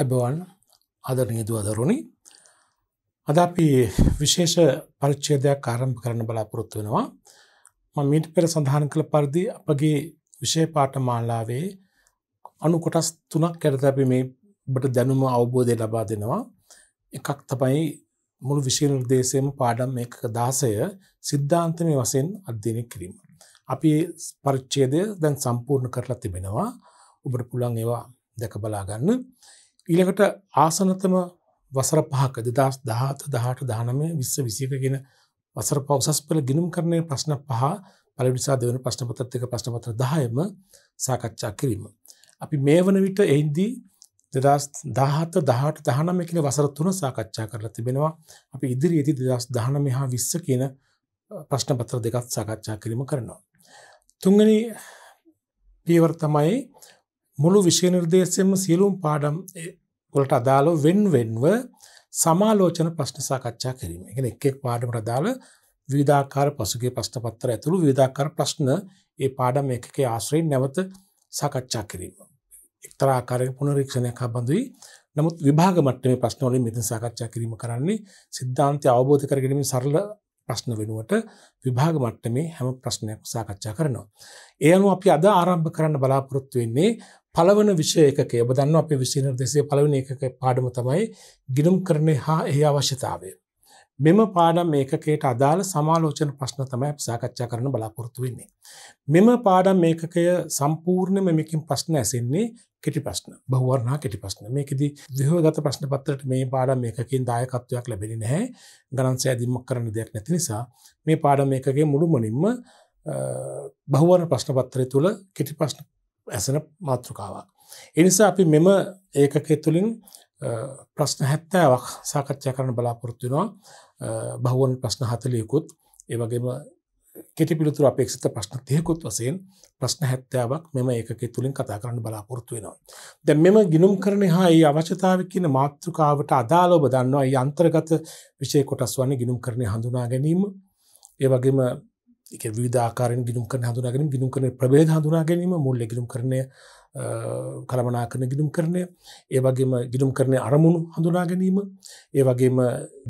අයිබවන් අදරනය දුවදරුණි අද අපි විශේෂ පරිච්චේදයක් ආරම්භ කරන්න බලාපොරොත්තු වෙනවා ම මීට පෙර සඳහන් කළ පරිදි අපගේ විෂය පාට මාල්ලාවේ අනු කොටස් තුනක් කැරත අපි මේ බට දැනුම අවබෝධය ලබා දෙනවා එකක් තමයි මුළු විශීල් දේශයම පාඩම් එක දාසය සිද්ධාන්තමය වසයෙන් අධ්‍යනය කිරීම. අපි පරිච්චේදය දැන් සම්පූර්ණ කරලා තිබෙනවා ඔබට පුළන් ඒවා දැක බලාගන්න ඊළඟට ආසනතම වසර පහක දෙදස් දාත දහට දානමය විස්ස විසියක ගෙන වසර පවසස් පල ගිනුම් කරණය ප්‍රශ්න පහ පලවිනිසා දෙවන ප්‍රශ්නපතත්ක ප්‍රශ්නපත්‍ර දායම සාකච්ඡා කිරීම. අපි මේ වන විට එයින්දී දෙදස් දාහත දහට දහනම කියල වසර තුන සාකච්ඡා කරලා තිබෙනවා අපි ඉදිරි ඇති දෙදස් දානම හා විස්ස කියන ප්‍රශ්නපත්‍ර දෙකත් සාකච්ඡා කිරීම කරනවා. තුංගනි පියවර්තමයි මුළු විශ්ව නිර්දේශයෙන්ම සියලුම් පාඩම් වලට අදාළව වෙන් වෙන්ව සමාලෝචන ප්‍රශ්න සාකච්ඡා කිරීම. ඒ කියන්නේ එක් එක් පාඩමට අදාළ විවිධාකාර පසුගිය ප්‍රශ්න පත්‍ර ඇතුළු විවිධාකාර ප්‍රශ්න ඒ පාඩම් එකකේ ආශ්‍රයෙන් නැවත සාකච්ඡා කිරීම. එක්තරා ආකාරයක පුනරීක්ෂණයක් හබඳුයි. නමුත් විභාග මට්ටමේ ප්‍රශ්න වලින් මෙතන සාකච්ඡා කිරීම කරන්නේ සිද්ධාන්තය අවබෝධ කර ගැනීමෙන් සරල ප්‍රශ්න වෙනුවට විභාග මට්ටමේ හැම ප්‍රශ්නයක්ම සාකච්ඡා කරනවා. ඒ අනුව අපි අද ආරම්භ කරන්න බලාපොරොත්තු වෙන්නේ පළවන විෂයකය ඔබ දන්න අප විසින දෙසේ පලවන එකක පාඩම තමයි ගිනුම් කරණය හා එහි අවශ්‍යතාවය. මෙම පාඩම් ඒකකට අදාළ සමාලෝචන ප්‍රශ්න තමයි සාකච්ඡා කරන බලාපොරොත්තු වෙන්නේ. මෙම පාඩම් මේකය සම්පූර්ණ මෙමකින් ප්‍රශ්න ඇසෙන්නේ කෙටි ප්‍රශ්න බහවරනා කෙටි ප්‍රශ්න මේකද විහෝගත ප්‍රශ්න පත්තරට මේ පාඩම් මේකින් දායකත්වයක් ලැබෙන නැහැ ගණන්ස ඇදිමක් කරන දෙයක් නැති නිසා මේ පාඩම් මේකගේ මුළු මනින්ම බහුවන ප්‍රශ්න පත්තරය තුළ කෙටි ප්‍රශ්න ඇසන මාතෘකාවක්. එනිසා අපි මෙම ඒකකෙ තුළින් ප්‍රශ්න හැත්තෑවක් සාකච්ඡා කරන බලාපොරොත්තුවෙනවා බහුවන් ප්‍රශ්න හතලයකුත් ඒවගේම කෙටිපිළිතුර අපේක්ෂත ප්‍රශ්න තියකුත් වසයෙන් ප්‍රශ්න හැත්තාවක් මෙම ඒකෙ තුළින් කතා කරන්න බලාපොරොත්තු වෙනවා. දැ මෙම ගිනුම් කරන හා ඒ අවශ්‍යතාව කියන මාතෘකාවට අදාලෝබ දන්නවා අන්තර්ගත විෂය කොටස් වන්නේ ගිනුම් කරණය හඳුනා ගැනීම ඒවගේම එක විධාකාරෙන් ගිලුම් කරන හඳුනාගෙන ගිලුම් කරන ප්‍රබේද හඳුනා ගැනීම මුල්ල ගිලුම් කරණය කළමනා කරන ගිලුම් කරණය ඒ වගේම ගිලුම් කරණය අරමුණු හඳුනා ගැනීම ඒ වගේම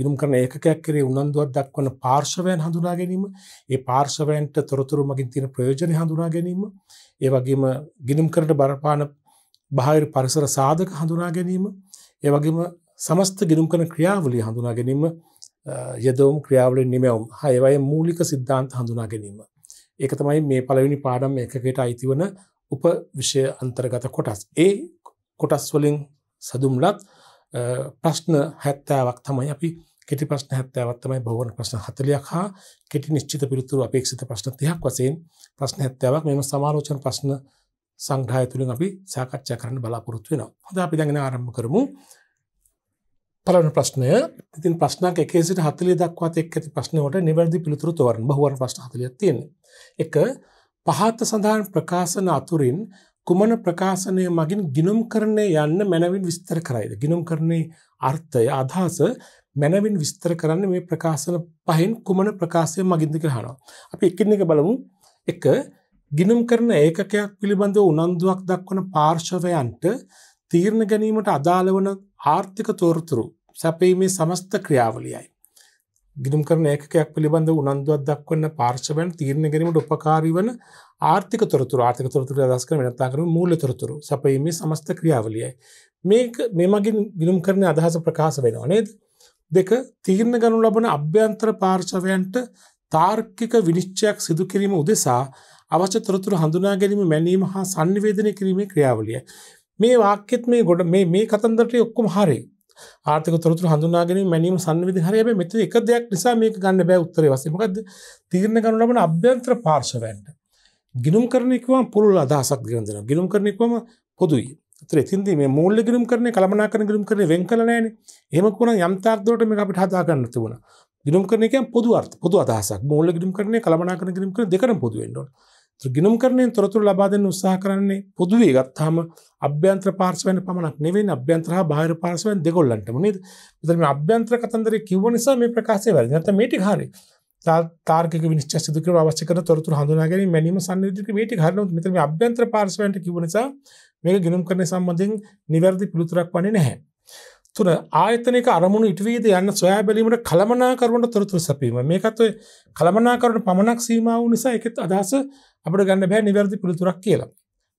ගිලුම් කරන ඒකකයක් කරේ උනන්දුවක් දක්වන පාර්ශවයන් හඳුනා ගැනීම ඒ පාර්ශවයන්ට තොරතුරු මගින් තියෙන ප්‍රයෝජනය හඳුනා ගැනීම ඒ වගේම ගිලුම් කරට බරපාන බාහිර පරිසර සාධක හඳුනා ගැනීම ඒ වගේම සමස්ත ගිලුම් කරන ක්‍රියාවලිය හඳුනා ගැනීම යදවම් ක්‍රියාවලින් නිමැවුම් හයවය මූලික සිද්ධාන්ත හඳුනා ගැනීම. ඒක තමයි මේ පළවෙනි පාඩම් එකකට අයිතිවන උප විෂය අන්තර්ගත කොටස්. ඒ කොටස් වලින් සදුම්ලත් ප්‍රශ්න හැත්තාවක් තමයි අපි කෙටි ප්‍රශ්න හැත්තාවක් තමයි බවන ප්‍රශ්න හතලයක් හා කෙටි නිශ්චිත පිළිතුරු අපේක්ෂිත ප්‍රශ්න තියක් වසයෙන් ප්‍රශ්න හැත්තාවක් මෙම සමාරෝචන ප්‍රශ්න සංග්‍රහය තුළින් අපි සාකච්ඡා කරන්න බලාපොරොත්තු වෙනවා. හොඳ අපි දැගෙන ආරම්භ කරමු. පලන ප්‍රශ්නය ඉතින් ප්‍රශ්නක් එකසිට හතලි දක්වාත එක් ඇති ප්‍රශ්නවට නිවැරදි පිළිතුරු තවරන් බහුවන් ප්‍රශ්න හතලියක් තියෙන. එක පහත්ත සඳහන් ප්‍රකාශන අතුරින් කුමන ප්‍රකාශනය මගින් ගිනුම් කරණය යන්න මැනවින් විස්තර කරයිද. ගිනුම් කරණේ අර්ථය අදහස මැනවින් විස්තර කරන්න මේ ප්‍රකාශන පහෙන් කුමන ප්‍රකාශය මගින්දික හනවා. අපි එකන්න එක බලමු එක ගිනුම් කරන ඒකකයක් පිළිබඳව උනන්දුවක් දක්වන පාර්ශවයන්ට තීරණ ගැනීමට අදාළ වන ආර්ථික තොරතුරු සැපීමේ සමස්ත ක්‍රියාවලියයි. ගිදුම් කරන ඒකයක් පිළිබඳ උනන්දුවත් දක්වන්න පාර්ශවයන් තීරණ ගැනීමට උපකාරී වන ආර්ථික තොරතුරු ආර්ථික තොරතුරු අදහස් කරන වෙනත් ආකාරයේ මූල්‍ය තොරතුරු සැපීමේ සමස්ත ක්‍රියාවලියයි. මේක මේ මගින් ගිදුම් කරන අදහස ප්‍රකාශ වෙනවා නේද? දෙක තීරණ ගනු ලබන අභ්‍යන්තර පාර්ශවයන්ට තාර්කික විනිශ්චයක් සිදු කිරීම උදෙසා අවශ්‍ය තොරතුරු හඳුනා ගැනීම මැනීම හා sannivedanaya කිරීමේ ක්‍රියාවලිය. මේ වාක්‍යත් මේ ගොඩ මේ මේ කතන්දරට ඔක්කොම හරි ආර්ථක තොරතුර හඳුනාගෙන මැනීම සංවිධි හරය මෙත එක දෙයක් නිසා මේක ගන්න බෑ උත්තර වසමකද තීරණ කරනු ලබන අභ්‍යන්ත්‍ර පාර්ශවන්ට ගිනුම් කරනෙකවා පුළුල් අදහසක් ගරදෙන ගිනුම් කරනෙකවම පොදුයි ත්‍රෙතින්ද මේ මූල්ල ගිනුම් කරන කළමනාකර ගිරුම් කරන වෙන් කලනෑන එමකුණ යම්තාර්දවට මේ අපිට හදාගන්න තිබුණ ගිනුම් කරනක පොදුවර්ත පොද අදහසක් මූල්ල ගිරුම් කරන කළමනාකර ගිරුම් කර දෙකන පොදුවෙන්ඩට ගිනම් කරනය තොරතුර ලබාදෙන් උත්සාහ කරන්නේ පොදුවේ ගත්හම අභ්‍යන්ත්‍ර පාර්ශවයන පමණක් නෙවෙයි අභ්‍යන්ත්‍ර බාහිර පාර්ශවයන් දෙගොල්ලන්ටම නේද මෙතන අභ්‍යන්ත්‍ර කතන්දර කිව්ව නිසා මේ ප්‍රකාශය වැරදි නැත්නම් මේ ටික හරි තාර්කික විනිශ්චය සිදු කරන අවශ්‍ය කරන තොරතුරු හඳුනා ගැනීම මැනීම සංනිධික මේ ටික හරි නමුත් මෙතන අභ්‍යන්තර පාර්ශවයන්ට කිව්ව නිසා මේක ගිනම් කරන සම්බන්ධයෙන් නිවැරදි පිළිතුරක් වන්නේ නැහැ තුන ආයතනක අරමුණු ඉටවීද යන්න සොයා බැලීමට කළමනා කරුවන්ට තොරතුර සැපීම මේකත්ව කළමනා කරන පමණක් සීමාව නිසා එකත් අදහස අපට ගන්න බෑ නිවැරදි පිළිතුරක් කියලා.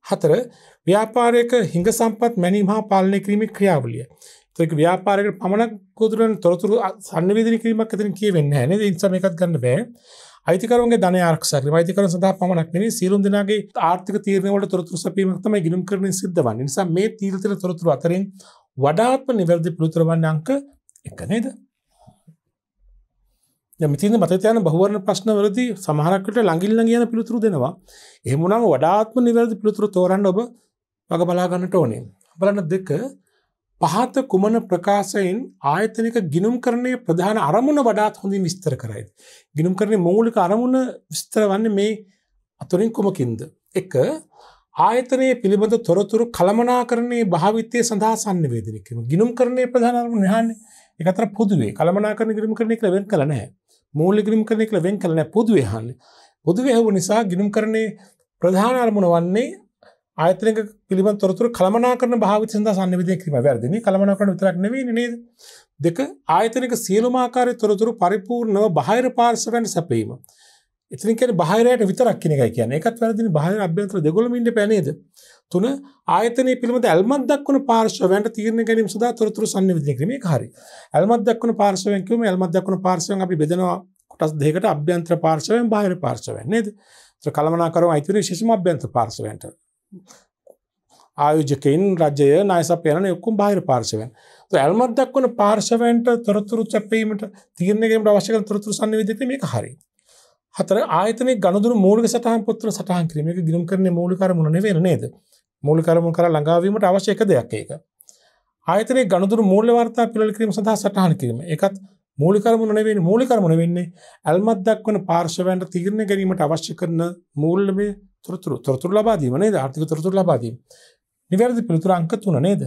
හතර ව්‍යාපාරයක හිඟ සම්පත් මැනීම හා පාලනය කිරීම ක්‍රියාවලිය. ඒක ව්‍යාපාරයකට පමණක් ගොදුරන් තොරතුරු සංවේදනය කිරීමක් ඇතින් කියෙවෙන්නේ නැහැ නේද? ඒ නිසා මේකත් ගන්න බෑ. අයිතිකරුවන්ගේ ධන ආරක්ෂා කිරීම අයිතිකරුවන් සඳහා පමණක් නෙවෙයි සියලුම දෙනාගේ ආර්ථික තීරණ වල තොරතුරු සැපීමක් තමයි ගිණුම් කරන්නේ සිද්ධ වන්නේ. නිසා මේ තීරණ තොරතුරු අතරින් වඩාත්ම නිවැරදි පුළුතරවන්න අංක එක නේද මිතින මතතයන බහුවරණ ප්‍රශ්න වලදී සමහරකට ලඟිල්ල කියන පිළිතුරු දෙනවා එහමුණම වඩාත්ම නිවැරදි පිළිතුරු තෝරන්න ඔබ වග බලාගන්නට ඕනේ බලන්න දෙක පහත කුමන ප්‍රකාශයෙන් ආයතනික ගිනුම් කරණය ප්‍රධාන අරමුණ වඩාත් හොඳින් විස්තර කරයි ගිනුම් කරණය මූලික අරමුණ විස්තර වන්නේ මේ අතුරින් කුමකින්ද එක ආයතනයේ පිළිබඳ තොරතුරු කළමනාකරණයේ භාවිතය සඳහා සංවේදනය කිරීම. ගිණුම් කරණයේ ප්‍රධාන අරමුණ යහන්නේ ඒක අතර පොදුවේ කළමනාකරණ ගිණුම් කරණය කියලා වෙන් කළ නැහැ. මූල්‍ය ගිණුම් කරණය කියලා වෙන් කළ නැහැ පොදුවේ යහන්නේ. පොදුවේ හව නිසා ගිණුම් කරණයේ ප්‍රධාන අරමුණ වන්නේ ආයතනක පිළිබඳ තොරතුරු කළමනාකරණ භාවිතය සඳහා සංවේදනය කිරීම. වැරදි මේ කළමනාකරණ විතරක් නෙවෙයි නේද? දෙක ආයතනක සියලුම ආකාරයේ තොරතුරු පරිපූර්ණව බාහිර පාර්ශවයන් සැපීම. ඉතින් කියන්නේ බාහිරයට විතරක් කියන එකයි කියන්නේ. ඒකත් වැරදිනේ බාහිර අභ්‍යන්තර දෙගොල්ලම ඉන්න බෑ නේද? තුන ආයතනයේ පිළිබඳ ඇල්මක් දක්වන පාර්ශ්වයන්ට තීරණ ගැනීම සඳහා තොරතුරු sannivedana කිරීම ඒක හරි. ඇල්මක් දක්වන පාර්ශ්වයන් කිව්වම ඇල්මක් දක්වන පාර්ශ්වයන් අපි බෙදනවා කොටස් දෙකකට අභ්‍යන්තර පාර්ශ්වයන් බාහිර පාර්ශ්වයන් නේද? ඒතර කලමනාකරම අයිති වෙන විශේෂම අභ්‍යන්තර පාර්ශ්වයන්ට. ආයෝජකයින් රජය නායසපයන ඔක්කොම බාහිර පාර්ශවයන්. ඇල්මත් දක්වන පාර්ශවයන්ට තොරතුරු චැපීමට තීරණයකට අවශ්‍ය කරන තොරතුරු sannivedana මේක හරියි. හතර ආයතන ගනදුර මූලික සටහන් පොත්‍ර සටහන් කිරීම එක ගිනුම් කරන මූලිකරමුණ නෙවෙන නේද මූලිකරමුණ කර ළඟාවීමට අවශ්‍යක දෙයක් ඒක ආයතන ගනදුර මූල්‍ය වාර්තා පිළල් කිරීම සඳහා සටහන් කිරීම එකත් මූලිකරමුණ නෙවෙන මූලිකරමුණ වෙන්නේ ඇල්මත් දක්වන පාර්ශවයන්ට තීරණය ගැනීමට අවශ්‍ය කරන මූල්‍යමය තොරතුරු තොරතුරු ලබා දීම නේද ආර්ථික තොරතුරු ලබා දීම නිවැරදි පිළිතුර අංක 3 නේද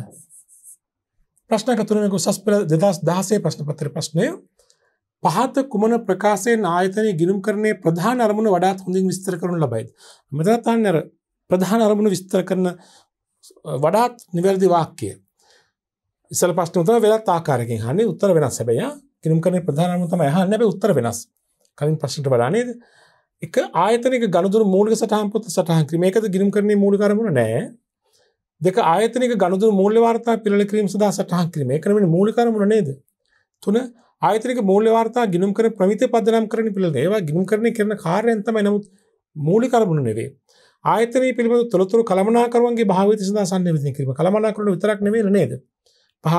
ප්‍රශ්න අංක 3 නේ උසස් පෙළ 2016 ප්‍රශ්න පත්‍ර ප්‍රශ්නය පහත කුමන ප්‍රකාශයෙන් ආයතනය ගිනුම් කරන්නේ ප්‍රධාන අරමුණ වඩාත් හොඳින් විස්තර කරනු ලබයිද. මෙතනතන්න අර ප්‍රධාන අරමුණ විස්තර කරන වඩාත් නිවැරදි වාක්‍යය. ඉසල පස්න උතර වෙලත් ආකාරකින් හන්නේ උත්තර වෙනස් හැබැයි ගිනුම් කරන ප්‍රධාන අරමුණ තමයි අහන්නේ හැබැයි උත්තර වෙනස්. කලින් ප්‍රශ්නට වඩා නේද? එක ආයතනක ගණදුරු මූලික සටහන් පොත සටහන් කිරීම. ඒකද ගිනුම් කරන්නේ මූලික අරමුණ නෑ. දෙක ආයතනක ගණදුරු මූල්‍ය වාර්තා පිළිල කිරීම සඳහා සටහන් කිරීම. ඒක නෙමෙයි මූලික අරමුණ නේද? තුන ආයතනික මූල්‍ය වාර්තා ගිනුම් කර ප්‍රමිත පදනම් කරන පිළිබඳ ඒවා ගිනුම් කරණය කරන කාර්යයන් තමයි නමුත් මූලික අරමුණ නෙවේ. ආයතනයේ පිළිබඳ තොරතුරු කළමනාකරුවන්ගේ භාවිත සඳහා සංනිවේදනය කිරීම. කළමනාකරුවන්ට විතරක් නෙවෙයි නේද? පහ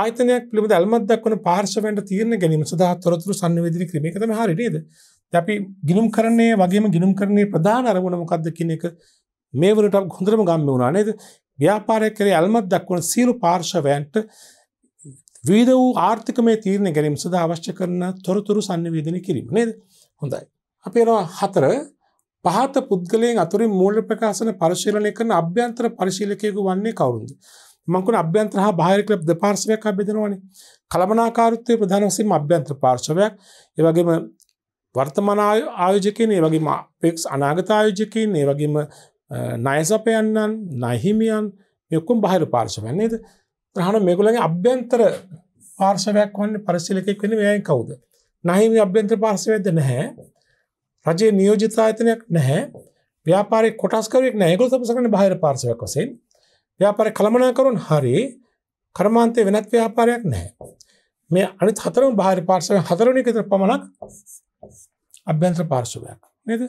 ආයතනයක් පිළිබඳ අල්මත් දක්වන පාර්ශවයන්ට තීරණ ගැනීම සඳහා තොරතුරු සංනිවේදනය කිරීම. ඒක තමයි හරිය නේද? අපි ගිනුම් කරන්නේ වගේම ගිනුම් කරන්නේ ප්‍රධාන අරමුණ මොකක්ද කියන එක මේ වලට හොඳටම ගම්ම වුණා නේද? ව්‍යාපාරය කරේ අල්මත් දක්වන සියලු පාර්ශවයන්ට විධ වූ ආර්ථිකමය තීරණ ගැනීම සඳ අවශ්‍ය කරන තොරතුරු සන්නවේදන කිරීම නේද හොඳයි. අපේවා හතර පහත පුද්ගලයෙන් අතුරින් මූල ප්‍රකාශන පරිශීලනය කරන අභ්‍යන්තර පරිශීලකයකු වන්නේ කවරුන්ද. මංකුණ අභ්‍යන්තර හා භාරික ලබ් දෙපාර්ශවයක් අබෙදෙනවනේ කළමනාකාරත්වය ප්‍රධාන වසිම අභ්‍යන්ත්‍ර පාර්ශවයක් ඒවගේම වර්තමන ආයෝජකයන ඒ වගේම පෙක්ස් අනාගත ආයෝජකයන් ඒ වගේම නයසපයන්නන් නහිමියන් යොක්කුම් බහිර පාර්ශවයන්නේද රහන මේගොල්ලන්ගේ අභ්‍යන්තර පාර්ශවයක් වන්නේ පරිශීලකෙක් වෙන්නේ මෙයන් කවුද? නැහිම අභ්‍යන්තර පාර්ශවයක්ද නැහැ. රජයේ නියෝජිත ආයතනයක් නැහැ. ව්‍යාපාරයේ කොටස්කරුවෙක් නැහැ. ඒගොල්ලෝ සම්සකන්නේ බාහිර පාර්ශවයක් වශයෙන්. ව්‍යාපාරයේ කළමනාකරුවන් හරි කර්මාන්තේ වෙනත් ව්‍යාපාරයක් නැහැ. මේ අනිත් හතරම බාහිර පාර්ශවයන් හතරවෙනි එක විතර පමණක් අභ්‍යන්තර පාර්ශවයක්. නේද?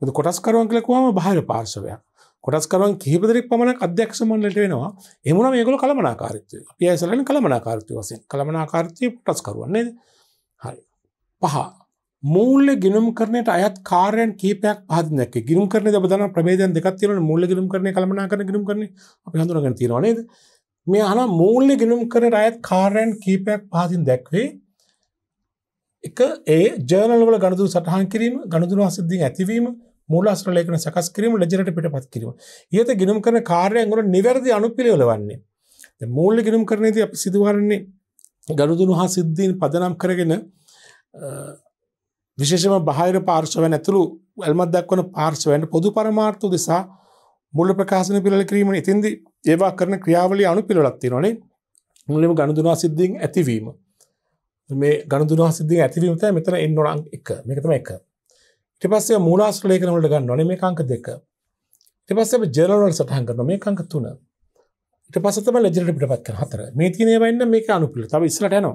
මොකද කොටස්කරුවන් කියලා කිව්වම බාහිර පාර්ශවයක්. කොටස්කරුවන් කිහිප දෙනෙක් පමණක් අධ්‍යක්ෂ මණ්ඩලයට වෙනවා. ඒ වුණාම මේගොල්ලෝ කළමනාකාරීත්වය. අපි ඇසලන්නේ කළමනාකාරීත්වය වශයෙන්. කළමනාකාරීත්වය කොටස්කරුවන් නේද? හරි. පහ. මූල්‍ය ගිණුම්කරණයට අයත් කාර්යයන් කිහිපයක් පහදින් දැක්කේ. ගිණුම්කරණයද ඔබ දන්නා ප්‍රභේදයන් දෙකක් තියෙනවනේ. මූල්‍ය ගිණුම්කරණය කළමනාකරණ ගිණුම්කරණය. අපි හඳුනාගෙන තියෙනවා නේද? මේ අහන මූල්‍ය ගිණුම්කරණයට අයත් කාර්යයන් කිහිපයක් පහදින් දැක්වේ. එක ඒ ජර්නල් වල ගණදුර සටහන් කිරීම, ගණදුර සිද්ධීන් ඇතිවීම, මූලාශ්‍රලේඛන සකස් කිරීම ලෙජරට පිටපත් කිරීම. ඊට ගිනුම් කරන කාර්යයන් වල නිවැරදි අනුපිළිවෙල වන්නේ. දැන් මූල්‍ය ගිනුම් කරනදී අපි සිදු කරන්නේ ගනුදෙනු හා සිද්ධීන් පදනම් කරගෙන විශේෂම බාහිර පාර්ශවයන් ඇතුළු ඇල්මත් දක්වන පාර්ශවයන් පොදු පරමාර්ථ උදෙසා මූල්‍ය ප්‍රකාශන පිළිවෙල කිරීම. ඉතින්දී ඒවා කරන ක්‍රියාවලිය අනුපිළිවෙලක් තියෙනවානේ. මුලින්ම ගනුදෙනු හා සිද්ධීන් ඇතිවීම. මේ ගනුදෙනු හා සිද්ධීන් ඇතිවීම තමයි මෙතන එන්න ඕන එක. මේක තමයි එක. ඊට පස්සේ මූලාශ්‍ර ලේඛන වලට ගන්නවනේ මේක අංක 2. ඊට පස්සේ අපි ජර්නල් වල සටහන් කරනවා මේක අංක 3. ඊට පස්සේ තමයි ලෙජෙන්ඩරි පිටපත් කරන 4. මේ තියෙන ඒවා ඉන්න මේක අනුපිළිවෙල. තව ඉස්සරහට යනවා.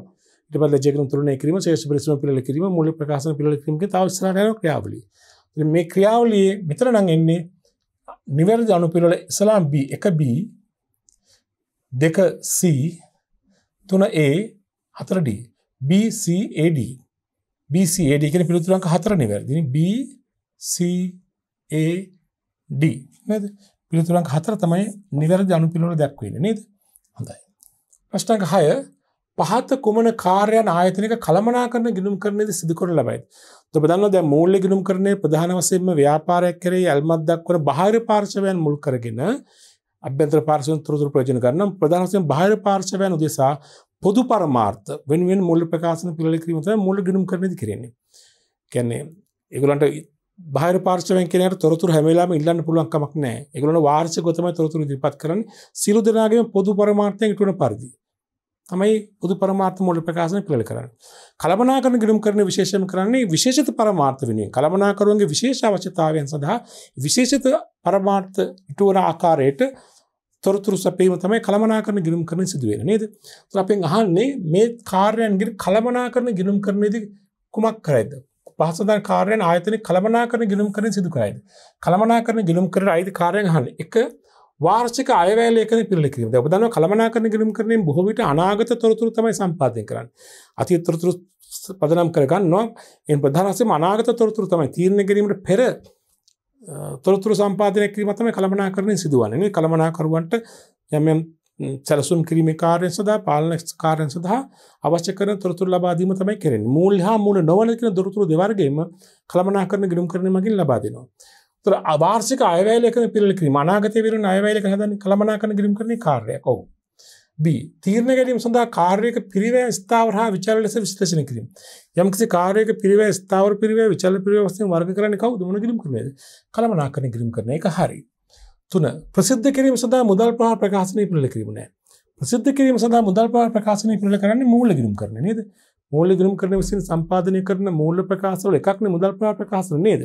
ඊට පස්සේ ලෙජෙන්ඩරි තුලනේ කිරීම, ශේෂ පරිසම පිළිල කිරීම, මූලික ප්‍රකාශන පිළිල කිරීම කියන තව ඉස්සරහට යනවා ක්‍රියාවලිය. ඉතින් මේ ක්‍රියාවලියේ මෙතන නම් එන්නේ නිවැරදි අනුපිළිවෙල ඉස්ලාම් B 1B 2C 3A 4D B C A D BCAD කියන පිළිතුරංක හතර නිවැරදි. B C A D නේද? පිළිතුරංක හතර තමයි නිවැරදි අනුපිළිවෙල දක්වන්නේ නේද? හොඳයි. ප්‍රශ්න අංක 6 පහත කුමන කාර්යයන් ආයතනික කළමනාකරණ ගිණුම් කරන්නේද සිදු කරන ලබයි. ඔබ දන්නවා දැන් මූල්‍ය ගිණුම් කරන්නේ ප්‍රධාන වශයෙන්ම ව්‍යාපාරයක් කරේ යල්මත් දක්වන බාහිර පාර්ශවයන් මුල් කරගෙන අභ්‍යන්තර පාර්ශවයන් තොරතුරු ප්‍රයෝජන ගන්නම් ප්‍රධාන වශයෙන් බාහිර පාර්ශවයන් උදෙසා පොදු පරමාර්ථ වෙනුවෙන් මුල්ල ප්‍රකාශන පිළි කිරීමත මුල්ල ගිනුම් කරනති කරන්නේ කැන්නේ එගලන්ට බාර පාර්ශවෙන් කෙන තොරතුර හැමලාම ඉල්ලන්න පුළුවන්කමක් නෑ එකගලන වාර්ශ ගොතම තොරතුර දිපත් කරන සිරු දෙනාගේම පොදු පරමාර්ථයෙන් ඉටුන පරිදි තමයි පුදු පරමාර්ථ මුල්ල ප්‍රකාශන පිළ කරන්න කළමනා කරන ගිනුම් කරන විශේෂම කරන්නේ විශේෂත පරමාර්ථ වෙනුවෙන් කළමනා කරුවන්ගේ විශේෂ අවශ්‍යතාවයන් සඳහා විශේෂත පරමාර්ථ ඉටුවන ආකාරයට තොරතුරු සැපීම තමයි කළමනාකරන ගිනුම් කරන සිදුවෙන නේද? ඒත් අපෙන් අහන්නේ මේ කාර්යයන්ගේ කළමනාකරන ගිනුම් කරනදී කුමක් කරයිද? පහසදාන කාර්යයන් ආයතනයේ කළමනාකරන ගිනුම් කරන සිදු කරයිද? කළමනාකරන ගිනුම් කරන අයිති කාර්යයන් අහන්නේ. එක වාර්ෂික අයවැය ලේඛන පිළිල කිරීම. දැන් ඔබ දන්නවා කළමනාකරන ගිනුම් කරන්නේ බොහෝ විට අනාගත තොරතුරු තමයි සම්පාදනය කරන්නේ. අතීත තොරතුරු පදනම් කරගන්නවා. එන් ප්‍රධාන වශයෙන් අනාගත තොරතුරු තමයි තීරණය කිරීමට පෙර තොරතුර සම්පාධනය කිරීමතම කළමනා කරන සිදුවන්නේ කළමනාකරුවන්ට යමම් සැලසුම් කිරීම කාරයෙන් සඳහා පාලන කාරයෙන් සඳහා අවශ්‍ය කරන තොරතුර ලබාදීම තමයි කරෙන මූල් හා මුල නොවලකන දොරතුරු දෙවර්ගේම කළමනා කරන ගිලුම් කරන මගින් ලබාදනවා. තොර අවාර්සික අයවැලක පිල්ලකිරීම අනාගත විරු අයවැලක හදන කළමනා කරන ගිලම් කරන කාරයක් ඔවු. B තීරණ ගැනීම සඳහා කාර්යයක පිරිවැය ස්ථාවර හා විචාර ලෙස විශ්ලේෂණය කිරීම. යම්කිසි කාර්යයක පිරිවැය ස්ථාවර පිරිවැය විචාර පිරිවැය වශයෙන් වර්ග කරන්නේ කවුද මොන කිරීම කරනේද? කලමනාකරණය කිරීම කරන එක හරි. 3. ප්‍රසිද්ධ කිරීම සඳහා මුදල් ප්‍රවාහ ප්‍රකාශනය ඉපිරල කිරීම නෑ. ප්‍රසිද්ධ කිරීම සඳහා මුදල් ප්‍රවාහ ප්‍රකාශනය ඉපිරල කරන්නේ මූල්‍ය ගිණුම් කරන නේද? මූල්‍ය ගිණුම් කරන විසින් සම්පාදනය කරන මූල්‍ය ප්‍රකාශවල එකක්නේ මුදල් ප්‍රවාහ ප්‍රකාශන නේද?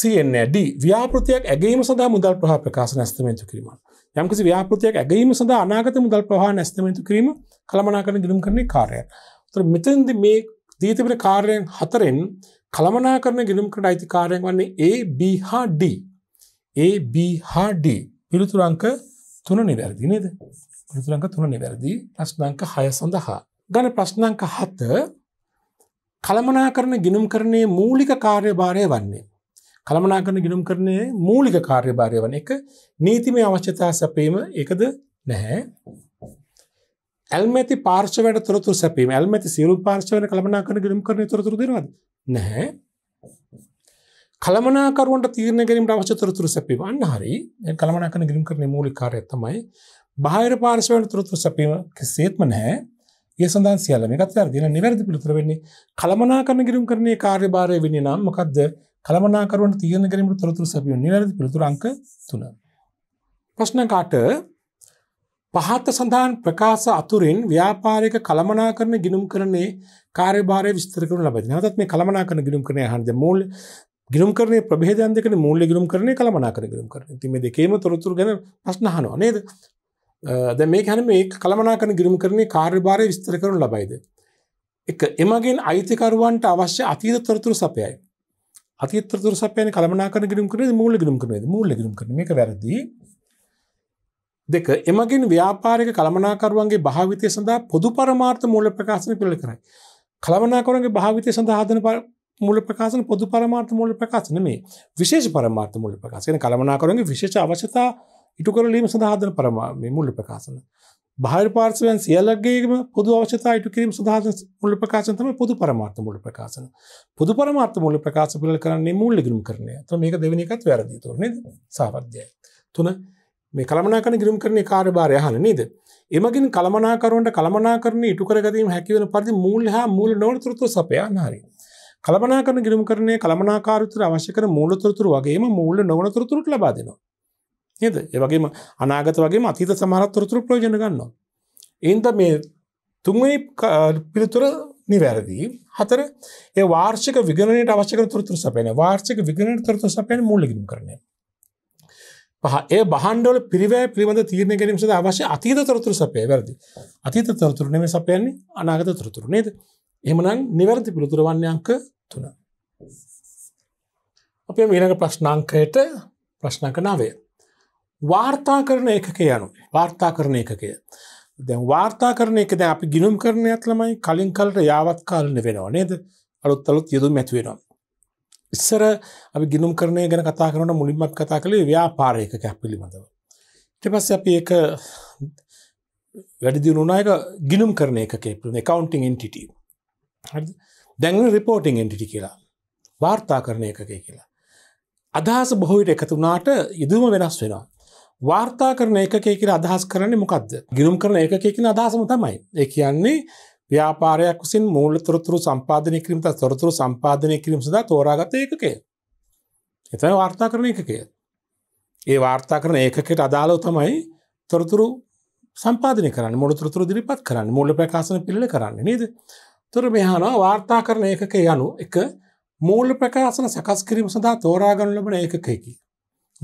සඩ ව්‍යාපෘතියක් ඇගේීම සඳහා මුදල් ප්‍රහ ප්‍රකාශ නැස්තමේතු කිරීම යම්කිසි ව්‍යාපෘතියක් ඇගේීම සඳහා අනාගත මුදල් ප්‍රහ නැස්තමේතු කිරීම කළමනාකරන දිරුම් කරන්නේ කාරය තර මෙතන්ද මේ දීතිපට කාරයෙන් හතරෙන් කළමනා කරන ගිලුම් කට අයිති කාරයෙන් වන්නේ ඒ බිහාඩ ඒ බිහාඩ පිළිතුරංක තුන නිවැරදි නේද පිළිතුරංක තුන නිවැරදි ප්‍රශ්නංක හය සඳහා ගන ප්‍රශ්නංක හත කළමනා කරන ගිනුම් කරන්නේ මූලික කාර්ය භාරය වන්නේ කළමනාකරන ගිනුම්කරණයේ මූලික කාර්යභාරය වන එක නීතිමය අවශ්‍යතා සැපීම එකද නැහැ. ඇල්මැති පාර්ශවයට තොරතුරු සැපීම ඇල්මැති සියලු පාර්ශවයට කළමනාකරන ගිනුම්කරණයේ තොරතුරු දෙනවද? නැහැ. කළමනාකරුවන්ට තීරණය ගැනීමට අවශ්‍ය තොරතුරු සැපීම අන්න හරි. කළමනාකරන ගිනුම්කරණයේ මූලික කාර්යය තමයි බාහිර පාර්ශවයට තොරතුරු සැපීම කිසිසේත්ම නැහැ. ඒ සඳහන් සියල්ල මේකත් වැරදි. නිවැරදි පිළිතුර වෙන්නේ කළමනාකරන ගිනුම්කරණයේ කාර්යභාරය වෙන්නේ නම් මොකද්ද? කළමනාකරුවන්ට තීරණ ගැනීමට තොරතුරු සැපයුණු නිවැරදි පිළිතුරු අංක 3. ප්‍රශ්න කාට පහත සඳහන් ප්‍රකාශ අතුරින් ව්‍යාපාරික කළමනාකරණ ගිණුම් කරන්නේ කාර්යභාරය විස්තර කරනු ලබයි. නැවතත් මේ කළමනාකරණ ගිණුම් කරන්නේ අහන්නේ මූල ගිණුම් කරන්නේ ප්‍රභේදයන් දෙකනේ මූල්‍ය ගිණුම් කරන්නේ කළමනාකරණ ගිණුම් කරන්නේ. ඉතින් මේ දෙකේම තොරතුරු ගැන ප්‍රශ්න අහනවා නේද? දැන් මේක හැම මේ කළමනාකරණ ගිණුම් කරන්නේ කාර්යභාරය විස්තර කරනු ලබයිද? එක එමගින් අයිතිකරුවන්ට අවශ්‍ය අතීත තොරතුරු සපයයි. අතිතර සපයන කළමනාකර ගිරුම් කරේ මූල ගිරුම් කරේ මූල ගිරුම් කරන එක වැරදි දෙක එමගින් ව්‍යාපාරික කළමනාකරුවන්ගේ භාවිතය සඳහා පොදු පරමාර්ථ මූල ප්‍රකාශන පිළ කරයි කළමනාකරුවන්ගේ භාවිතය සඳහා හදන මූල ප්‍රකාශන පොදු පරමාර්ථ මූල ප්‍රකාශ නෙමේ විශේෂ පරමාර්ථ මූල ප්‍රකාශ කියන්නේ කළමනාකරුවන්ගේ විශේෂ අවශ්‍යතා ඉටු කරලීම සඳහා හදන පරමා මේ මූල ප්‍රකාශන බාහිර පාර්ශවයන් සියල්ලගේම පොදු අවශ්‍යතා ඉටු කිරීම සඳහා මුල් ප්‍රකාශන තමයි පොදු පරමාර්ථ මූල ප්‍රකාශන. පොදු පරමාර්ථ මූල ප්‍රකාශ පිළිබඳ කරන්නේ මූල්‍ය ගිණුම් කරණය. එතකොට මේක දෙවෙනි එකත් වැරදි තෝර නේද? සාවද්‍යය. තුන මේ කළමනාකරණ ගිණුම් කරණේ කාර්යභාරය අහලා නේද? එමගින් කළමනාකරුවන්ට කළමනාකරණේ ඉටු කර ගැනීම හැකි වෙන පරිදි මූල්‍ය හා මූල නෝනතරතු සපයා නාරි. කළමනාකරණ ගිණුම් කරණේ කළමනාකාරීත්වයට අවශ්‍ය කරන මූලතරතුරු වගේම මූල්‍ය නෝනතරතුරුත් ලබා දෙනවා. නේද ඒවගේම අනාගත වගේ අතීත සමහරත්තොරතුර ප්‍රයෝජන ගන්නවා. එන්ද මේ තුන්වනි පිළිතුර නිවැරදි හතර ඒ වාර්ෂික විගණනයට අවශ්‍යක තොරතුර සපයන වාර්ෂික විගණන තොරතුර සපයන මූලිකින් කරන්නේ. පහ ඒ බහන්ඩවල පිරිවෑ පිළිබඳ තීරණ ගැනීම සඳහා අවශ්‍ය අතීත තොරතුරු සපය වැරදි. අතීත තොරතුරු නෙමෙයි සපයන්නේ අනාගත තොරතුරු නේද? එහෙමනම් නිවැරදි පිළිතුර වන්නේ අංක 3. අපි ඊළඟ ප්‍රශ්න අංකයට ප්‍රශ්න අංක 9. වාර්තා කරන එකක යනු වාර්තා කරන එකකය. දැන් වාර්තා කරන එක දැ අපි ගිනුම් කරන ඇත්ලමයි කලින් කල්ට යාවත් කාලන වෙනවා නේද අලුත් අලුත් යුතුම් ඇතිවෙනවා. ඉස්සර අපි ගිනුම් කරනය ගැන කතා කරන මුලින්මත් කතා කළේ ව්‍යාපාරයක කැක් පිළිබඳව. ඉට පස්ස අපි එක වැඩදි වුණනායක ගිනුම් කරන එක කේපල කවන්ටිං එන්ටිට දැන් රිපෝටිං එන්ටිටි කියලා වාර්තා කරන එකකේ කියලා. අදහස බොහෝට එකතුනාට ඉදුම වෙනස් වෙනවා වාර්තා කරන එකකේ කියර අදහස් කරන්නේ මොකක්ද ගිනුම් කරන එකකේ කියන අදහසම තමයි ඒ කියන්නේ ව්‍යාපාරයක් විසින් මූල තොරතුරු සම්පාධනය කිරීමට තොරතුරු සම්පාධනය කිරීම සඳහා තෝරාගත ඒකකය එතන වාර්තා කරන එකකය ඒ වාර්තා කරන ඒකට අදාළව තමයි තොරතුරු සම්පාධනය කරන්න මුොල තොරතුරු දිරිපත් කරන්න මුල්ල ප්‍රකාශන පිල්ල කරන්න නේද තොර මෙහානවා වාර්තා කරන ඒකක යනු එක මූල ප්‍රකාශන සකස් කිරීම සඳහා තෝරාගන්න ලබන ඒකකයකි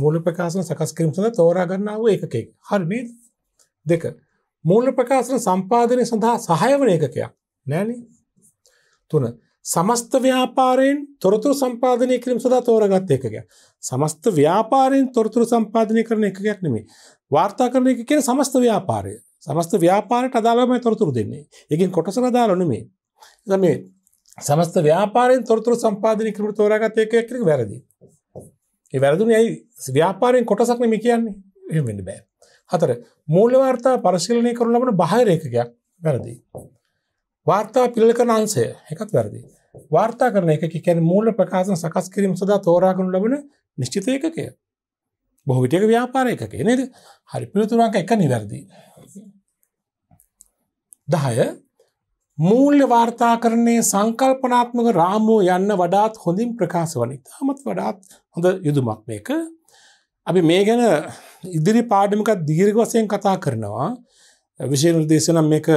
මූල ප්‍රකාශන සකස් කිරීම සඳහා තෝරා ගන්නා වූ ඒකකයක්. හරි නේද? දෙක. මූල ප්‍රකාශන සම්පාදනය සඳහා සහාය වන ඒකකයක්. නෑනේ. තුන. සමස්ත ව්‍යාපාරයෙන් තොරතුරු සම්පාදනය කිරීම සඳහා තෝරගත් ඒකකයක්. සමස්ත ව්‍යාපාරයෙන් තොරතුරු සම්පාදනය කරන එකකයක් නෙමෙයි. වාර්තා කරන එක කියන්නේ සමස්ත ව්‍යාපාරය. සමස්ත ව්‍යාපාරයට අදාළවමයි තොරතුරු දෙන්නේ. ඒකෙන් කොටසට අදාළව නෙමෙයි. එතන මේ සමස්ත ව්‍යාපාරයෙන් තොරතුරු සම්පාදනය කිරීම තෝරාගත් ඒකකයක් කියන එක වැරදි. ඒ වැරදුන ඇයි ව්‍යාපාරයෙන් කොටසක්න මේ කියන්නේ එහෙමෙන්ට බෑ. හතර මූල්‍ය වාර්තා පරිශීලනය කරු ලබන බාහිරේකකයක් වැරදි. වාර්තා පිළිල කරන අංශය එකත් වැරදි. වාර්තා කරන එක කියන්නේ මූල්‍ය ප්‍රකාශන සකස් කිරීම සඳහා තෝරාගනු ලබන නිශ්චිත ඒකකය. බොහෝ විටයක ව්‍යාපාර ඒකකය නේද? හරි පිළිතුරු අංක එක නිවැරදි. 10 මූල්්‍ය වාර්තා කරන්නේ සංකල්පනාත්මක රාමුව යන්න වඩාත් හොඳින් ප්‍රකාශ වනිත මත් වඩාත් හොඳ යුදුමක් මේක අපි මේ ගැන ඉදිරි පාඩමිකක් දීර්ග වසයෙන් කතා කරනවා විශේෂ දේශනම් මේක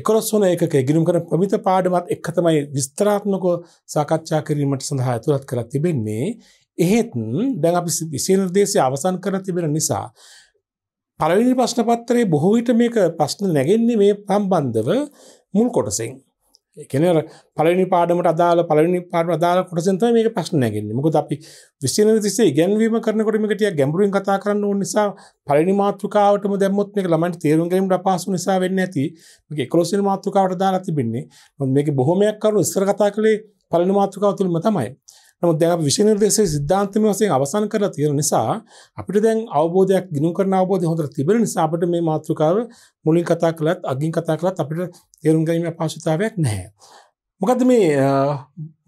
එකරොස් වන එක ගෙනුම් කර ප්‍රමිත පාඩමත් එක් තමයි විස්තරාත්මක සාකච්ඡා කිරීමට සඳහා ඇතුළත් කර තිබෙන්නේ එහෙත් දැන් අපි විශේෂ දේශය අවසන් කර තිබෙන නිසා පළවිනි ප්‍රශ්න පත්තරේ බොහෝ විට මේක ප්‍රශ්න නැගෙන්නේ මේ සම්බන්ධව මුල් කොටසින් එකන පලනි පාඩමට අදාල පලනි පාට අදාල කොටසන්ත මේක ප්‍රශ්න නැගෙන්නේ මොකද අපි විසින තිසේ ගැන්වීම කරනකොටමකටිය ගැඹරුවෙන් කතා කරන්න ඕ නිසා පලනි මාතෘකාවටම දැමුත් මේ ළමට තේරුම්ගේීමට පාසු නිසා වෙන්න ඇති මේ කොලොසිල් මාතෘකාවට දාලා තිබෙන්නේ නොත් මේක බොහොමයක් කරු ඉස්සර කතා කළේ පලනි මාතෘකාව තුළම තමයි නමුත් දැන් අපි විසින දේශේ සිද්ධාන්තම වශයෙන් අවසන් කරලා තියෙන නිසා අපිට දැන් අවබෝධයක් ගිනු කරන අවබෝධය හොඳට තිබෙන නිසා අපිට මේ මාතෘකාව මුලින් කතා කළත් අගින් කතා කළත් අපිට තේරුම් ගැීම පාශතාවයක් නැහැ. මොකද මේ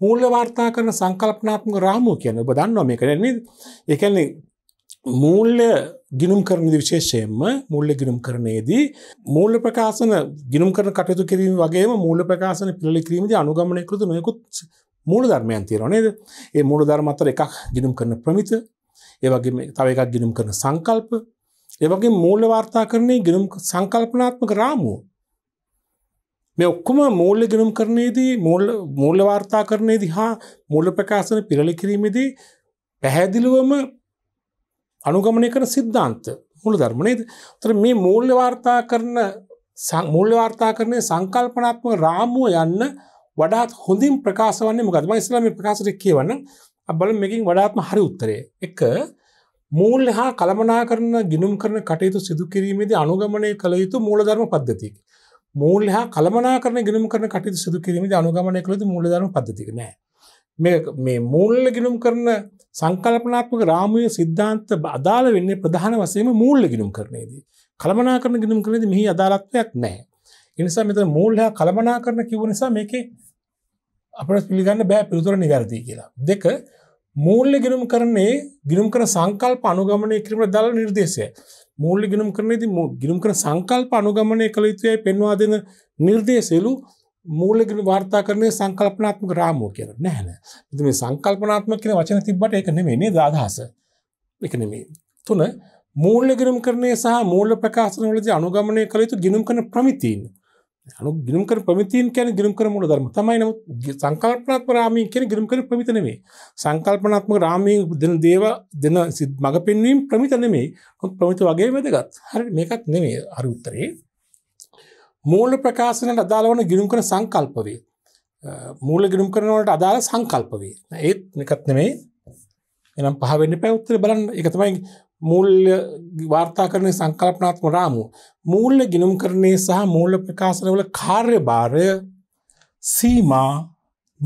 මූල්ල වාර්තා කරන සංකල්පනාත්ම රාමුව කියන ඔබ දන්නවා මේ කරන්නේ එකන්නේ මූල්්‍ය ගිනුම් කරන විශේෂයෙන්ම මුල්ල ගිනුම් කරනයේදී මූල්ල ප්‍රකාශන ගිනුම් කරන කටයුතු කිරීම වගේ මූල ප්‍රකාශන පිළි කිරීමද අනුගමනයකෘතු නොයකුත් මූල ධර්මයන් තියරනේද ඒ මූල ධර්මත්තර එකක් ගිනුම් කරන ප්‍රමිත ඒවගේ තව එකක් ගිනුම් කරන සංකල්ප ඒවගේ මූල්‍ය වාර්තා කරන්නේ ගිනුම් සංකල්පනාත්මක රාමුව මේ ඔක්කොම මූල්ල ගනුම් කරනයේදී මූල්ල වාර්තා කරනයේදි හා මූල ප්‍රකාශන පිරලි කිරීමේදී පැහැදිලුවම අනුගමනය කර සිද්ධාන්ත මුළු ධර්මණයද තර මේ මූල්්‍ය වාර්තා කරන මූල්්‍ය වාර්තා කරනය සංකල්පනාත්ම රාමුව යන්න වඩාත් හොඳින් ප්‍රකාශ වන්නේ මොකදම ඉස්ලාම ප්‍රකාශට කියවන්න බල මෙකින් වඩාත්ම හරි උත්තරය එක මූල්්‍ය හා කළමනා කරන ගිනුම් කරන කටයුතු සිදු කිරීමේදී අනුගමනය කළ යුතු මූලධර්ම පද්ධතික මූල්‍ය හා කළමනාකරන ගිනුම් කරන කටයුතු සිදු කිරීමේදී අනුගමනය කළොත් මූලධර්ම පද්ධතික නෑ. මේ මේ මූල්‍ය ගිනුම් කරන සංකල්පනාත්මක රාමුවේ සිද්ධාන්ත අදාළ වෙන්නේ ප්‍රධාන වශයෙන්ම මූල්‍ය ගිනුම් කරනේදී. කළමනාකරන ගිනුම් කරනේදී මෙහි අදාළත්වයක් නෑ. ඒ නිසා මෙතන මූල්‍ය හා කළමනාකරන කිව්ව නිසා මේකේ අපිට පිළිගන්න බෑ පිළිතුර නිවැරදි කියලා. දෙක මූල්‍ය ගිනුම් කරන්නේ ගිනුම් කරන සංකල්ප අනුගමනය කිරීමට දාලා නිර්දේශය. මූල්ලි ගිනුම් කරනද ගිනුම් කරන සංකල්ප අනුගමනය කළ යුතුයයි පෙන්වා දෙන නිර්දේශෙලු මූලගෙන වාර්තා කරනය සංකල්පනාත්මක රාමෝ කියර නැහැන ති මේ සංකල්පනාත්ම කියෙන වචන තිබට එක නෙමේ දාදහස එක නෙමේ තුන මූල්ල ගිනුම් කරනය සහ මූල ප්‍රකාශනවලද අනුගමනය කළ යුතු ගිනුම් කරන ප්‍රමිතිීන් අනු ගිරුම්කර ප්‍රමිතින් කැන ගිරුම්කර මුල ධර්ම තමයි නමුත් සංකල්පනාත්ම රාමීන් කියන ගිරුම්කර ප්‍රමිත නෙමේ සංකල්පනාත්මක රාමීන් දෙන දේව දෙන මඟ පෙන්වීම ප්‍රමිත නෙමේ ප්‍රමිත වගේ වැදගත් හරි මේකත් නෙමේ අර උත්තරේ මූල ප්‍රකාශනයට අදාළ වන ගිරුම්කර සංකල්ප වේ මූල ගිරුම්කරන වලට අදාළ සංකල්ප වේ ඒත් මේකත් නෙමේ එනම් පහ වෙන්න එපා උත්තරේ බලන්න ඒක තමයි මූල්්‍ය වාර්තා කරන සංකල්පනාත්ම රාමුව. මූල්්‍ය ගිනුම් කරන්නේ සහ මූල්ල ප්‍රකාශනවල කාර්ය භාරය සීමා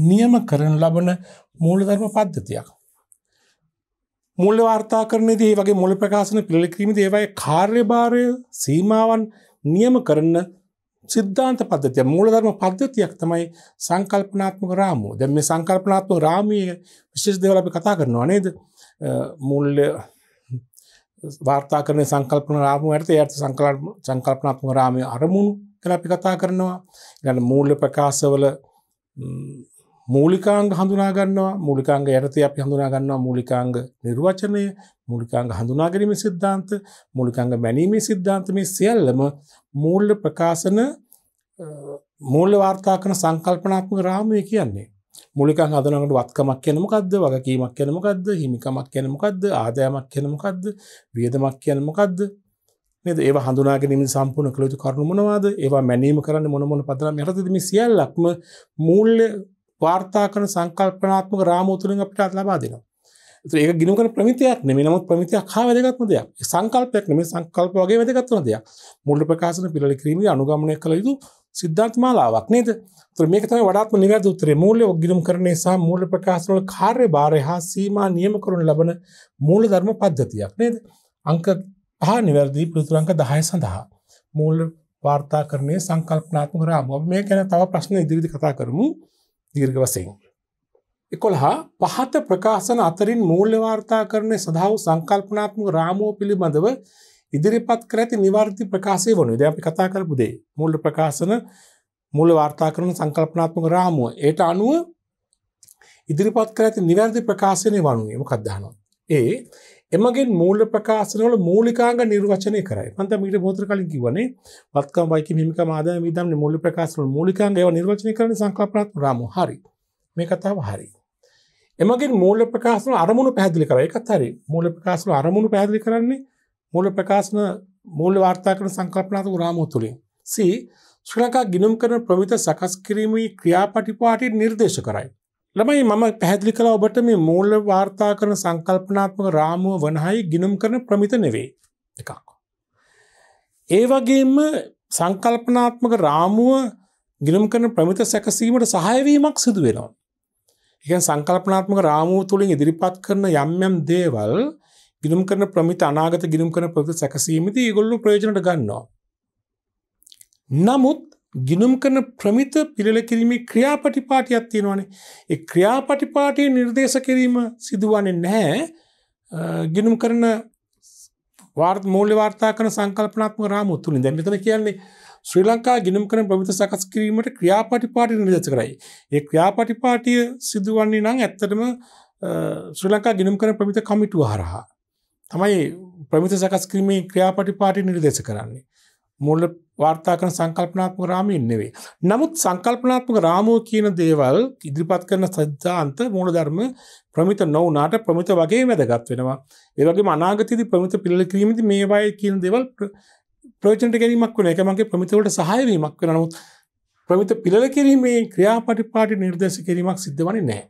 නියම කරන ලබන මූලධර්ම පද්ධතියක්. මුල්ල වාර්තා කරනදී වගේ මුල ප්‍රකාශන පිළිකිරීම දේවයි කාර්ය භාරය සීමාවන් නියම කරන සිද්ධාන්ත පද්ධතිය මූලධර්ම පද්ධතියක් තමයි සංකල්පනාත්මක රාමුව දැම් මේ සංකල්පනාත්ම රාමීය විශේෂ දෙවල අපි කතා කරනවා නේද මුල්ල වාර්තා කරන සංකල්පන රාමුව ඇතේ ඇත සංකල්පනාත්ම රාමය අරමුණු කළ අපි කතා කරනවා ගැන මූල්ල ප්‍රකාශවල මූලිකාංග හඳුනාගන්නවා මූලිකාංග යටතේ අපි හඳුනාගන්නවා මූලිකාංග නිර්වචනය මූලිකාංග හඳුනාගැනීම සිද්ධාන්ත මූලිකාංග මැනීමේ සිද්ධාන්ත මේ සියල්ලම මූල්ල ප්‍රකාශන මූල්ල වාර්තා කරන සංකල්පනාත්මක රාමය කියන්නේ මුලික හදනකට වත්කමක් කියනමකක්ද වගකීමක් කියනමකක්ද හිමිකමක් කියනමකක්ද ආදයමක් කියනමකක්ද වියදමක් කියනමකක්ද නද ඒ හඳුනාග නිම සම්පූර්ණ කළයුතු කරුණුමනවාද ඒවා මැනීම කරන්න මොනමොන පදරම් යරතිදම සියල්ලක්ම මූල්්‍ය වාර්තා කරන සංකල්පනාත්මක රාමෝතුරින් අපිට අත් ලබාදිනවා ඒ ගිනුකන ප්‍රමිතියක් නෙම නමුත් ප්‍රමිතියක් හා වැදගත්ම දෙයක් සංකල්පයක් නෙම සංකල්ප වගේ වැදගත්වන දෙයක් මුල්ල ප්‍රකාශන පිළි කිරීම අනුගමනය කළ යුතු සිද්ධාත් මාලාවක් නේද මේක තමයි වඩාත්ම නිවැරදි උත්තරේ මූල්‍ය ඔග්ගිනුම් කරන්නේ සහ මූල්‍ය ප්‍රකාශනවල කාර්යභාරය හා සීමා නියම කරනු ලබන මූලධර්ම පද්ධතියක් නේද අංක පහ නිවැරදි පිළිතුරු අංක 10 සඳහා මූල්‍ය වාර්තාකරණය සංකල්පනාත්මක රාමුව මේ ගැන තව ප්‍රශ්න ඉදිරිදි කතා කරමු දීර්ඝ වශයෙන් 11 පහත ප්‍රකාශන අතරින් මූල්‍ය වාර්තාකරණය සඳහා සංකල්පනාත්මක රාමුව පිළිබඳව ඉදිරිපත් කර ඇති නිවර්ති ප්‍රකාශය වනු ද අපි කතා කරපුදේ මුල්ල ප්‍රකාශන මුල වාර්තා කරන සංකල්පනාත්මක රාමුව ඒට අනුව ඉදිරිපත් කර ඇති නිවැරදි ප්‍රකාශනය වනුවම කදදානවා. ඒ එමගින් මූල ප්‍රකාශනවල මූලිකාංග නිර්වචනය කරයි පන්ත මීට බෝත්‍ර කලින් කිවනේ වත්කම් වයික හිමික මාද විදම් මූල ප්‍රකාශන මූලිකාංග ඒව නිර්වචනය කරන සංකල්පනාත් රාම හරි මේ කතාව හරි. එමගින් මූල ප්‍රකාශන අරමුණු පැදිලි කරයි කත් හරි මූල ප්‍රකාශන අරමුණු පැදිලි කරන්නේ මූල ප්‍රකාශන මූල්‍ය වාර්තා කරන සංකල්පනාත්මක රාමුව තුළින් සී ශ්‍රී ලංකා ගිනුම් කරන ප්‍රමිත සකස් කිරීමේ ක්‍රියාපටිපාටි නිර්දේශ කරයි. ළමයි මම පැහැදිලි කළ ඔබට මේ මූල්‍ය වාර්තා කරන සංකල්පනාත්මක රාමුව වනහයි ගිනුම් කරන ප්‍රමිත නෙවෙයි එකක්. ඒ වගේම සංකල්පනාත්මක රාමුව ගිනුම් කරන ප්‍රමිත සැකසීමට සහයවීමක් සිදු වෙනවා. එකන් සංකල්පනාත්මක රාමුව තුළින් ඉදිරිපත් කරන යම් යම් දේවල් ගිනුම් කරන ප්‍රමිත අනාගත ගිනුම් කරන ප්‍රති සැකසීමති ගොල්ලු ප්‍රයෝජනට ගන්නවා. නමුත් ගිනුම් කරන ප්‍රමිත පිළිල කිරීමේ ක්‍රියාපටිපාටියක් තියෙනවානේ ඒ ක්‍රියාපටිපාටය නිර්දේශ කිරීම සිදුවන්නේ නැහැ ගිනුම් කරන වාර්ත මූල්‍ය වාර්තා කරන සංකල්පනාත්මක රාමුව තුලින් දැන් මෙතන කියන්නේ ශ්‍රී ලංකා ගිනුම් කරන ප්‍රවිත සකස් කිරීමට ක්‍රියාපටිපාටි නිර්දේශ කරයි. ඒ ක්‍රියාපටිපාටිය සිදුවන්නේ නම් ඇත්තටම ශ්‍රී ලංකා ගිනුම් කරන ප්‍රවිත කමිටුව හරහා. තමයි ප්‍රමිත සකස් කිරීමේ ක්‍රියාපටිපාටි නිර්දේශ කරන්නේ. මුල වාර්තා කරන සංකල්පනාත්මක රාමුවෙන් නෙවෙයි. නමුත් සංකල්පනාත්මක රාමුව කියන දේවල් ඉදිරිපත් කරන සත්‍යාන්ත මූලධර්ම ප්‍රමිත නොවුනාට ප්‍රමිත වගේ වැදගත් වෙනවා. ඒ වගේම අනාගතයේදී ප්‍රමිත පිළිල කිරීමේදී මේ වගේ කියන දේවල් ප්‍රයෝජනට ගැනීමක් වෙන එක මගේ ප්‍රමිත වලට සහාය වීමක් වෙනවා. නමුත් ප්‍රමිත පිළිල කිරීමේ ක්‍රියාපටිපාටි නිර්දේශ කිරීමක් සිද්ධ වෙන්නේ නැහැ.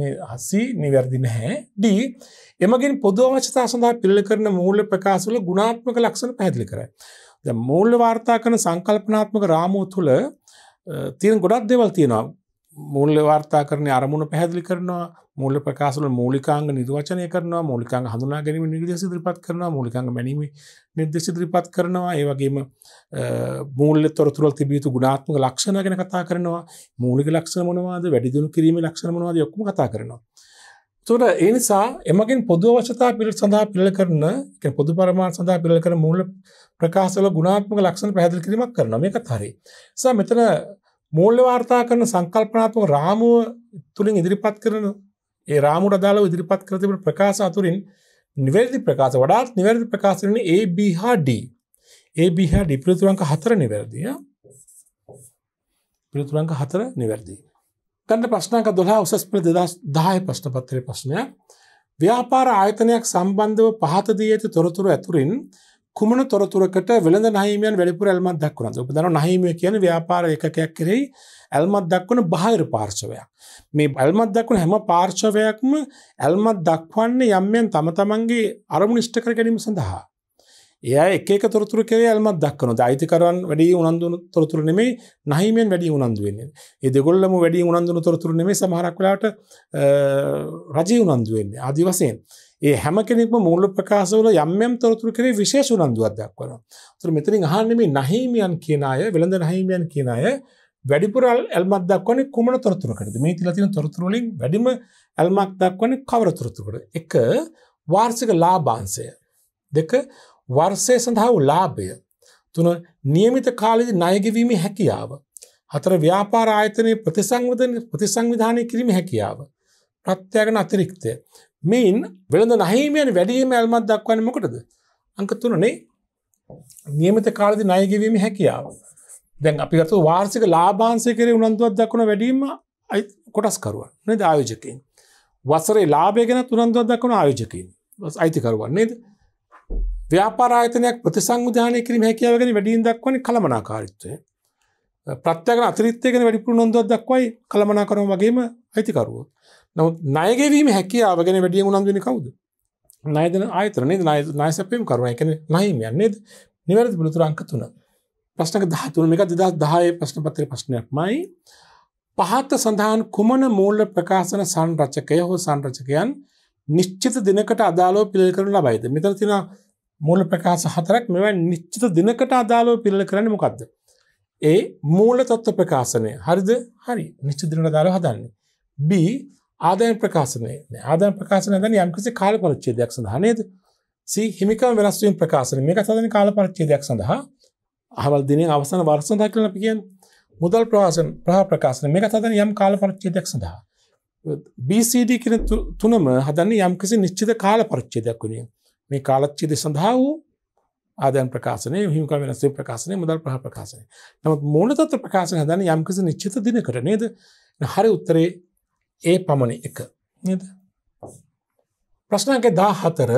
මේ හසි නිවැරදි නැහැ. D එමගින් පොදු අවශ්‍යතා සඳහා පිළිල කරන මූල්‍ය ප්‍රකාශවල ගුණාත්මක ලක්ෂණ පැහැදිලි කරයි. දැන් මූල්‍ය වාර්තා කරන සංකල්පනාත්මක රාමුව තුළ තියෙන ගොඩක් දේවල් තියෙනවා. මූල්‍ය වාර්තා කරන අරමුණ පැහැදිලි කරනවා. මූල ප්‍රකාශවල මූලිකාංග නිර්වචනය කරනවා මූලිකාංග හඳුනා ගැනීම නිර්දේශ ඉදිරිපත් කරනවා මූලිකාංග මැනීම නිර්දේශ ඉදිරිපත් කරනවා ඒ වගේම මූල්‍ය තොරතුරු වල තිබිය යුතු ගුණාත්මක ලක්ෂණ ගැන කතා කරනවා මූලික ලක්ෂණ මොනවාද වැඩි දියුණු කිරීමේ ලක්ෂණ මොනවාද ඔක්කොම කතා කරනවා එතකොට ඒ නිසා එමගින් පොදු අවශ්‍යතා පිළිබඳ සඳහා පිළිල කරන කියන්නේ පොදු පරමාර්ථ සඳහා පිළිල කරන මූල ප්‍රකාශවල ගුණාත්මක ලක්ෂණ පැහැදිලි කිරීමක් කරනවා මේකත් හරි නිසා මෙතන මූල්‍ය වාර්තා කරන සංකල්පනාත්මක රාමුව තුලින් ඉදිරිපත් කරන ඒ රාමුට අදාලව ඉදිරිපත් කරතිබට ප්‍රකාශ අතුරින් නිවැරදි ප්‍රකාශ වඩාත් නිවැරදි ප්‍රකාශරන ABHD ABH ඩිපිරිතුරංක හතර නිවැරදිය පිරිතුරංක හතර නිවැරදි. කන්න ප්‍රශ්නක දොලා උසස් පෙළ දෙදස් දාය ප්‍රශ්න පත්‍රය ප්‍රශ්නය ව්‍යාපාර ආයතනයක් සම්බන්ධව පහතදී ඇති තොරතුරු ඇතුරින් කුමන තොරතුරකට වෙළඳ නහිමියන් වැඩිපුර ඇල්මත් දක්වනද උපදන නහිමිය කියන ව්‍යාපාර එකකයක් කෙරෙහි ඇල්මත් දක්වන බාහිර පාර්ශවයක් මේ ඇල්මත් දක්වන හැම පාර්ශවයක්ම ඇල්මත් දක්වන්නේ යම්යන් තම තමන්ගේ අරමුණිෂ්ට කර ගැනීම සඳහා එය එක තොරතුර කෙරේ ඇල්මත් දක්වන අයිතිකරන් වැඩි උනන්දුන තොරතුර නෙමේ නහිමෙන් වැඩි උනන්දුවෙන්නේ ඒ දෙගොල්ලම වැඩි උනන්දුන තොරතුර නෙමේ සමහරක් වෙලාට රජය උනන්දුවෙන්නේ ආදි වශයෙන් ඒ හැම කෙනෙක්ම මූල ප්‍රකාශවල යම්යම් තොරතුරු කරේ විශේෂ උනන්දුවක් දක්වනවා. ඒතර මෙතනින් අහන්නේ මේ නහීමියන් කියන අය, වෙළඳ නහීමියන් කියන අය වැඩිපුර ඇල්මක් දක්වන්නේ කුමන තොරතුරකටද? මේ තියලා තියෙන තොරතුරු වලින් වැඩිම ඇල්මක් දක්වන්නේ කවර තොරතුරකටද? එක වාර්ෂික ලාභාංශය. දෙක වර්ෂය සඳහා වූ ලාභය. තුන નિયમિત කාලයේදී ණය ගෙවීමේ හැකියාව. හතර ව්‍යාපාර ආයතනයේ ප්‍රතිසංවර්ධන ප්‍රතිසංවිධානය කිරීමේ හැකියාව. ප්‍රත්‍යයන් අතිරික්තය. මෙයින් වෙළඳ නහිමයන් වැඩියීම ඇල්මත් දක්වන්න මොකටද අංක තුනනේ නියමත කාලදි නයගවීම හැකියාව දැන් අපිගතු වාර්සික ලාබාන්සය කරේ උනන්දුවත් දක්වන වැඩීම කොටස්කරුව නද ආයෝජකයින් වසරේ ලාබය ගැන තුනන්දුවත් දක්වන ආයෝජකයින් අයිතිකරුවන්නේද ව්‍යාපාරායතනයක් ප්‍රතිසංවිධානය කිරීම හැකියාවගෙන වැඩින් දක්වන කළමනාකාරිත්වය ප්‍රත්්‍යක අතරිත්තයගෙන වැඩිපුරු නොන්දුවත් දක්වයි කළමනාකරුව වගේම අයිතිකරුව නමුත් නයගැවීම හැකියාව ගැන වැඩිය උනන්දුවෙන කවුද නයදන ආයතරනේ නය නයසැපීම කරුණ එකන නහිම යන්නේද නිවැරදි පිළිතුර අංක තුන ප්‍රශ්නක දහතුන එක දෙදස් දහය ප්‍රශ්න පත්‍රය ප්‍රශ්නයක් මයි පහත්ත සඳහන් කුමන මූල්ල ප්‍රකාශන සංරචකය හෝ සංරචකයන් නිශ්චිත දිනකට අදාලෝ පිළි කරන ලබයිද මෙතර තින මූල ප්‍රකාශ හතරක් මෙවැ නිශ්චිත දිනකට අදාලෝ පිල්ල කරන මොකක්ද. ඒ මූල තත්ව ප්‍රකාශනය හරිද හරි නිශ්ච දිනට දාල හදන්නේ. B ආදායම් ප්‍රකාශනය ආදායම් ප්‍රකාශනය ගැන යම්කිසි කාල පරිච්ඡේදයක් සඳහා නේද? සී හිමිකම් වෙනස් වීම ප්‍රකාශන මේක සඳහන් කාල පරිච්ඡේදයක් සඳහා අහවල් දිනේ අවසන් වර්ෂ සඳහා කියලා අපි කියන්නේ. මුදල් ප්‍රවාසන ප්‍රහ ප්‍රකාශන මේක සඳහන් යම් කාල පරිච්ඡේදයක් සඳහා. BCD කියන තුනම හදන්නේ යම්කිසි නිශ්චිත කාල පරිච්ඡේදයක් වෙනුවෙන්. මේ කාලච්ඡේදය සඳහා වූ ආදයන් ප්‍රකාශනය හිමිකම් වෙනස් වීම ප්‍රකාශනය මුදල් ප්‍රහ ප්‍රකාශනය. නමුත් මූලතත්ත්ව ප්‍රකාශන හදන්නේ යම්කිසි නිශ්චිත දිනකට නේද? හරි උත්තරේ ඒ පමණ එක නද ප්‍රශ්නක දා හතර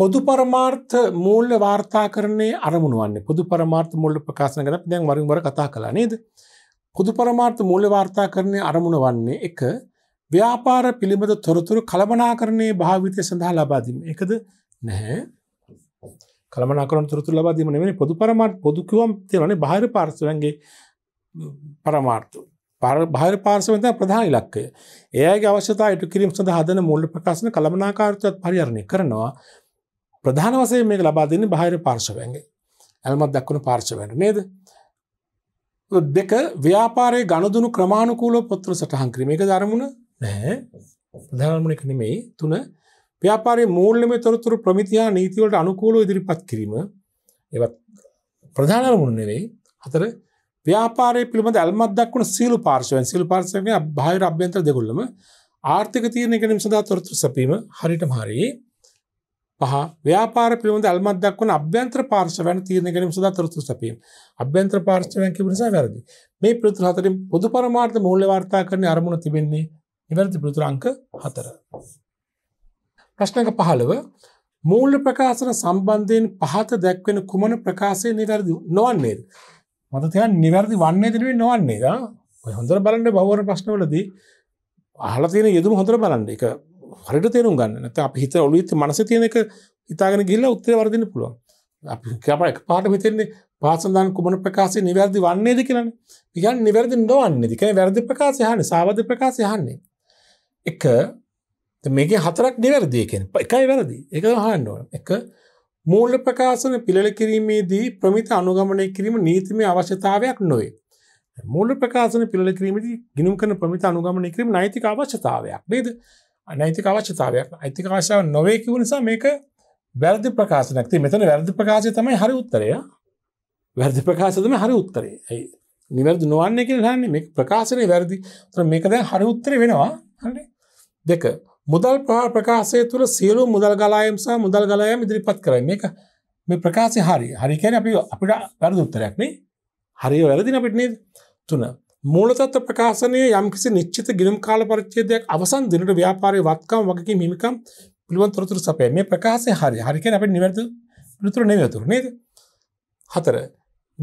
පොදු පරමාර්ථ මූල්ල වාර්තා කරන්නේ අරමුණුවන්නේ පොදු පරමාර්ථ මුල්ල ප්‍රකාශන කරත් දැන් වරින්වර කතා කලා නේද පොදු පරමාර්ථ මූල්ල වාර්තා කරණය අරමුණ වන්නේ එක ව්‍යාපාර පිළිබඳ තොරතුරු කළමනා කරන්නේ භාවිතය සඳහා ලබාදීම එකද නැහැ කළමනා කරන තොරතුරු ලබාදීම නෙමෙයි පොදු පරමාර්ථ පොදු කිව්වම් තියෙනවානේ බාහිර පාර්ශවයන්ගේ පරමාර්ථ බාහිර පාර්ශවෙන් තමයි ප්‍රධාන ඉලක්කය. ඒ අයගේ අවශ්‍යතා ඉටු කිරීම සඳහා හදන මූල්‍ය ප්‍රකාශන කළමනාකාරීත්වයත් පරිහරණය කරනවා. ප්‍රධාන වශයෙන් මේක ලබා දෙන්නේ බාහිර පාර්ශවයෙන්ගේ. ඇල්මක් දක්වන පාර්ශවයෙන් නේද? දෙක ව්‍යාපාරයේ ගනුදෙනු ක්‍රමානුකූලව පොත්වල සටහන් කිරීම. ඒක ධර්මුණ නැහැ. ප්‍රධානමුණ එක නෙමෙයි. තුන ව්‍යාපාරයේ මූල්‍යමය තොරතුරු ප්‍රමිති හා නීති වලට අනුකූලව ඉදිරිපත් කිරීම. ඒවත් ප්‍රධානමුණ නෙවෙයි. හතර ව්‍යාපාරය පිළිබඳ අල්මත් දක්වන සීලු පාර්ශවයන් සිල් පාර්ශවය බාහිර අභ්‍යන්තර දෙකොල්ලම ආර්ථික තීරණ ගැනීම සඳහා තොරතුරු සැපීම හරියටම හරියි. පහ ව්‍යාපාර පිළිබඳ අල්මත් දක්වන අභ්‍යන්තර පාර්ශවයන් තීරණ ගැනීම සඳහා තොරතුරු සැපීම. අභ්‍යන්තර පාර්ශවයන් කියන නිසා වැරදි. මේ පිළිතුරු හතරෙන් පොදු පරමාර්ථ මූල්‍ය වාර්තා කරන අරමුණ තිබෙන්නේ නිවැරදි පිළිතුරු අංක 4. ප්‍රශ්නක 15 මූල්‍ය ප්‍රකාශන සම්බන්ධයෙන් පහත දැක්වෙන කුමන ප්‍රකාශය නිවැරදි නොවන්නේද? මතතියන් නිවැරදි වන්නේ තිනෙ නොවන්නේ ද ඔය හොඳර බලන්න බවර ප්‍රශ්නවලදී අහල තියෙන යෙදුම හොඳර බලන්න එක හරිට තේරුම් ගන්න නැත අප හිත ඔලුත් මනස තියෙන එක හිතාගෙන ගිල්ල උත්තර වර්දින්න පුළුවන් අපි කප එක පාට මෙතෙන්නේ පාසඳන් කුමන ප්‍රකාශය නිවැරදි වන්නේද කියලන පිගන් නිවැරදි නොවන්නේ දික වැරදි ප්‍රකාශය හන්නේ සාවධ ප්‍රකාශය හන්නේ එක මේක හතරක් නිවැරදියකෙන් එකයි වැරදි එක හන්න ඕන එක මූල්‍ය ප්‍රකාශන පිළල කිරීමේදී ප්‍රමිත අනුගමනය කිරීම නීතිමය අවශ්‍යතාවයක් නොවේ. මූල්‍ය ප්‍රකාශන පිළල කිරීමේදී ගිනුම් කරන ප්‍රමිත අනුගමනය කිරීම නෛතික අවශ්‍යතාවයක් නේද? අනෛතික අවශ්‍යතාවයක්. අයිතික අවශ්‍යතාවක් නොවේ කිව්ව නිසා මේක වැරදි ප්‍රකාශනයක්. ඉතින් මෙතන වැරදි ප්‍රකාශය තමයි හරි උත්තරය. වැරදි ප්‍රකාශය තමයි හරි උත්තරය. ඒ නිවැරදි නොවන්නේ කියලා හන්නේ මේක ප්‍රකාශනේ වැරදි. ඒතර මේක දැන් හරි උත්තරේ වෙනවා. හරිනේ? දෙක මුදල් ප්‍රකාශය තුළ සියලු මුදල් ගලායම් සහ මුදල් ගලායම් ඉදිරිපත් කරන්න එක මේ ප්‍රකාශය හරි හරිකැන අපි අපිට වැරදුත්තරයක්නේ හරි වැරදින අපිට නේද තුන මූලතත්ව ප්‍රකාශනය යම්කිසි නිශ්චිත ගිනම් කාල පරිච්චේදයක් අවසන් දිනට ව්‍යාපාරය වත්කම් වගේ මිමිකම් පිළිවන් තොරතුරු සපය මේ ප්‍රකාශය හරි හරිකැන අපට නිවැරදු පිතුර නවතුර නේද හතර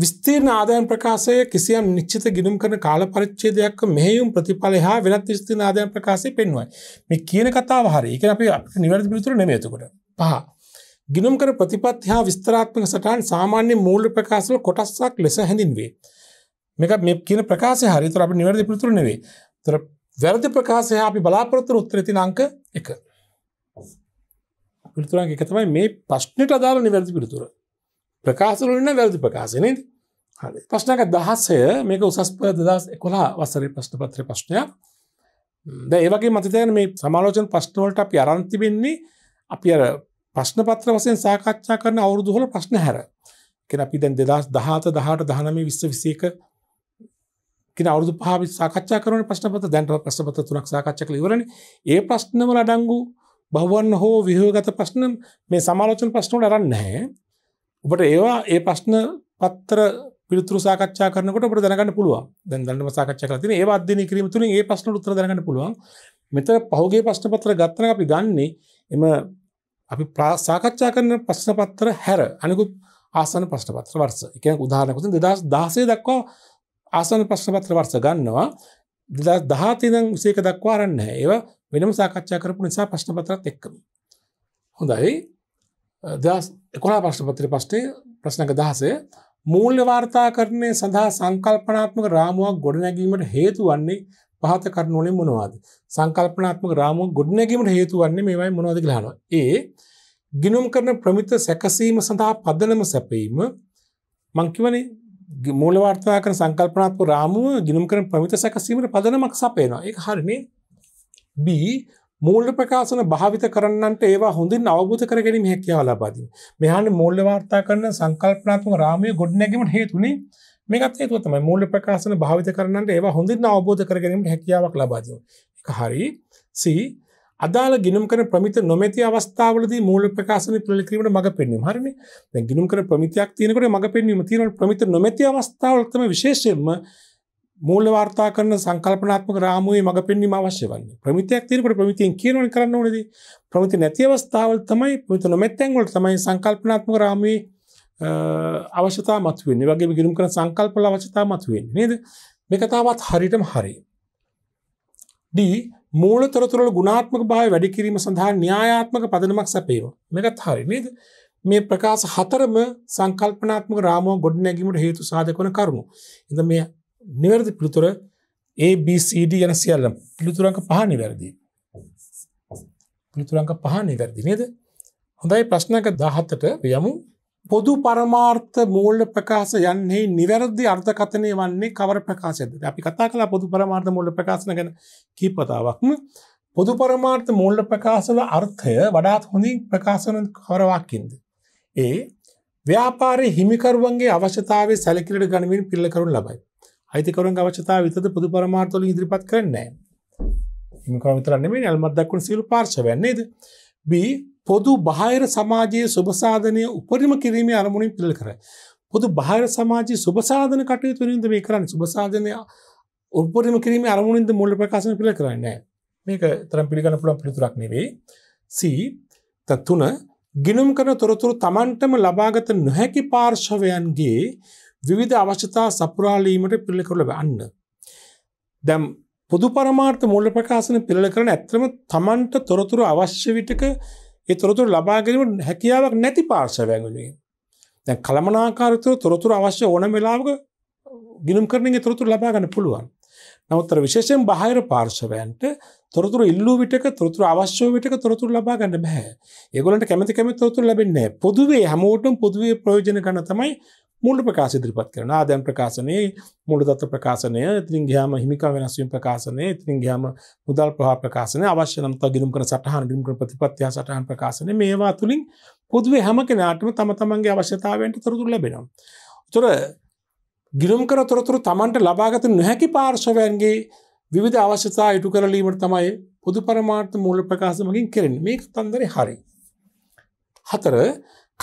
විස්තීර්ණ ආදායම් ප්‍රකාශය කිසියම් නිශ්චිත ගිනුම් කරන කාල පරිච්ඡේදයක මෙහෙයුම් ප්‍රතිඵල හා වෙනත් විස්තීර්ණ ආදායම් ප්‍රකාශය පෙන්වයි. මේ කියන කතාව හරි. ඒ කියන්නේ අපි අපිට නිවැරදි පිළිතුර නෙමෙයි එතකොට. පහ. ගිනුම් කර ප්‍රතිපත්ති හා විස්තරාත්මක සටහන් සාමාන්‍ය මූල්‍ය ප්‍රකාශවල කොටසක් ලෙස හැඳින්වේ. මේක මේ කියන ප්‍රකාශය හරි. ඒතර අපිට නිවැරදි පිළිතුර නෙවෙයි. ඒතර වැරදි ප්‍රකාශය හා අපි බලාපොරොත්තු උත්තරේ තියෙන අංක 1. පිළිතුර අංක 1 තමයි මේ ප්‍රශ්නෙට අදාළ නිවැරදි පිළිතුර. ප්‍රකාශවල ඉන්න වැරදි ප්‍රකාශය නේද? ප්‍රශ්නක දහසය මේක උසස් ප දස් එකොලා වසර ප්‍රශ්න පත්‍ර ප්‍රශ්නයක් ද ඒවගේ මතතයන මේ සමාලෝචන ප්‍රශ්නවලට අප අරන්තිබෙන්නේ අපි අර ප්‍රශ්න පත්‍ර වසයෙන් සාකච්ඡා කරන අවුරුදු හොල ප්‍රශ්න හැර කෙන අපි දැන් දෙදස් දහත දහට දහනම විස්ස විසේක අවුදු පහ සාකච්ා කරන ප්‍රශ්නපත දැන්ට ප්‍රශ්පත තුනක් සාකච්චක ඉවරණ ඒ ප්‍රශ්නවල අඩංගු බහුවන් හෝ විහෝගත ප්‍රශ්න මේ සමාලෝචන ප්‍රශ්නෝට අරන්න හැ ඔබට ඒවා ඒ ප්‍රශ්න පත්තර පිළිතුරු සාකච්ඡා කරනකොට ඔබට දැනගන්න පුළුවන්. දැන් දැනටම සාකච්ඡා කරලා තියෙන ඒවා අධ්‍යයනය කිරීම තුළින් ඒ ප්‍රශ්න උත්තර දැනගන්න පුළුවන්. මෙතන පහුගිය ප්‍රශ්න පත්‍ර ගත්තන අපි ගන්නේ එම අපි සාකච්ඡා කරන ප්‍රශ්න පත්‍ර හැර අනිකුත් ආසන ප්‍රශ්න පත්‍ර වර්ෂ. ඒ කියන්නේ උදාහරණයක් වශයෙන් 2016 දක්වා ආසන ප්‍රශ්න පත්‍ර වර්ෂ ගන්නවා. 2017 ඉඳන් 21 දක්වා අරන් නැහැ. ඒවා වෙනම සාකච්ඡා කරපු නිසා ප්‍රශ්න පත්‍රත් එක්කම. හොඳයි. 2019 ප්‍රශ්න පත්‍රයේ ප්‍රශ්නක 16 මූල්‍ය වාර්තාකරණය සඳහා සංකල්පනාත්මක රාමුවක් ගොඩනැගීමට හේතු වන්නේ පහත කරනුවලින් මොනවාද. සංකල්පනාත්මක රාමුව ගොඩනැගීමට හේතු වන්නේ මේවයි මොනවාද කියලානවා. ඒ ගිනුම් කරන ප්‍රමිත සැකසීම සඳහා පදනම සැපීම මංකිවනේ මූලවාර්තා කරන සංකල්පනාත්මක රාමුව ගිනුම් කරන ප්‍රමිත සැකසීමට පදනමක් සපයනවා. ඒක හරිනේ. B මූල්්‍ය ප්‍රකාශන භාවිත කරන්නට ඒවා හොඳින් අවබෝධ කරගැනීම හැකියාව ලබා දෙනවා. මෙහානේ මූල්‍ය වාර්තා කරන සංකල්පනාත්මක රාමයේ ගොඩනැගීමට හේතුනේ මේකත් හේතුව තමයි මූල්‍ය ප්‍රකාශන භාවිත කරන්නට ඒවා හොඳින් අවබෝධ කරගැනීමට හැකියාවක් ලබා දෙනවා. ඒක හරි. C අදාළ ගිනුම් කරන ප්‍රමිත නොමැති අවස්ථාවලදී මූල්‍ය ප්‍රකාශන පිළිල කිරීමට මඟ පෙන්වීම. හරිනේ. දැන් ගිනුම් කරන ප්‍රමිතයක් තියෙනකොට මඟ පෙන්වීම තියෙනකොට ප්‍රමිත නොමැති අවස්ථාවල තමයි විශේෂයෙන්ම මූල්‍ය වාර්තා කරන සංකල්පනාත්මක රාමුවේ මඟ පෙන්වීම අවශ්‍ය වන්නේ. ප්‍රමිතියක් තියෙනකොට ප්‍රමිතියෙන් කියනවනේ කරන්න ඕනේදී. ප්‍රමිති නැති අවස්ථාවල් තමයි ප්‍රමිති නොමැත්තෙන් වල තමයි සංකල්පනාත්මක රාමුවේ අවශ්‍යතා මතුවෙන්නේ. ඒ වගේම ගිනුම් කරන සංකල්පවල අවශ්‍යතා මතුවෙන්නේ නේද? මේ කතාවත් හරියටම හරි. D මූලතරතර වල ගුණාත්මක භාවය වැඩි කිරීම සඳහා න්‍යායාත්මක පදනමක් සැපයීම. මේකත් හරි නේද? මේ ප්‍රකාශ හතරම සංකල්පනාත්මක රාමුව ගොඩනැගීමට හේතු සාධක වන කරුණු. ඉතින් මේ නිවැරදි පිළිතුර ABCD යන සියල්ලම පිළිතුරංක පහ නිවැරදි. පිළිතුරංක පහ නිවැරදි නේද? හොඳයි ප්‍රශ්නක 17ට යමු. පොදු පරමාර්ථ මූල්‍ය ප්‍රකාශ යන්නේ නිවැරදි අර්ථකථනය වන්නේ කවර ප්‍රකාශයද? අපි කතා කළා පොදු පරමාර්ථ මූල්‍ය ප්‍රකාශන ගැන කීප වතාවක්ම. පොදු පරමාර්ථ මූල්‍ය ප්‍රකාශවල අර්ථය වඩාත් හොඳින් ප්‍රකාශ වන කවර වාක්‍යින්ද? ඒ ව්‍යාපාරයේ හිමිකරුවන්ගේ අවශ්‍යතාවය සැලකිලිට ගනිමින් පිළිල කරනු ලබයි. අයිතිකරුවන්ගේ අවශ්‍යතාව විතරද පොදු පරමාර්ථ වලින් ඉදිරිපත් කරන්නේ නැහැ. මේ කරුණ විතරක් නෙමෙයි අල්මත් දක්වන සියලු පාර්ශවයන් නේද? B පොදු බාහිර සමාජයේ සුබ සාධනය උපරිම කිරීමේ අරමුණින් පිළ කරයි. පොදු බාහිර සමාජයේ සුබ සාධන කටයුතු වෙනින්ද මේ කරන්නේ සුබ සාධනය උපරිම කිරීමේ අරමුණින්ද මූල්‍ය ප්‍රකාශන පිළ කරන්නේ නැහැ. මේක තරම් පිළිගන්න පුළුවන් පිළිතුරක් නෙවෙයි. C තත්ුණ ගිනුම් කරන තොරතුරු Tamanටම ලබාගත නොහැකි පාර්ශවයන්ගේ විධ අවශ්‍යතා සපුරාලීමට පිළ කරල වන්න. දැම් පොදු පරමාර්ථ මුල්ල ප්‍රකාශන පිළ කරන ඇත්‍රම තමන්ට තොරතුරු අවශ්‍ය විටක ඒ තොරතුර ලබාගරීම හැකියාවක් නැති පාර්ශවැගුණේ. දැ කළමනාකාරතුර තොරතුර අවශ්‍ය ඕන වෙලාවක ගිනම් කරනගේ තොරතුර ලබාගන්න පුළුවන්. නවත්තර විශේෂයෙන් බාහිර පාර්ශවයන්ට තොරතුර ඉල්ලූ විටක තොරතුර අවශ්‍ය විටක තොරතුර ලබා ගන්න බෑ. ඒගොල්ලන්ට කැමති කැමති තොරතුරු ලැබෙන්නේ නැහැ. පොදුවේ හැමෝටම පොදුවේ ප්‍රයෝජන ගන්න තමයි මුල්ඩ ප්‍රකාශ ඉදිරිපත් කරන ආදයන් ප්‍රකාශනයේ මුළු දත්ත ප්‍රකාශනය ඉතින් ගයාම හිමිකා වෙනස්වීම ප්‍රකාශනය ඉතින් ගයාම මුදල් ප්‍රහා ප්‍රකාශනය අවශ්‍ය නම් ගිනුම් කර සටහන් ගිනුම් කර ප්‍රතිපත්තිය සටහන් ප්‍රකාශනය මේවා තුලින් පොදුවේ හැම කෙනාටම තම තමන්ගේ අවශ්‍යතාවයන්ට තොරතුරු ලැබෙනවා. උතර ගිනුම් කර තොරතුරු තමන්ට ලබාගත නොහැකි පාර්ශවයන්ගේ විවිධ අවශ්‍යතා ඉටු කරලීමට තමයි පොදු පරමාර්ථ මූල ප්‍රකාශ මගින් කරන්නේ. මේක තන්දරේ හරි. හතර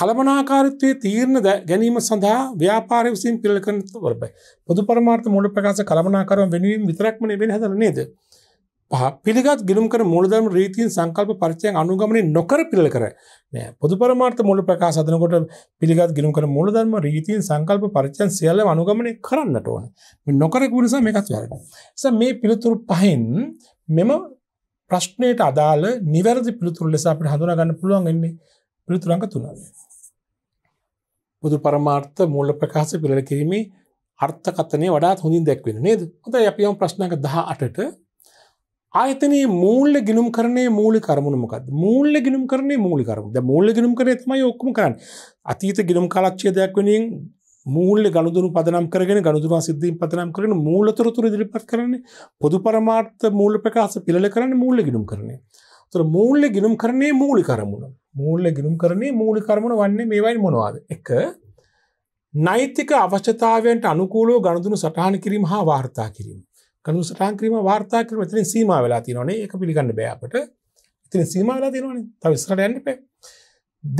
කළමනාකාරත්වය තීරණ ගැනීම සඳහා ව්‍යාපාර විසින් පිළ කරන වරපයි පොදු පරමාර්ථ මුල ප්‍රකාශ කළමනාකරම වෙනුවෙන් විතරක්ම නෙවෙයි හදන නේද පහ පිළිගත් ගිලුම් කර මූලධර්ම රීතියෙන් සංකල්ප පරිචයන් අනුගමනය නොකර පිළ කර නෑ පොදු පරමාර්ථ මුල ප්‍රකාශ හදනකොට පිළිගත් ගිලුම් කර මූලධර්ම රීතියෙන් සංකල්ප පරිචයන් සියල්ලම අනුගමනය කරන්නට ඕනේ මේ නොකර නිසා මේකත් වැරදි නිසා මේ පිළිතුරු පහෙන් මෙම ප්‍රශ්නයට අදාළ නිවැරදි පිළිතුරු ලෙස අපිට හඳුනා ගන්න පුළුවන් වෙන්නේ පිළිතුරු අංක 3 බුදු පරමාර්ථ මූල්ල ප්‍රකාශ පිළල කිරීමේ අර්ථකතනය වඩාත් හොඳින් දැක්වෙන නේද හොඳ අපියම් ප්‍රශ්නක දහ අටට ආයතනයේ මූල්ල ගිනුම් කරනේ මූලි කරමුණමකද මූල්ල ගිනුම් කරනේ මූලි කරමු ද මූල්ල ගිනුම් කරේ තමයි ඔක්කම කරන්න අතීත ගිනුම් කලක්ෂය දෙයක්වෙනින් මූල්ල ගනුදුරු පදනම් කරගෙන ගනුදුරවා සිද්ධීන් පතනම් කරන මූලතරතුර දිරිපත් කරන්නේ පොදු පරමාර්ථ මූල ප්‍රකාශ පිළ කරන්න මූල්ල ගිනුම් කරන්නේ තුර මූල්ල ගිනුම් කරන්නේ මූලි කරමුණම් මූල්ල ගිනුම් කරන්නේ මූලි කරමුණ වන්නේ මේවයි මොනවාද එක නෛතික අවශ්‍යතාවයන්ට අනුකූලෝ ගණඳුනු සටහන කිරීම හා වාර්තා කිරීම කනු සටහන් කිරීම වාර්තා කර තින සීම වෙලා තිනොනේ එක පිළිගන්න බෑපට ඉතින සීම වෙලා තිනවන තවිස්කට යන්න පේ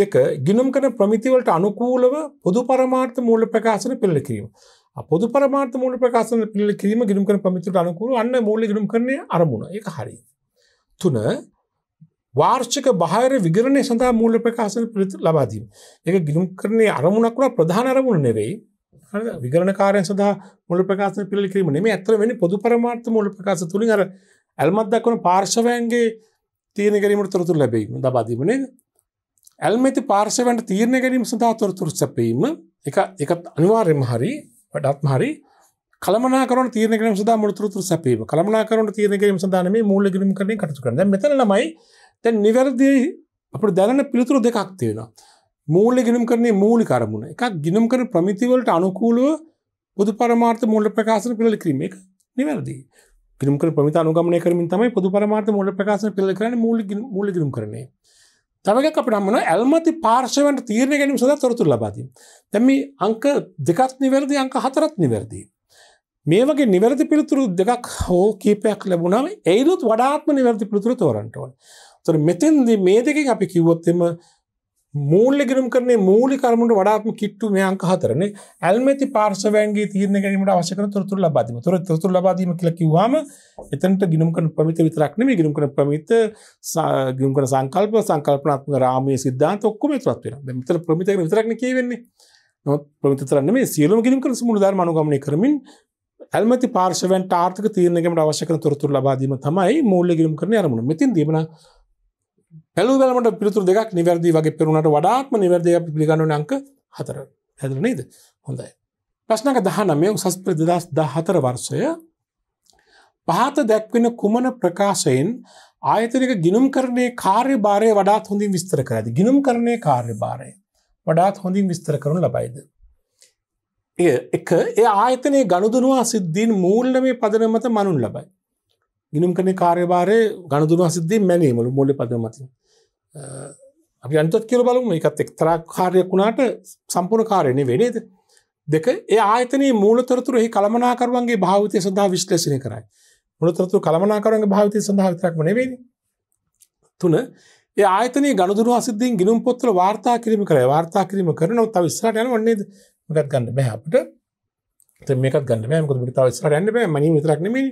දෙක ගිනුම් කන ප්‍රමිතිවලට අනුකූලව පොදු පරමාර්ථ මූල ප්‍රකාශන පෙළ කිරීම පොදු පරමාර්ථ මූල ප්‍රකාශන පිළ කිරීම ගිනුම් කන ප්‍රමිතිට අනුකූල අන්න මූල ගිනුම් කරන්නේ අරමුණ එක හරි තුන වාර්ෂික බාහිර විගරණය සඳහා මූල ප්‍රකාශන ලබාදීම. ඒක ගිනුම් කරන්නේ අරමුණක් වුණා ප්‍රධාන අරමුණ නෙවෙයි. හරිද? විගරණකාරයන් සඳහා මූල ප්‍රකාශන පිළිලි කිරීම නෙමෙයි. අතර වෙන්නේ පොදු පරමාර්ථ මූල ප්‍රකාශ තුලින් අර ඇල්මත් දක්වන පාර්ශවයන්ගේ තීරණය ගැනීමට තොරතුරු ලැබෙයි. ලබාදීම නේද? ඇල්මෙති පාර්ශවයන්ට තීරණය ගැනීම සඳහා තොරතුරු සැපීම එක එකත් අනිවාර්යයෙන්ම හරි වඩාත්ම හරි කළමනාකරන තීරණය ගැනීම සඳහා මූල තොරතුරු සැපීම. කළමනාකරන තීරණය ගැනීම සඳහා නෙමෙයි මූල්‍ය ගිණුම් කරන්නේ කටයුතු කරන්නේ. දැන් මෙතන ළමයි තැන් නිවැරදේ අපට දැන පිළිතුරු දෙකක් තියෙනවා. මූල්ල ගිනම් කරන්නේ මූලි කරමුණ එකක් ගිනම් කර ප්‍රමිතිවලට අනුකූලුව බුදු පරමාර්ථ මූල්ල ප්‍රකාශන පිළි කිරීම එක නිවැරදි. ගිනම් කර ප්‍රමිත අනුගමනය කරමින් තමයි පොදු පරමාර්ථ මූල්ල ප්‍රකාශන පිළි කරන්නේ මූලික මූල්ල ගිනම් කරන්නේ. තවක අපට අම්මන ඇල්මති පාර්ශවන්ට තීරණය ගැනීම සඳහා තොරතුරු ලබා දෙනවා. දැන් මේ අංක දෙකක් නිවැරදි අංක හතරක් නිවැරදි. මේ වගේ නිවැරදි පිළිතුරු දෙකක් හෝ කීපයක් ලැබුණාම ඒලොත් වඩාත්ම නිවැරදි පිළිතුරු තෝරන්න ඕනේ. තර මෙතෙන්ද මේ දෙකින් අපි කිව්වොත්තෙම මූල්ලි ගිරම් කරන මූලිකරමට වඩාත්ම කිට්ටු මේ අංක හතරන ඇල්මති පාර්සවයන්ගේ තීරණ ගැනීමට අවශ්‍යකන තොරතුර ලබාදීම තොර තොරතුර ලබාදීම කියලා කිව්වම එතනට ගිනුම් කරන ප්‍රමිත විතරක් නෙමෙයි ගිනුම් කරන ප්‍රමිත ගිනුම් කරන සංකල්ප සංකල්පනාත්මක රාමයේ સિદ્ધාන්ත ඔක්කොම ඒතරත් වෙනවා දැන් මෙතන ප්‍රමිත ගැන විතරක් නේ කියවෙන්නේ නමුත් ප්‍රමිත විතරක් නෙමෙයි සියලුම ගිනුම් කරන සමුළු ධර්ම අනුගමනය කරමින් ඇල්මති පාර්ශවයන්ට ආර්ථික තීරණ ගැනීමට අවශ්‍ය කරන තොරතුරු ලබා දීම තමයි මූල්‍ය ගිනුම් කරන අරමුණ මෙතින් දීමනම් හැලුවලට පිතුර දෙක් නිවැරදි වගේ පෙරුණට වඩාත්ම නිවැරදය පිගණන අංක හතර හැදරනේද හොඳයි. ප්‍රශ්නක දහනමය උසස් ප්‍රදදස් ද හතර වර්ෂය පහත දැක්වෙන කුමන ප්‍රකාශයෙන් ආයතනික ගිනුම් කරණය කාර්ය භාරය වඩාත් හොඳින් විස්තර කර ඇති ගිනුම් කරණය කාර්ය භාරය වඩාත් හොඳින් විස්තර කරනු ලබයිද. එය එක ඒ ආයතනය ගණුදනවා සිද්ධීන් මූල්ල මේ පදනමත මනුන් ලබයි. ගිනුම් කන කාර්යභාරය ගණදුනවා සිද්ධී මැනීමලු මුල්ලි පදමතින්. අපි අන්තත් කියල බලු එකත් එක්තරා කාරයක් වුණාට සම්පූර්ණ කාරයණය වෙනේද දෙක ඒ ආතනයේ මූලතරතුර එහි කළමනාකරුවන්ගේ භාවිතය සඳහා විශ්ලේෂණය කරයි මුලතරතු කළමනාකරන්ගේ භාවිතය සඳහා විතරක් වනවෙේ තුන ඒ ආතන ගනුදුර සිද්ධින් ගිනුම් පොත්තල වාර්තා කිරීම කර වාර්තා කිරීම කරනව තව ස්රට යන වන්නේද ගත් ගන්න බැහපට මේකත් ගන්න මකො තාව ස්රට යන්න බෑ මනී විතරක්නෙමේ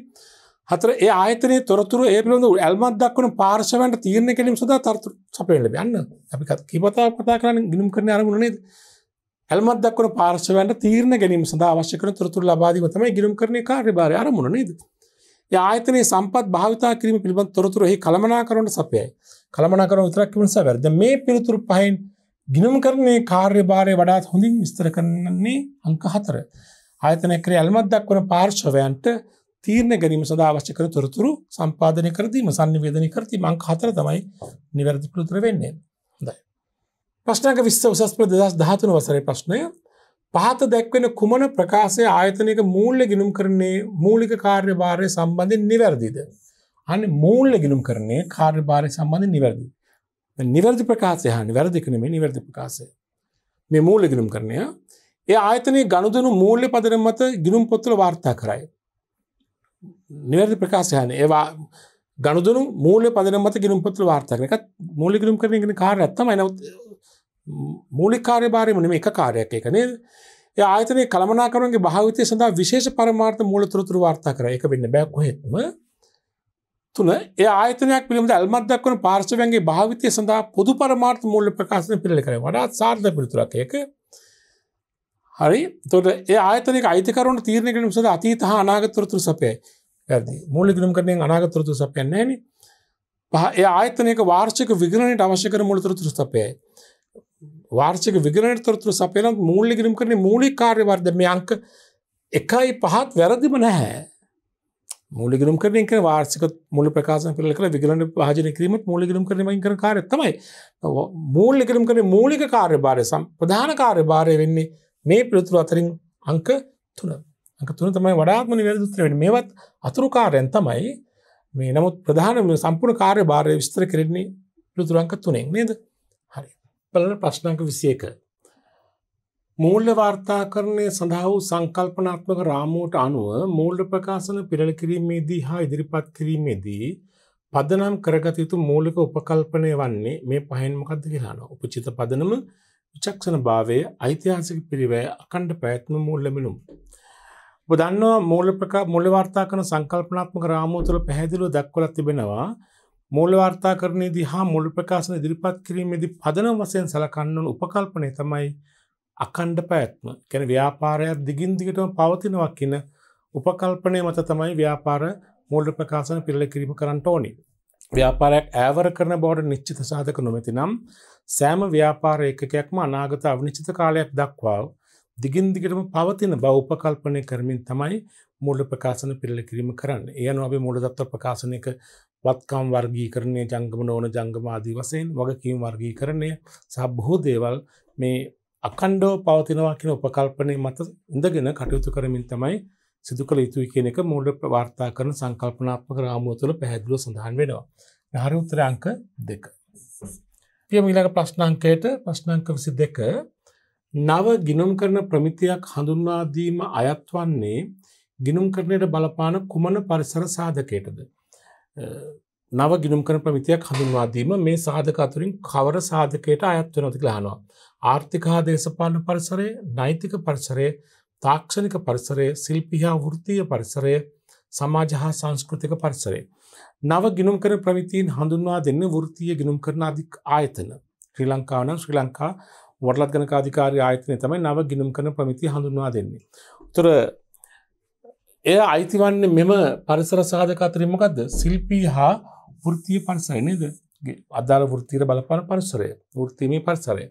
හතර ඒ ආතනය තොරතුර ඒ පිළඳ ඇල්මත් දක්වන පාර්ශවන්ට තීරණ කෙලින් සුදා තර්තු සපේල යන්න අපි කිපතා කතා කරන්න ගිනුම් කරන අරගුණනේ ඇල්මත් දක්වන පාර්ශවන්ට තීරණ ගැනීම සඳ අවශ්‍යකන තොරතුර ලබාදීම තමයි ගිරුම් කරන කාර්යභාරය අරමුණ නේද ආයතනය සම්පත් භාවිතා කිරීම පිළිබඳ තොරතුර එහි කළමනා කරනට සපයයි කළමනා කරන විතරක් කිවන සැවැරද මේ පිළිතුරු පහෙන් ගිනුම් කරන්නේ කාර්යභාරය වඩාත් හොඳින් විස්තර කරන්නේ අංක හතර ආයතනය ක්‍රිය ඇල්මත් දක්වන පාර්ශවයන්ට තීරණ ගැනීම සඳහා අවශ්‍ය කරන තොරතුරු සම්පාදනය කර දීම sannivedanaya කර දීම අංක 4 තමයි නිවැරදි පිළිතුර වෙන්නේ. හොඳයි. ප්‍රශ්නක 20 උසස් පෙළ 2013 වසරේ ප්‍රශ්නය පහත දැක්වෙන කුමන ප්‍රකාශය ආයතනයක මූල්‍ය ගිණුම් කරන්නේ මූලික කාර්යභාරය සම්බන්ධයෙන් නිවැරදිද? අනේ මූල්‍ය ගිණුම් කරන්නේ කාර්යභාරය සම්බන්ධයෙන් නිවැරදි. නිවැරදි ප්‍රකාශය හා නිවැරදික නෙමෙයි නිවැරදි ප්‍රකාශය. මේ මූල්‍ය ගිණුම් කරණය ඒ ආයතනයේ ගනුදෙනු මූල්‍ය පදනම මත ගිණුම් පොත්වල වාර්තා කරයි. නිවැරදි ප්‍රකාශයන ඒවා ගනුදනු මූල පදන මත ගිරුම් පතුල වාර්තකනක මූලිගරුම් කරනගෙන කාර ඇත්තම එන මූලිකාරය භාරය මනම එක කාරයක් එක නේද ආතන කළමනාකරුන්ගේ භාවිතය සඳහා විශේෂ පරමාර්ථ මූල තුරතුර වාර්තා කර එක වෙන්න බැක් හෙත්ම තුන ඒ ආතනයක් පිළිබඳ අල්මත්දක්වන පාර්ශවයන්ගේ භාවිතය සඳහා පොදු පරමාර්ථ මූල්ල ප්‍රකාශන පිළිල කර වඩාත් සාර්ධ පිළිතුරක් එක හරි තොට ඒ ආතනක අයිතකරුණු තීරණකනම් සඳ අතීතහා අනාගතතුරතුර සපේ ඇති මූලි ගිලුම්කරණයෙන් අනාගතරතු සපයන්නේ නෑන පහ ඒ ආයතනක වාර්ෂික විගණනයට අවශ්‍යකර මුලතරතුරු සපයයි. වාර්ෂික විගණයට තොරතුරු සපයන මූල්ලි ගිලුම් කරන මූලි කාර්යවර්ධම අංක එකයි පහත් වැරදිම නැහැ. මුලිගලම් කරන කර වාර්සික මුල ප්‍රකාශ කරල කර විගලට පාජන කිරීමට මුලිගලම් කරනමින් කර කාර තමයි මූල්ලිකලම් කරන මූලික කාර්ය භාරය සම් ප්‍රධාන කාර්ය භාරය වෙන්නේ මේ පිළිතුරු අතරින් අංක තුනක්. තුන තමයි වඩාත්ම නිවැ දුත්‍රවෙන මේවත් අතුරුකාරයන් තමයි මේ නමුත් ප්‍රධානම සම්පූර්ණ කාර්ය භාරය විස්තර කරන්නේ ලුතුරංක තුනෙක් නේද හරි පලන ප්‍රශ්නංක විසියක මූල්්‍ය වාර්තා කරණය සඳහා වූ සංකල්පනාත්මක රාමුවට අනුව මූල්්‍ය ප්‍රකාශන පිරල කිරීමේදී හා ඉදිරිපත් කිරීමේදී පදනම් කරගතයුතු මූලික උපකල්පනය වන්නේ මේ පහෙන්මකක්ද කියලාන උපචිත පදනම විචක්ෂණ භාවය ඓතිහාසික පිරිවය අකණ්ඩ පැත්ම මුල්ලමිනුම් ඔබ දන්නවා මූල ප්‍රකා මූල වාර්තා කරන සංකල්පනාත්මක රාමුව තුළ පැහැදිලිව දක්වලා තිබෙනවා මූල වාර්තා කරණයේදී හා මූල ප්‍රකාශන ඉදිරිපත් කිරීමේදී පදනම වශයෙන් සලකන්න ඕන උපකල්පනය තමයි අඛණ්ඩ පැවැත්ම. කියන්නේ ව්‍යාපාරයක් දිගින් දිගටම පවතිනවා කියන උපකල්පනය මත තමයි ව්‍යාපාර මූල්‍ය ප්‍රකාශන පිරල කිරීම කරන්න ඕනි. ව්‍යාපාරයක් ඇවර කරන බවට නිශ්චිත සාධක නොමැති නම් සෑම ව්‍යාපාර එකකයක්ම අනාගත අවිනිශ්චිත කාලයක් දක්වා දිගින් දිගටම පවතින බව උපකල්පනය කරමින් තමයි මුල්ල ප්‍රකාශන පිරල කිරීම කරන්න යන අපේ මුලදත්ව ප්‍රකාශනයක වත්කම් වර්ගී කරණය ජංගම නෝන ජංගම ආදී වසයෙන් වගකීම් වර්ගී කරණය සබ්හෝ දේවල් මේ අකණ්ඩෝ පවතිනවා කියෙන උපකල්පනය මත ඉඳගෙන කටයුතු කරමින් තමයි සිදු කළ යුතුයි කියන එක මුල්ඩ ප්‍රවාර්තා කරන සංකල්පනාත්මක රාමුව තුළ පැහැදිලුව සඳහන් වෙනවා. හරි උත්තරංක දෙක. පිය මිලක ප්‍රශ්නංකයට ප්‍රශ්නංක විසි දෙක නව ගිනුම් කරන ප්‍රමිතියක් හඳුන්වාදීම අයත් වන්නේ ගිනුම් කරණයට බලපාන කුමන පරිසර සාධකයටද. නව ගිනුම් කරන ප්‍රමිතියක් හඳුන්වාදීම මේ සාධක අතුරින් කවර සාධකයට අයත් වෙනති ලානවා. ආර්ථික හා දේශපාලන පරිසරය නෛතික පරිසරය තාක්ෂණික පරිසරය සිල්පිහා වෘතිය පරිසරය සමාජ හා සංස්කෘතික පරිසරේ. නව ගිනුම් කර ප්‍රමිතින් හඳුන්වා දෙන්න වෘතිය ගිනුම් කරන අධික් ආයතන ශ්‍රී ලංකාවන ශ්‍රී ලංකා වටලත් ගණකාධිකාරි ආයතනය තමයි නව ගිනුම් කරන ප්‍රමිති හඳුන්වා දෙන්නේ. තුර එය අයිතිවන්නේ මෙම පරිසර සාධකතරමකක්ද සිල්පී හා වෘතිය පරිසරනේද අදාළ වෘතිර බලපන පරිසරය වෘතිමේ පරිසරය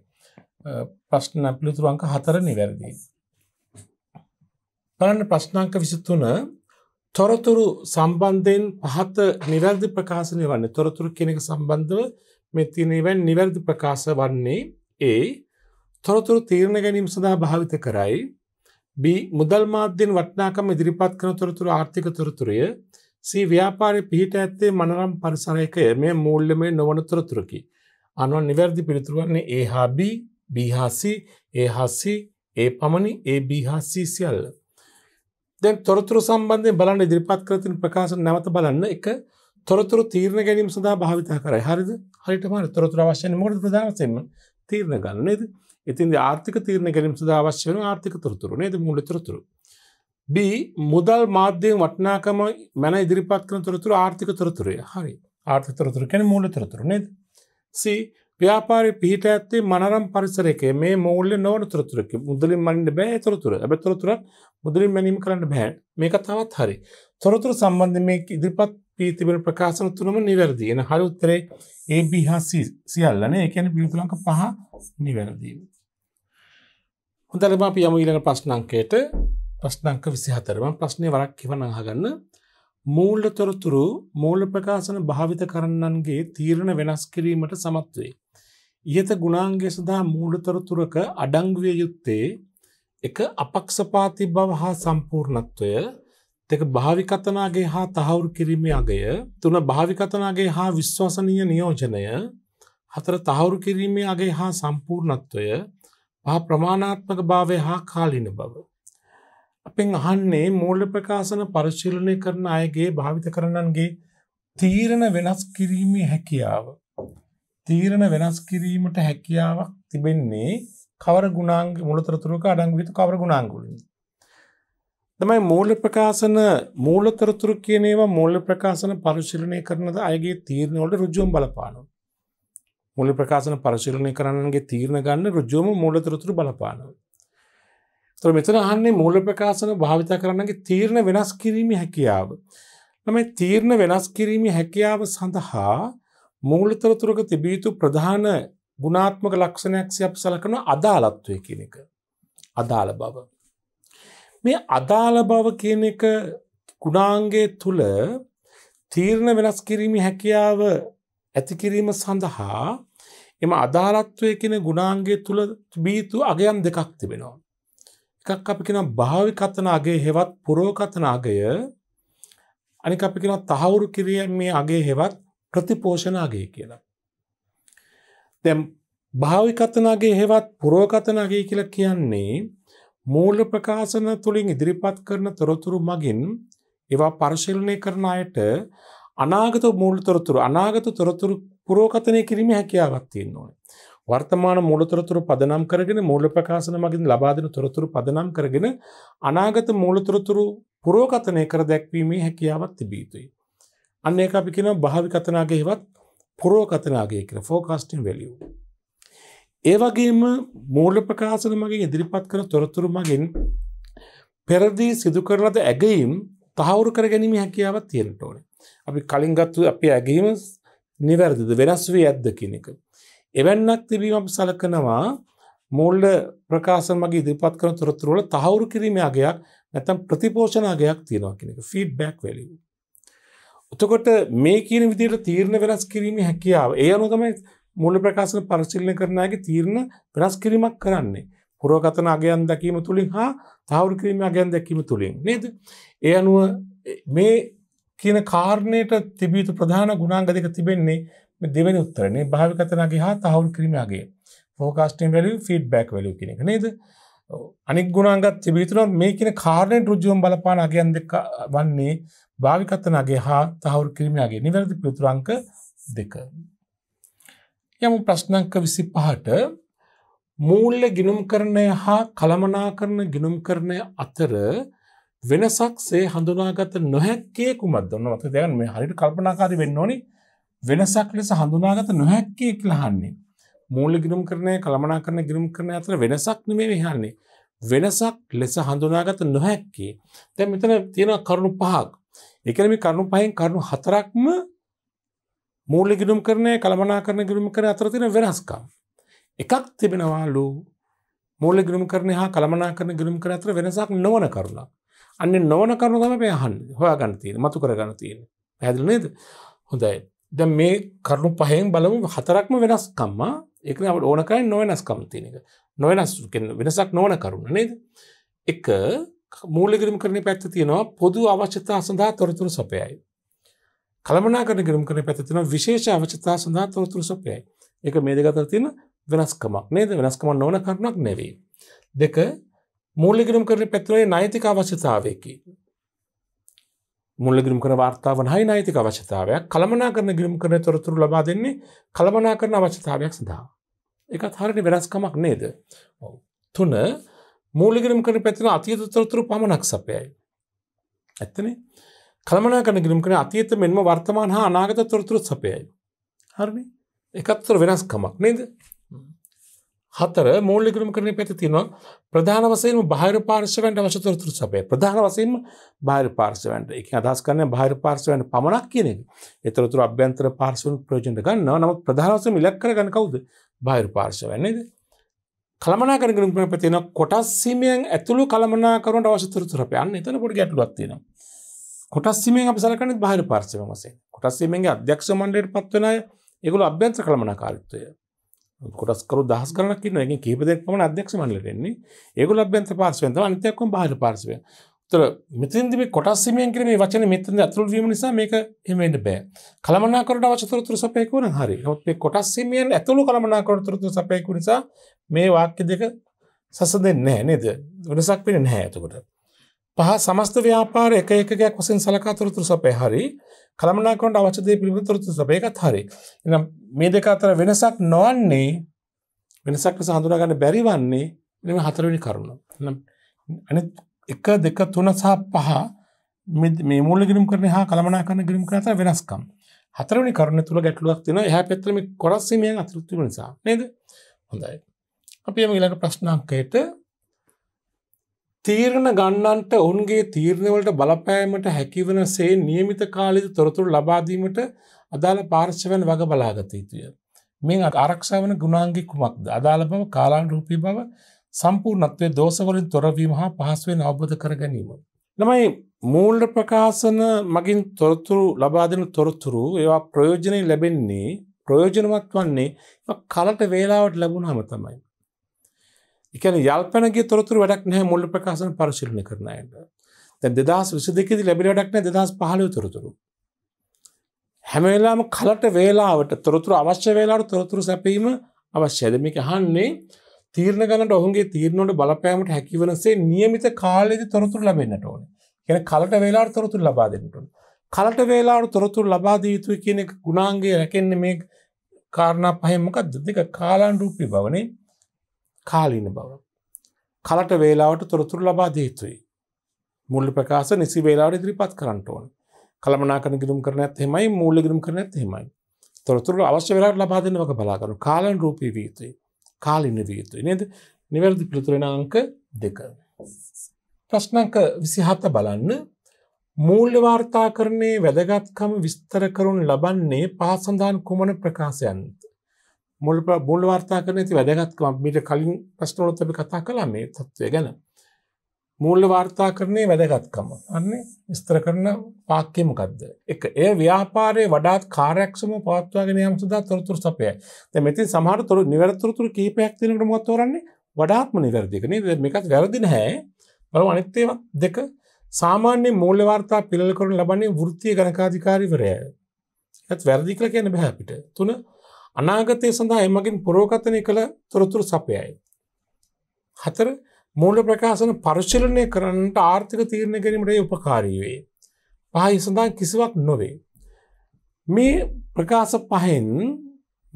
ප්‍රශ්න පිළිතුරුවන්ක හතර නිවැරදි. පරන්න ප්‍රශ්නාංක විසිත්තුන තොරතුරු සම්බන්ධයෙන් පහත නිවැරදි ප්‍රකාශනය වන්නේ තොරතුරු කෙනෙක සම්බන්ධව මෙතිනවැන් නිවැරදි ප්‍රකාශ වන්නේ ඒ තොරතුරු තීරණ ගැනීම සඳහා භාවිත කරයි. B මුදල් මාධ්‍යෙන් වටනාකම ඉදිරිපත් කරන තොරතුරු ආර්ථික තොරතුරය C ව්‍යාපාරය පිහිට ඇත්තේ මනරම් පරිසරයකය මේ මූල්‍යමය නොවන තොරතුරකි. අනුව නිවැරදි පිළිතුරුවන්නේ A හා B B හා C A හා C ඒ පමණි A B හා C සියල්ල. දැන් තොරතුරු සම්බන්ධයෙන් බලන්න ඉදිරිපත් කර තියෙන ප්‍රකාශන නැවත බලන්න එක තොරතුරු තීරණ ගැනීම සඳහා භාවිතා කරයි. හරිද? හරියටම හරි තොරතුරු අවශ්‍ය නැහැ මොකටද ප්‍රධාන වශයෙන්ම තීරණ ගන්න නේද? ඉතින්ද ආර්ථික තීරණ ගැනීම සඳහා අවශ්‍ය වෙන ආර්ථික තොරතුරු නේද මූල තොරතුරු. B මුදල් මාධ්‍යයෙන් වටිනාකම මැන ඉදිරිපත් කරන තොරතුරු ආර්ථික තොරතුරය. හරි. ආර්ථික තොරතුරු කියන්නේ මූල තොරතුරු නේද? C ව්‍යාපාරයේ පිහිට ඇත්තේ මනරම් පරිසරයක මේ මූල්‍ය නොවන තොරතුරක මුදලින් මනින්න බෑ තොරතුර. හැබැයි තොරතුර මුදලින් මැනීම කරන්න බෑ. මේක තවත් හරි. තොරතුරු සම්බන්ධ මේ ඉදිරිපත් පී තිබෙන ප්‍රකාශන තුනම නිවැරදි. එන හරි උත්තරේ A B හා C සියල්ලනේ. ඒ කියන්නේ පිළිතුරු අංක පහ නිවැරදියි. හොඳලම අපි යම ඊළඟ ප්‍රශ්නංකයට ප්‍රශ්නංක විසිහතරම ප්‍රශ්නය වරක් කිවන අහගන්න මූල්ල තොරතුරු මූල ප්‍රකාශන භාවිත කරන්නන්ගේ තීරණ වෙනස් කිරීමට සමත්වේ. ඉහත ගුණාන්ගේ සඳහා මූලතොරතුරක අඩංගුවිය යුත්තේ එක අපක්ෂපාති බව හා සම්පූර්ණත්වය දෙක භාවිකතනාගේ හා තහවුරු කිරීමේ අගය තුන භාවිකතනාගේ හා විශ්වාසනීය නියෝජනය හතර තහවුරු කිරීමේ අගේ හා සම්පූර්ණත්වය පහ ප්‍රමාණාත්මක භාවය හා කාලින බව. අපෙන් අහන්නේ මූල්‍ය ප්‍රකාශන පරිශීලනය කරන අයගේ භාවිත කරනන්ගේ තීරණ වෙනස් කිරීමේ හැකියාව. තීරණ වෙනස් කිරීමට හැකියාවක් තිබෙන්නේ කවර ගුණාංග මූලතරතුරක අඩංගු යුතු කවර ගුණාංගුලින්. තමයි මූල්‍ය ප්‍රකාශන මූලතරතුරු කියන ඒවා මූල්‍ය ප්‍රකාශන පරිශීලනය කරන අයගේ තීරණ වලට ඍජුවම බලපානවා. මුල ප්‍රකාශන පරිශීලනය කරන්නගේ තීරණ ගන්න රුජුවම මූලතරතුරු බලපානවා. තොර මෙතන අහන්නේ මූල ප්‍රකාශන භාවිතා කරන්නගේ තීරණ වෙනස් කිරීම හැකියාව. නම තීරණ වෙනස් කිරීම හැකියාව සඳහා මූලතරතුරක තිබියුතු ප්‍රධාන ගුණාත්මක ලක්ෂණයක් සියප් සලකන අදාළත්වය කියන එක. අදාළ බව. මේ අදාළ බව කියන එක ගුණාන්ගේ තුළ තීරණ වෙනස් කිරීම හැකියාව ඇතිකිරීම සඳහා එම අධාරත්වය කෙන ගුණාන්ගේ තුළ බීතු අගයන් දෙකක් තිබෙනවා. එකක් අපි කෙන භාවි කතනාගේ හෙවත් පුරෝකතනාගය අනි අපි කෙන තහවුරු කිරියෙන් මේ අගේ හෙවත් ප්‍රතිපෝෂණාගේ කියලා. තැම් භාවිකතනාගේ හෙවත් පුරෝකතනාගේ කියලා කියන්නේ මූල ප්‍රකාශන තුළින් ඉදිරිපත් කරන තොරතුරු මගින් ඒවා පර්ශිල්නය කරන අයට අනාගත මූලතොරතුරු අනාගත තොරතුරු පුරෝකතනය කිරීම හැකියාවත්තියෙන් ඕන. වර්තමාන මූලතොරතුරු පදනම් කරගෙන මූල ප්‍රකාශන මගින් ලබාදන තොරතුරු පදනම් කරගෙන අනාගත මූලතොරතුරු පුරෝකතනය කර දැක්වීමේ හැකියාවත් තිබීතුයි. අන්න එක අපි කියෙන භාවිකතනාගේ හෙවත් පුරෝකතනාගේ කියෙන ෆෝකස්ටින් වැලියූ. ඒවගේම මූල ප්‍රකාශන මගින් ඉදිරිපත් කර තොරතුරු මගින් පෙරදී සිදු කරලද ඇගයිම් තහවුරු කර ගැනීම හැකියාවත් තියෙනට ඕනේ අපි කලින්ගත්තු අපේ ඇගීම නිවැරදිද වෙනස් වී ඇද්ද කෙනෙක. එවැන්නක් තිබීම අප සලකනවා මෝල්ල ප්‍රකාශ මගේ ඉදිරිපත් කරන තොරතුරවල තහවුරු කිරීමයාගයක් නැතම් ප්‍රතිපෝෂණගයක් තියෙනවා කෙනෙක ෆීඩ් බැක් වැලිය. එතකොට මේ කියන විදියට තීරණ වෙනස් කිරීම හැකියාව ඒ අනුතමයි මුල ප්‍රකාශන පරිශීලනය කරනගේ තීරණ වෙනස් කිරීමක් කරන්නේ. පුරෝගතන අගයන් දැකීම තුළින් හා තහවුරු කිරීම අගයන් දැකීම තුළින් නේද. ඒ අනුව මේ කියන කාරණයට තිබියුතු ප්‍රධාන ගුණාංග දෙක තිබෙන්නේ මේ දෙවෙනි උත්තරනේ භාවිකතනගේ හා තහවුරු කිරීම යගේ ෆෝකාස්ටිං වැලියු ෆීඩ්බැක් වැලියු කියන එක නේද අනික් ගුණාංගත් තිබිය යුතු මේ කියන කාරණයට ඍජුවම බලපාන අගයන් දෙක වන්නේ භාවිකතනගේ හා තහවුරු කිරීම යගේ නිවැරදි පිළිතුරු අංක දෙක යමු ප්‍රශ්න අංක 25ට මූල්‍ය ගිණුම් කරණය හා කළමනාකරණ ගිණුම් කරණය අතර වෙනසක් සේ හඳුනාගත නොහැක්කේ කුමත් දන්න මත දෙයන් මේ හරිට කල්පනාකාරි වෙන්න ඕනි වෙනසක් ලෙස හඳුනාගත නොහැක්කේ කියලාහන්නේ මූල්ල ගිරුම් කරනය කළමනා කරන ගිරුම් කරන අතර වෙනසක් නෙමේ විහන්නේ වෙනසක් ලෙස හඳුනාගත නොහැක්කේ තැ මෙතන තියෙන කරුණු පහක් එකනමි කරුණු පහෙන් කරුණු හතරක්ම මූල්ලි ගිරුම් කරනය කළමනා කරන ගිරුම් කර අතර තින වෙනස්කම් එකක් තිබෙනවාලු මූල්ල ගිරුම් කරනය හා කළමනා කරන ගිරුම් කර අතර වෙනසක් නොවන කරුණා අන්න නොවන කරුණු තම පයහන් හොයා ගන්න තියෙන මතු කරගන්න තියෙන පැදිල නේද හොඳයි ද මේ කරුණු පහෙන් බලමු හතරක්ම වෙනස්කම්මා එකන අපට ඕනකයි නොවෙනස්කම් තියෙන එක නොවෙනස් වෙනසක් නොවන කරුණ නේද එක මූලිගරම් කරන පැත්ත තියෙනවා පොදු අවශ්‍යතා සඳහා තොරතුරු සපයයි කළමනා කරන ගරම් කරන පැත්තින විශේෂ අවශ්‍යතා සඳහා තොරතුරු සපයයි එක මේ දෙගතර තියෙන වෙනස්කමක් නේද වෙනස්කමක් නොවන කරුණක් නෙවේ දෙක මුල්ලිගරම් කරන පැත්වේ නෛතික අවශ්‍යතාවයකි. මුල්ලිගරම් කර වාර්තාාවන් හයි නෛතික අවශ්‍යතාවයක් කළමනා කරන ගිරම් කරන තොරතුරු ලබා දෙන්නේ කළමනා කරන අවශ්‍යතාවයක් සඳහා. එකත් හරණ වෙනස්කමක් නේද. තුන මූලිගරම් කර පැතින අතියත තොරතුරු පමණක් සපයයි. ඇත්තනේ කළමනා කරන ගිරම් කර අතියත මෙන්ම වර්තමාන හා අනාගත තොරතුරුත් සපයයි. හරණ එකත්තර වෙනස්කමක් නේද හතර මූල්ලි ගුරුම කරන පැත තියෙනවා ප්‍රධාන වසයෙන් බාහිර පාර්ශවන්ට අවශතොරතුර සපේ ප්‍රධාන වසයෙන් බාහිර පාර්ශවන්ට එක අදස් කරන බාහිර පාර්ශවන්ට පමණක් කියන එතරතුර අභ්‍යන්තර පාර්ශවන් ප්‍රජෙන්ට ගන්න නම ප්‍රධානවසම ඉලක් කරගන්න කවුද බාහිර පාර්ශවන්නේද කළමනා කරගරුම් කරන පැතින කොටස් සීමයෙන් ඇතුළු කළමනා කරනට අවශතොරතුරපයන්න එතන පොඩි ගැටලුවක් තියෙනවා කොටස් සීමෙන් අපි සලකන්නේ බාහිර පාර්ශවයෙන් වශයෙන් කොටස් සීමෙන්ගේ අධ්‍යක්ෂ මණ්ඩලයට පත්වන අය ඒගොල්ලෝ අභ්‍යන්තර කළමනාකාරීත්වය කොටස්කරු දහස් කරනක් ඉන්න එකින් කීප දෙනෙක් පමණ අධ්‍යක්ෂ මණ්ඩලෙට එන්නේ. ඒගොල්ලෝ අභ්‍යන්තර පාර්ශවයෙන් තමයි අනිත් එක්කම බාහිර පාර්ශවයෙන්. උතර මෙතෙන්දි මේ කොටස් සීමෙන් කියන මේ වචනේ මෙතෙන්ද අතුල් වීම නිසා මේක එහෙම වෙන්න බෑ. කලමනාකරණ අවශ්‍ය තොරතුරු සපයකව නම් හරි. නමුත් මේ කොටස් සීමෙන් ඇතුළු කලමනාකරණ තොරතුරු සපයකව නිසා මේ වාක්‍ය දෙක සසඳෙන්නේ නැහැ නේද? වෙනසක් වෙන්නේ නැහැ එතකොට. පහ සමස්ත ව්‍යාපාර එක එකකයක් වශයෙන් සලකා තොරතුරු සපය හරි. කළමනාකරණට අවශ්‍ය දේ පිළිබඳ තොරතුරු සපය එකත් හරි. එහෙනම් මේ දෙක අතර වෙනසක් නොවන්නේ වෙනසක් නිසා හඳුනා ගන්න බැරි වන්නේ මෙන්න හතරවෙනි කරුණ. එහෙනම් අනිත් 1 2 3 සහ 5 මේ මූල්‍ය ගිණුම් කරන හා කළමනාකරණ ගිණුම් කරන අතර වෙනස්කම්. හතරවෙනි කරුණ තුල ගැටලුවක් තියෙනවා. එහා පැත්තේ මේ කොරස් සීමියන් අතිරික්ත නිසා. නේද? හොඳයි. අපි යමු ඊළඟ ප්‍රශ්න අංකයට තීරණ ගන්නන්ට ඔවුන්ගේ තීරණවලට බලපෑමට හැකිවන සේ නියමිත කාලිත තොරතුරු ලබාදීමට අදාළ පාර්ශවන් වග බලාගත යුතුය. මේ ආරක්ෂාවන ගුණාන්ගේ කුමක්ද අදාළබව කාලාන් රූපී බව සම්පූර්ණත්වය දෝසවලින් තොරවීම හා පහසුවෙන් අවබධ කර ගැනීම. නමයි මූල්ඩ ප්‍රකාශන මගින් තොරතුරු ලබාදන තොරතුරු ඒවා ප්‍රයෝජනය ලැබෙන්නේ ප්‍රයෝජනවත් වන්නේ කලට වේලාවට ලැබුණ හම තමයි. එකන යල්පනගේ තොරතුර වැඩක් නෑ මුල්ල ප්‍රකාශන පරිශිලන කරනයට තැන් දෙදස් විසි දෙකෙද ලැබි වැඩක්න දෙදස් පහලව තොරතුරු. හැමවෙලාම කලට වේලාවට තොරතුර අවශ්‍ය වේලාට තොරතුරු සැපීම අවශ්‍යදමික හන්නේ තීරණ ගන්නට ඔහුගේ තීරණට බලපෑමට හැකිවනසේ නියමිත කාලෙද තොරතුර ලැබෙන්න්නට ඕන කියෙන කලට වේලා තොරතුර ලබා දෙන්නටන. කලට වේලාට තොරතුර ලබාද යුතුයි කියන ගුණාන්ගේ රැකෙන්න්නේ මේ කාරණ පහෙමකක් දෙක කාලාන් රූපි බවනේ කාලීන බව. කලට වේලාවට තොරතුරු ලබා දේතුයි. මුල්ල ප්‍රකාශ නිසි වේලාවට ඉදිරිපත් කරන්නට ඕන කළමනාකන ගිරුම් කරනත් හෙමයි මූල්ල ගිරුම් කරනත් හෙමයි. තොරතුරු අවශ්‍ය වෙලාට ලබාදන වක බලාකරු කාලන් රූපී වීතුයි කාලින්න වීතුයි නද නිවැරදි පිළිතුරෙන අංක දෙක. ප්‍රශ්නංක විසිහත බලන්න මූල්්‍ය වාර්තා කරන්නේ වැදගත්කම විස්තර කරුන් ලබන්නේ පහසඳාන් කුමන ප්‍රකාශයන් මුල් මුල් වාර්තා කරන ඇති වැදගත්කම මිට කලින් ප්‍රශ්නොලොත් අපි කතා කලා මේ තත්ත්වය ගැන මූල්ල වාර්තා කරන්නේ වැදගත්කම අන්නේ විස්තර කරන පාක්‍ය මොකක්ද එක ඒ ව්‍යාපාරය වඩාත් කාරයක්ෂම පවත්වාගෙන යම් සදා තොරතුර සපය මෙති සමහර තුර නිවැරතුරතුර කීපයක් තිනට මොත් තෝරන්නේ වඩාත්ම නිවැරදිකන එකත් වැරදින හැ බල අනිත්තේ දෙක සාමාන්‍ය මූල්ල වාර්තා පිළල් කරන ලබන්නේ වෘත්තිය ගණකාධිකාරිවරය ඇත් වැරදිකල කියන බැහැපිට තුන අනාගතය සඳහා එමගින් පුරෝකථනය කළ තොරතුරු සපයයි. හතර මූල ප්‍රකාශන පර්ශිලනය කරන්නට ආර්ථික තීරණ ගැනීමට උපකාරී වේ. පහහි සඳහා කිසිවක් නොවේ. මේ ප්‍රකාශ පහෙන්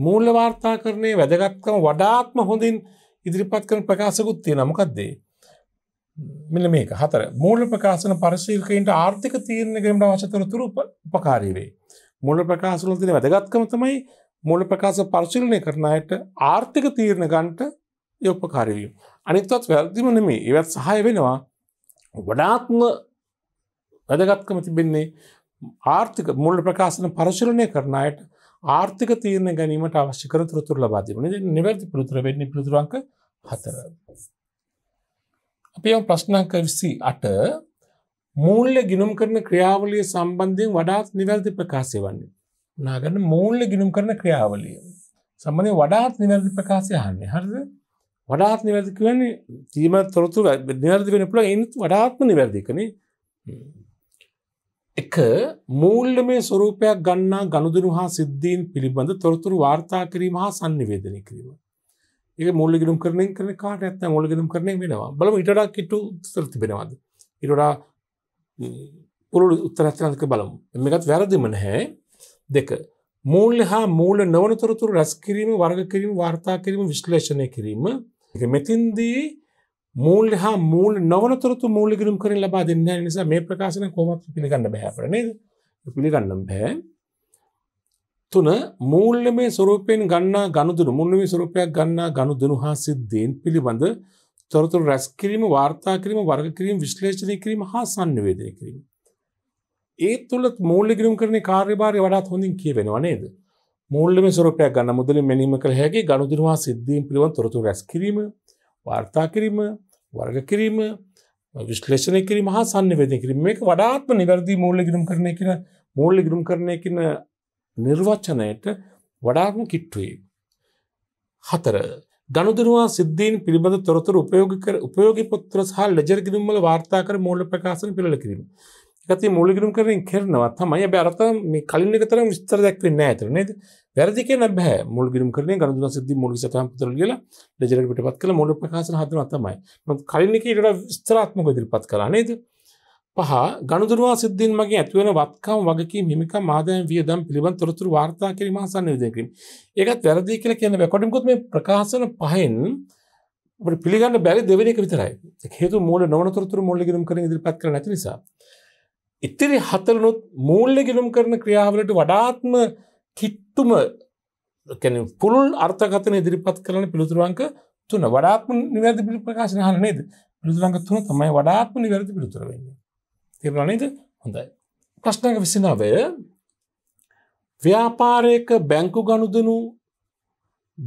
මූලවාර්තා කරණය වැදගත්කම වඩාත්ම හොඳින් ඉදිරිපත් කරන ප්‍රකාශකුත් තියෙන මොකක්දේ. මෙල මේක හතර මූල ප්‍රකාශන පරශීල්කයින්ට ආර්ථික තීරණ ගැීමට අවශ්‍යතරතුරු උපකාරී වේ. මූල ප්‍රකාශල තින වැදගත්කම තමයි මොල ප්‍රකාශ පර්ශිලනය කරනයට ආර්ථික තීරණ ගන්ට යොපකාරවීම. අනිත්වත් වැල්දිම නෙමේ ඒවත් සහය වෙනවා වඩාත්ම වැදගත්කම තිබෙන්නේ ආර්ථික මුල් ප්‍රකාශන පරශිලනය කරනයට ආර්ථික තීරණ ගැනීමට අවශ්‍ය කර තුරතුර ලබාදීම නිවැරදි පිළිතුර වෙන්නේ පිළිතුරංක හතර. අපි ප්‍රශ්නංක විසි අට මූල්‍ය ගිනුම් කරන ක්‍රියාවලිය සම්බන්ධයෙන් වඩාත් නිවැරදි ප්‍රකාශය වන්නේ. නාගන්න මූල්ල ගිනුම් කරන ක්‍රියාවලිය. සම්බඳය වඩාත් නිවැරදි ප්‍රකාශය හන්නේ හරද වඩාත් නිවැදිකවන තීම තොරතුර නිවැරදි වෙන පුළ එනිත් වඩාත්ම නිවැරදිකන එක මූල්ල මේ ස්වරූපයක් ගන්නා ගණුදනු හා සිද්ධීන් පිළිබඳ තොරතුරු වාර්තා කිරීම හා සන්නිවේදනය කිරීම. ඒ මුල්ල ගිනුම් කරන කරන කාට ඇත්ත මුල ගිනුම් කරන වෙනවා බලම ඉටඩක් කිට්ටු සරතිබෙනවාද. ඉටඩා පුරුළු උත්තරත්්‍යන්ක බලමු එමගත් වැරදිම නැහැ දෙක. මූල්‍ය හා මූල නවනතොරතුරු රැස් කිරීම වර්ග කිරීම වාර්තා කිරීම විශ්ලේෂණය කිරීම. මෙතින්දී මූල්‍ය හා මූල නවනතොරතු මූලිගරුම් කරින් ලබා දෙන්න නිසා මේ ප්‍රකාශන කොමත් පිළිගන්න බැහැපරනේද පිළිගන්නම් බෑ. තුන මූල්‍යමේ ස්වරූපයෙන් ගන්නා ගණුදුනු මුල්ලමේ ස්වරූපයක් ගන්නා ගණුදනු හා සිද්ධීන් පිළිබඳ තොරතුර රැස් කිරීම වාර්තා කිරීම වර්ග කිරීම විශ්ලේෂණය කිරීම හා සංනිවේදනය කිරීම. ඒ තුළ මූල්ලිගිරුම් කරන කාර්යභාරය වඩාත් හොඳින් කියවෙනවා නේද. මුල්ලිම සුරපයක් ගන්න මුදලින් මැනීම කළ හැකි ගණුදිනවා සිද්ධීම් පිළිවන් තොරතුර රැස් කිරීම වාර්තා කිරීම වර්ග කිරීම විශ්ලේෂණය කිරීම හා සන්නවේදය කිරීම මේක වඩාත්ම නිවැරදි මූල්ලිගිරුම් කරණය කියන මූල්ලිගිරුම් කරණය කියන නිර්වචනයට වඩාත්ම කිට්ටුයි. හතර ගනුදනවා සිද්ධීන් පිළිබඳ තොරතුර උපයෝග උපයෝග පොත්‍ර සහ ලජරගිරුම්මල වාර්තා කර මූල්ල ප්‍රකාශන පිළ කිරීම. එකති මුලිගරුම් කරින් කරනවා තමයි ඇබ අරත මේ කලින් එකතර විස්තර දැක්වන්න ඇතර නේද වැරදික නැබෑ මුල්ගිරම් කරන ගරුදුන සිද මුලි සතහන් පුතර කියල දෙජරට පිටපත් කළ මුල ප්‍රකාශ හදන තමයි කලින්ක ඉට ස්තරාත්මක ඉදිරිපත් කලා නේද පහ ගණුදුරවා සිද්ධීන් මගේ ඇතිවෙන වත්කම් වගකි මික මාදය වියදම් පිළිබන් තොරතුර වාර්තා කිරීම සන්නයෝදයකින් ඒකත් වැරදි කියල කියන වැකොටිකොත් මේ ප්‍රකාශන පහෙන් පිළිගන්න බැරි දෙවනක විතරයි හේතු මූල නොනතුරතුර මුල්ලිගරම් කර ඉදිරිපත් කර නැති නිසා ඉතිරි හතරනුත් මූල්ල ගිලුම් කරන ක්‍රියාවලට වඩාත්ම කිට්ටුම පුළුල් අර්ථකතන ඉදිරිපත් කරන පිළිතුරුවන්ක තුන වඩාත්ම නිවැරදි පිළි ප්‍රකාශන හන්නේද පිළිතුරංග තුන තමයි වඩාත්ම නිවැරදි පිළිතුර වෙන්නේ තෙරණේද හොඳයි ප්‍රශ්නක විසිනාවය ව්‍යාපාරයක බැංකු ගණුදනු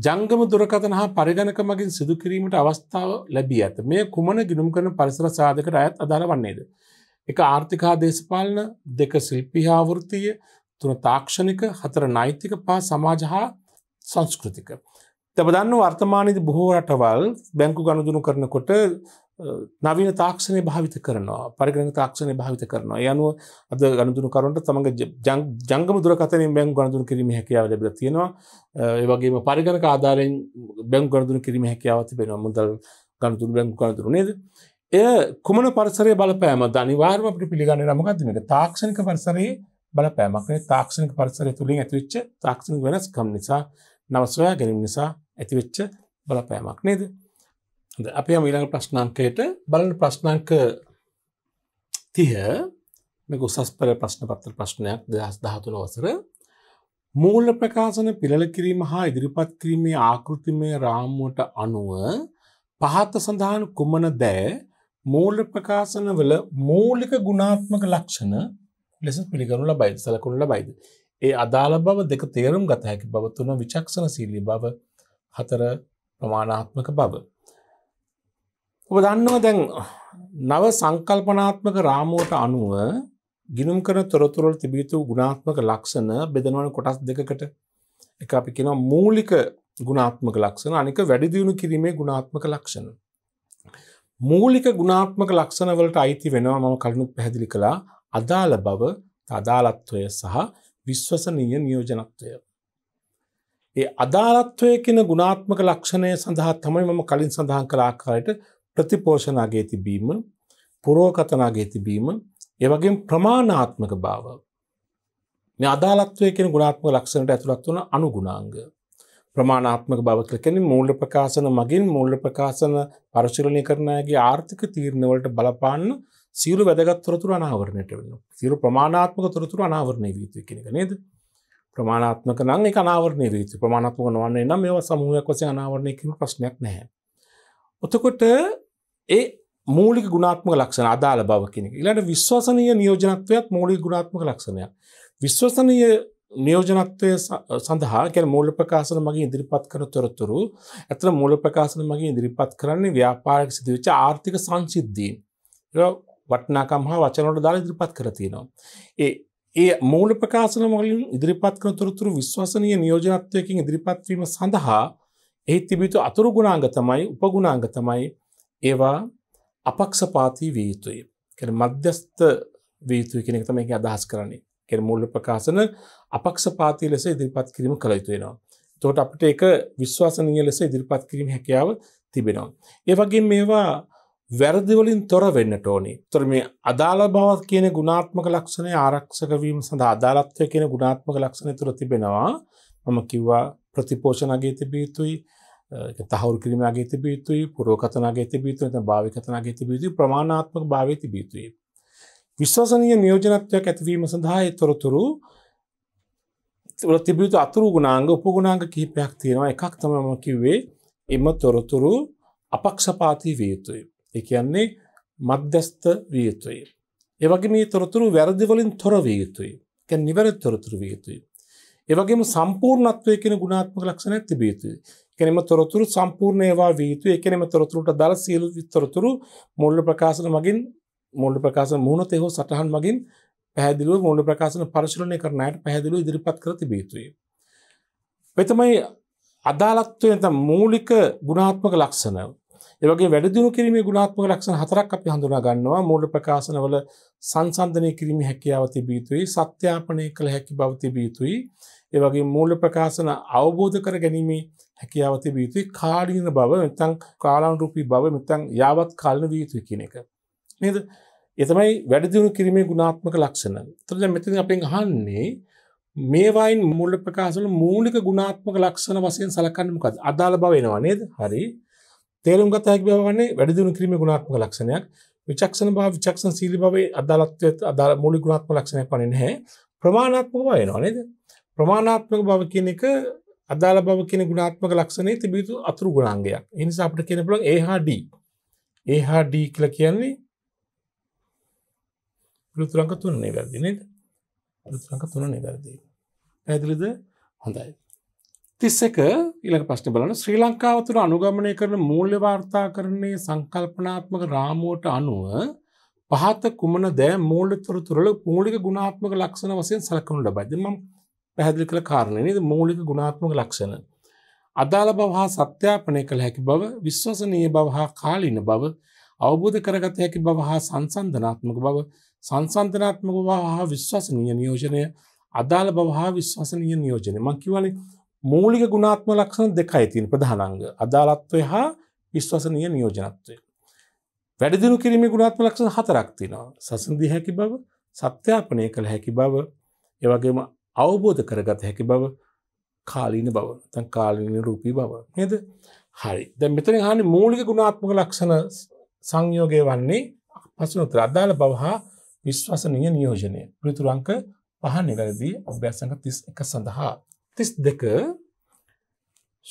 ජංගම දුරකතන හා පරිගණක මගින් සිදුකිරීමට අවස්ථාව ලැබී ඇත මේ කුමන ගිනුම් කරන පරිසර සාධකට අයත් අදාළ වන්නේද එක ආර්ථිකා දේශපාලන දෙක ශිල්පිහාවෘතිය තුන තාක්ෂණික හතර නෛතික පා සමාජ හා සංස්කෘතික. තබදන්න වර්තමානද බොහෝ රටවල් බැංකු ගණදුනු කරනකොට නවීන තාක්ෂණය භාවිත කරනවා පරිගණ තාක්ෂණය භාවිත කරනවා යනුව අද ගණදුනු කරනට තමගේ ජංගම දුරකතන බැං ගණදුන කිරීම හැකියාව ලැබල තියෙනවා ඒවගේම පරිගණක ආධාරෙන් බැං ගණදුන කිරීම හැකියාව තිබෙන මුදල් ගණතුර බැං ගණතුරු නේද එය කුමන පරිසරය බලපෑම ධනිවාර්ම අපි පිළිගන්න නමගත් මේක තාක්ෂණික පරිසරයේ බලපෑමක්ේ තාක්ෂණික පරිසරය තුළින් ඇතිවෙච්ච තාක්ෂණ වෙනස්කම් නිසා නවස්වයා ගැනීම නිසා ඇතිවෙච්ච බලපෑමක් නේද අපේ මීළඟ ප්‍රශ්නාංකයට බලන ප්‍රශ්නාංක තිය මේක උසස්පර ප්‍රශ්න පත්තර ප්‍රශ්නයක් දෙදස් දහතුන වසර මූල්ල ප්‍රකාශන පිළල කිරීම හා ඉදිරිපත් කිරීමේ ආකෘතිමය රාමුවට අනුව පහත්ත සඳහන් කුමන දෑ මූල්‍ය ප්‍රකාශනවල මූලික ගුණාත්මක ලක්ෂණ ලෙස පිළිගනු ලබයිද සලකුණු ලබයිද. ඒ අදාළ බව දෙක තේරුම් ගත හැකි බවතුන විචක්ෂණ සීලි බව හතර ප්‍රමාණාත්මක බව. ඔබ දන්නව දැන් නව සංකල්පනාත්මක රාමුවට අනුව ගිනුම් කරන තොරතුරල් තිබියුතු ගුණාත්මක ලක්ෂණ බෙදනවන කොටස් දෙකකට එක අපි කෙන මූලික ගුණාත්මක ලක්ෂණ අනික වැඩිදියුණු කිරීමේ ගුණාත්මක ලක්ෂණ. මූලික ගුණාත්මක ලක්ෂණවලට අයිති වෙනවා මම කලනුත් පැහැදිලි කළා අදාළ බව අදාළත්වය සහ විශ්වසනීය නියෝජනත්වය. ඒ අදාළත්වය කෙන ගුණාත්මක ලක්ෂණය සඳහා තමයි මම කලින් සඳහන් කලාකාරයට ප්‍රතිපෝෂණගේ තිබීම පුරෝකතනාගේ තිබීම ඒවගේ ප්‍රමාණාත්මක බාව. මේ අදාළත්වය කෙන ගුණාත්ම ලක්ෂණට ඇතුළත් වන අනුගුණාංග. ප්‍රමාණාත්මක බව කියලා කියන්නේ මූල්‍ය ප්‍රකාශන මගින් මූල්‍ය ප්‍රකාශන පරිශීලනය කරන අයගේ ආර්ථික තීරණ වලට බලපාන සියලු වැදගත් තොරතුරු අනාවරණයට වෙනවා. සියලු ප්‍රමාණාත්මක තොරතුරු අනාවරණය විය යුතුයි කියන එක නේද? ප්‍රමාණාත්මක නම් ඒක අනාවරණය විය යුතුයි. ප්‍රමාණාත්මක නොවන්නේ නම් මේවා සමූහයක් වශයෙන් අනාවරණය කිරීම ප්‍රශ්නයක් නැහැ. එතකොට ඒ මූලික ගුණාත්මක ලක්ෂණ අදාළ බව කියන එක. ඊළඟට විශ්වසනීය නියෝජනත්වයත් මූලික ගුණාත්මක ලක්ෂණයක්. විශ්වසනීය නියෝජනත්වය සඳහා කැන මූල ප්‍රකාශන මගේ ඉදිරිපත් කර තොරතුරු ඇතන මූල ප්‍රකාශන මගේ ඉදිරිපත් කරන්නේ ව්‍යාපාරක් සිදුවච ආර්ථික සංසිද්ධීන් වටනාකම් හා වචනට දාල ඉදිරිපත් කරතිනවා. ඒ ඒ මූල ප්‍රකාශන මගලින් ඉදිරිපත් කන තොරතුරු විශ්වසනය නියෝජනත්වයකින් ඉදිරිපත්වීම සඳහා එහි තිබිතු අතුරු ගුණාංග තමයි උපගුණාංග තමයි ඒවා අපක්ෂපාති වීතුයි. කැන මධ්‍යස්ථ වීතුයි කෙනෙක් තමයි අදහස් කරන්නේ. කෙන මුල්ල ප්‍රකාශන අපක්ෂපාති ලෙස ඉදිරිපත් කිරීම කළ යුතු වෙනවා. තොට අපට එක විශ්වාසනීය ලෙස ඉදිරිපත් කිරීම හැකියාව තිබෙනවා. ඒ වගේ මේවා වැරදිවලින් තොර වෙන්න ටෝනි තොර මේ අදාළ බවත් කියන ගුණාත්මක ලක්ෂණය ආරක්ෂකවීම සඳ අදාළත්වය කියන ගුණාත්මක ලක්ෂණය තුර තිබෙනවා මම කිව්වා ප්‍රතිපෝෂණගේ තිබියයුතුයි තහවුරු කිරීමගේ තිබියයුතුයි පුරෝකතනගේ තිබියතු භාවිකතනගේ තිබියතු ප්‍රමාණාත්මක භාවිති බියතුයි විශ්වසනීය නියෝජනත්වයක් ඇතිවීම සඳහා තොරතුරු තිබියුතු අතුරු ගුණාංග උපගුණාංග කිහිපයක් තියෙනවා එකක් තමම කිව්වේ එම තොරතුරු අපක්ෂපාති විය යුතුයි. ඒ කියන්නේ මධ්‍යස්ත විය යුතුයි. ඒ වගේ මේ තොරතුරු වැරදි වලින් තොර විය යුතුයි. කියන්නේ නිවැරදි තොරතුරු විය යුතුයි. ඒ වගේම සම්පූර්ණත්වය කියන ගුණාත්මක ලක්ෂණයක් තිබිය යුතුයි. කෙනෙම තොරතුරු සම්පූර්ණ ඒවා විය යුතුයි. ඒ කියන්නේ තොරතුරුට දාලා සියලු තොරතුරු මූල්‍ය ප්‍රකාශන මගින් මූල්‍ය ප්‍රකාශන මුහුණතේ හෝ සටහන් මගින් පැහැදිලිව මූල්‍ය ප්‍රකාශන පරිශීලනය කරන අයට පැහැදිලිව ඉදිරිපත් කර තිබිය යුතුය. වෙතමයි අදාළත්වය නැත්නම් මූලික ගුණාත්මක ලක්ෂණ. ඒ වගේ වැඩ දියුණු කිරීමේ ගුණාත්මක ලක්ෂණ හතරක් අපි හඳුනා ගන්නවා. මූල්‍ය ප්‍රකාශනවල සංසන්දනය කිරීමේ හැකියාව තිබිය යුතුයි, සත්‍යාපනය කළ හැකි බව තිබිය යුතුයි. ඒ වගේ මූල්‍ය ප්‍රකාශන අවබෝධ කර ගැනීමේ හැකියාව තිබිය යුතුයි. කාලීන බව නැත්නම් කාලානුරූපී බව නැත්නම් යාවත් කාලන විය යුතුයි කියන එක. නේද එතමයි වැඩදිුණු කිරීමේ ගුණාත්මක ලක්ෂණ තුරද මෙතින් අපෙන් හන්නේ මේවයින් මුල්ල ප්‍රකාශල මූලික ගුණාත්මක ලක්ෂණ වසයෙන් සලකන්නමකද අදාළ බවෙනවා නේද හරි තේරුම් ගතයක් බවන්නේ වැඩදිුණු කිරීම ගුණාත්මක ලක්ෂණයක් විචක්ෂණ භාව විචක්ෂණ සීලි බවේ අදාළත්වය අදාළ මූලි ගුණාත්ම ලක්ෂණය පණනහැ ප්‍රමාණාත්මක බවයනවා නේද ප්‍රමාණාත්මක බව කියන එක අදාළ බව කියන ගුණාත්මක ලක්ෂණය තිබියුතු අතුරු ගුණාන්ගයක් එනිසා අපට කියන පුළුවන් ඒහාඩ ඒහාඩ කියල කියන්නේ ෘතුරංක තුන නිවැරදි නේද ෘතුරංක තුන නිවැරදි පැදිලිද හොඳයි තිස්සක ඉලක ප්‍රශ්න බලන ශ්‍රී ලංකාව තුර අනුගමනය කරන මූල්‍ය වාර්තා කරන්නේ සංකල්පනාත්මක රාමුවට අනුව පහත කුමන දෑ මූලිතොර තුරල මූලික ගුණාත්මක ලක්ෂණ වසයෙන් සලකනු ලබයිදම පැහැදිලි කළ කාරණයනද මූලික ගුණාත්මක ලක්ෂණ. අදාළ බව හා සත්‍යාපනය කළ හැකි බව විශ්වසනය බව හා කාලීන බව අවබෝධ කරගත හැකි බව හා සංසන්ධනාත්මක බව සංසන්ධනාත්මක හා විශ්වාසනීය නියෝජනය අදාළ බව හා විශ්වාසනීය නියෝජනය මංකිවලේ මූලික ගුණාත්ම ලක්ෂණ දෙකයි තින් ප්‍රධානංග අදාළත්වය හා විශ්වසනීය නියෝජනත්වය. වැඩදිනු කිරීම ගුණාත්ම ලක්ෂණ හතරක් තිනවා සසන්දී හැකි බව සත්‍යාපනය කළ හැකි බව එවගේම අවබෝධ කරගත හැකි බව කාලීන බව තන් කාලීන රූපී බව නද හරි ද මෙතන හනි මූලික ගුණාත්මක ලක්ෂණ සංයෝගය වන්නේ පසුනොතර අදාළ බව හා විශ්වසනීය නියෝජනය පිළිතුරංක පහ නිවැරදි අභ්‍යාසංක 31 සඳහා 32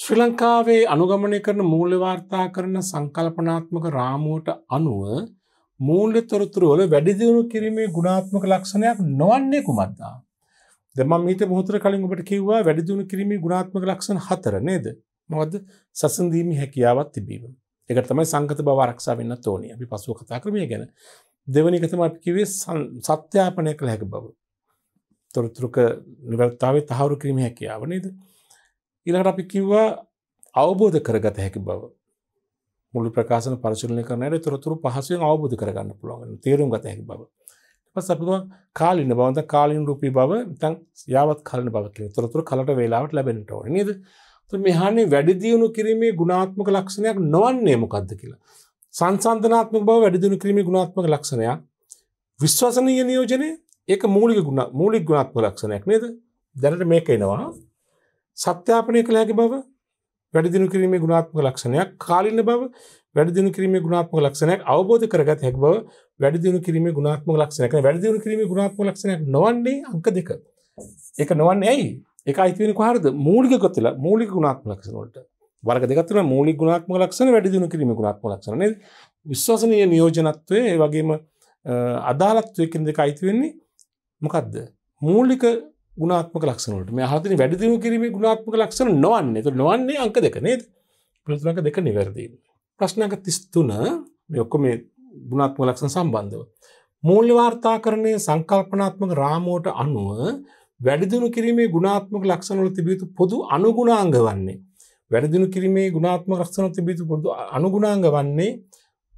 ශ්‍රී ලංකාවේ අනුගමනය කරන මූල්‍ය වාර්තා කරන සංකල්පනාත්මක රාමුවට අනුව මූල්‍ය තොරතුරු වල වැඩි දියුණු කිරීමේ ගුණාත්මක ලක්ෂණයක් නොවන්නේ කුමක්ද? දැන් මම ඊට මොහොතර කලින් ඔබට කිව්වා වැඩි දියුණු කිරීමේ ගුණාත්මක ලක්ෂණ හතර නේද? මොකද සසඳීමේ හැකියාවක් තිබීම. ඒකට තමයි සංගත බව ආරක්ෂා වෙන්න ඕනේ. අපි පසුව කතා කරමු ගැන. දෙවනි එකතම අපි කිවේ සත්‍යාපනය කළ හැක බව. තොරතුරුක නිවර්තාවේ තහවුරු කිරීම හැකියාව නේද. ඉළඟට අපි කිව්වා අවබෝධ කරගත හැකි බව. මුළු ප්‍රකාශන පරශලනය කරනයට තොරතුරු පහසුවෙන් අවබෝධ කරගන්න පුළුවන් තේරුම් ගත හැකි බව. පස් අපිව කාලින්න බවන්ත කාලින් රූපී බව තන් යාවත් කලන බවකල තොරතුර කලට වෙලාවට ලැබෙනට ඕන නේද. මෙහානේ වැඩිදියුණු කිරීමේ ගුණාත්මක ලක්ෂණයක් නොවන්නේ මොකක්ද කියලා. සංසන්ධනාත්මක බව වැඩිදුණු කිරීමේ ගුණාත්මක ලක්ෂණයක් විශ්වාසනීය නියෝජනය ඒක මූලික ගුණ මූලික ගුණාත්මක ලක්ෂණයක් නේද දැනට මේක එනවා සත්‍යාපනය කළ හැකි බව වැඩිදිනු කිරීමේ ගුණාත්මක ලක්ෂණයක් කාලින බව වැඩිදිනු කිරීමේ ගුණාත්මක ලක්ෂණයක් අවබෝධ කරගත හැකි බව වැඩිදිනු කිරීමේ ගුණාත්මක ලක්ෂණයක් වැඩිදිනු කිරීමේ ගුණාත්මක ලක්ෂණයක් නොවන්නේ අංක දෙක ඒක නොවන්නේ ඇයි ඒක අයිති වෙන්නේ කොහරද මූලික ගොතල මූලික ගුණාත්මක ලක්ෂණ වලට වර්ග දෙක තුන මූලික ගුණාත්මක ලක්ෂණ වැඩි දියුණු කිරීම ගුණාත්මක ලක්ෂණ නේද විශ්වසනීය නියෝජනත්වය ඒ වගේම අදාළත්වය කියන දෙක අයිති වෙන්නේ මොකද්ද මූලික ගුණාත්මක ලක්ෂණට මේ හතන වැඩිදිම කිරීම ගුණාත්මක ලක්ෂණ නොවන්නේ තු නොවන්නේ අංක දෙක නේද ප්‍රතිලක දෙක නිවැරදිීම. ප්‍රශ්නක තිස්තුන යොක්කො මේ ගුණාත්ම ලක්ෂණ සම්බන්ධව. මූල්‍ය වාර්තා කරණය සංකල්පනාත්මක රාමෝට අනුව වැඩිදිනු කිරීමේ ගුණාත්මක ලක්ෂණවල තිබියුතු පොදු අනුගුණාංග වන්නේ. වැඩදිනු කිරීමේ ගුණාත්ම රක්ෂණ තිබිතු පුරදු අනුගුණාංග වන්නේ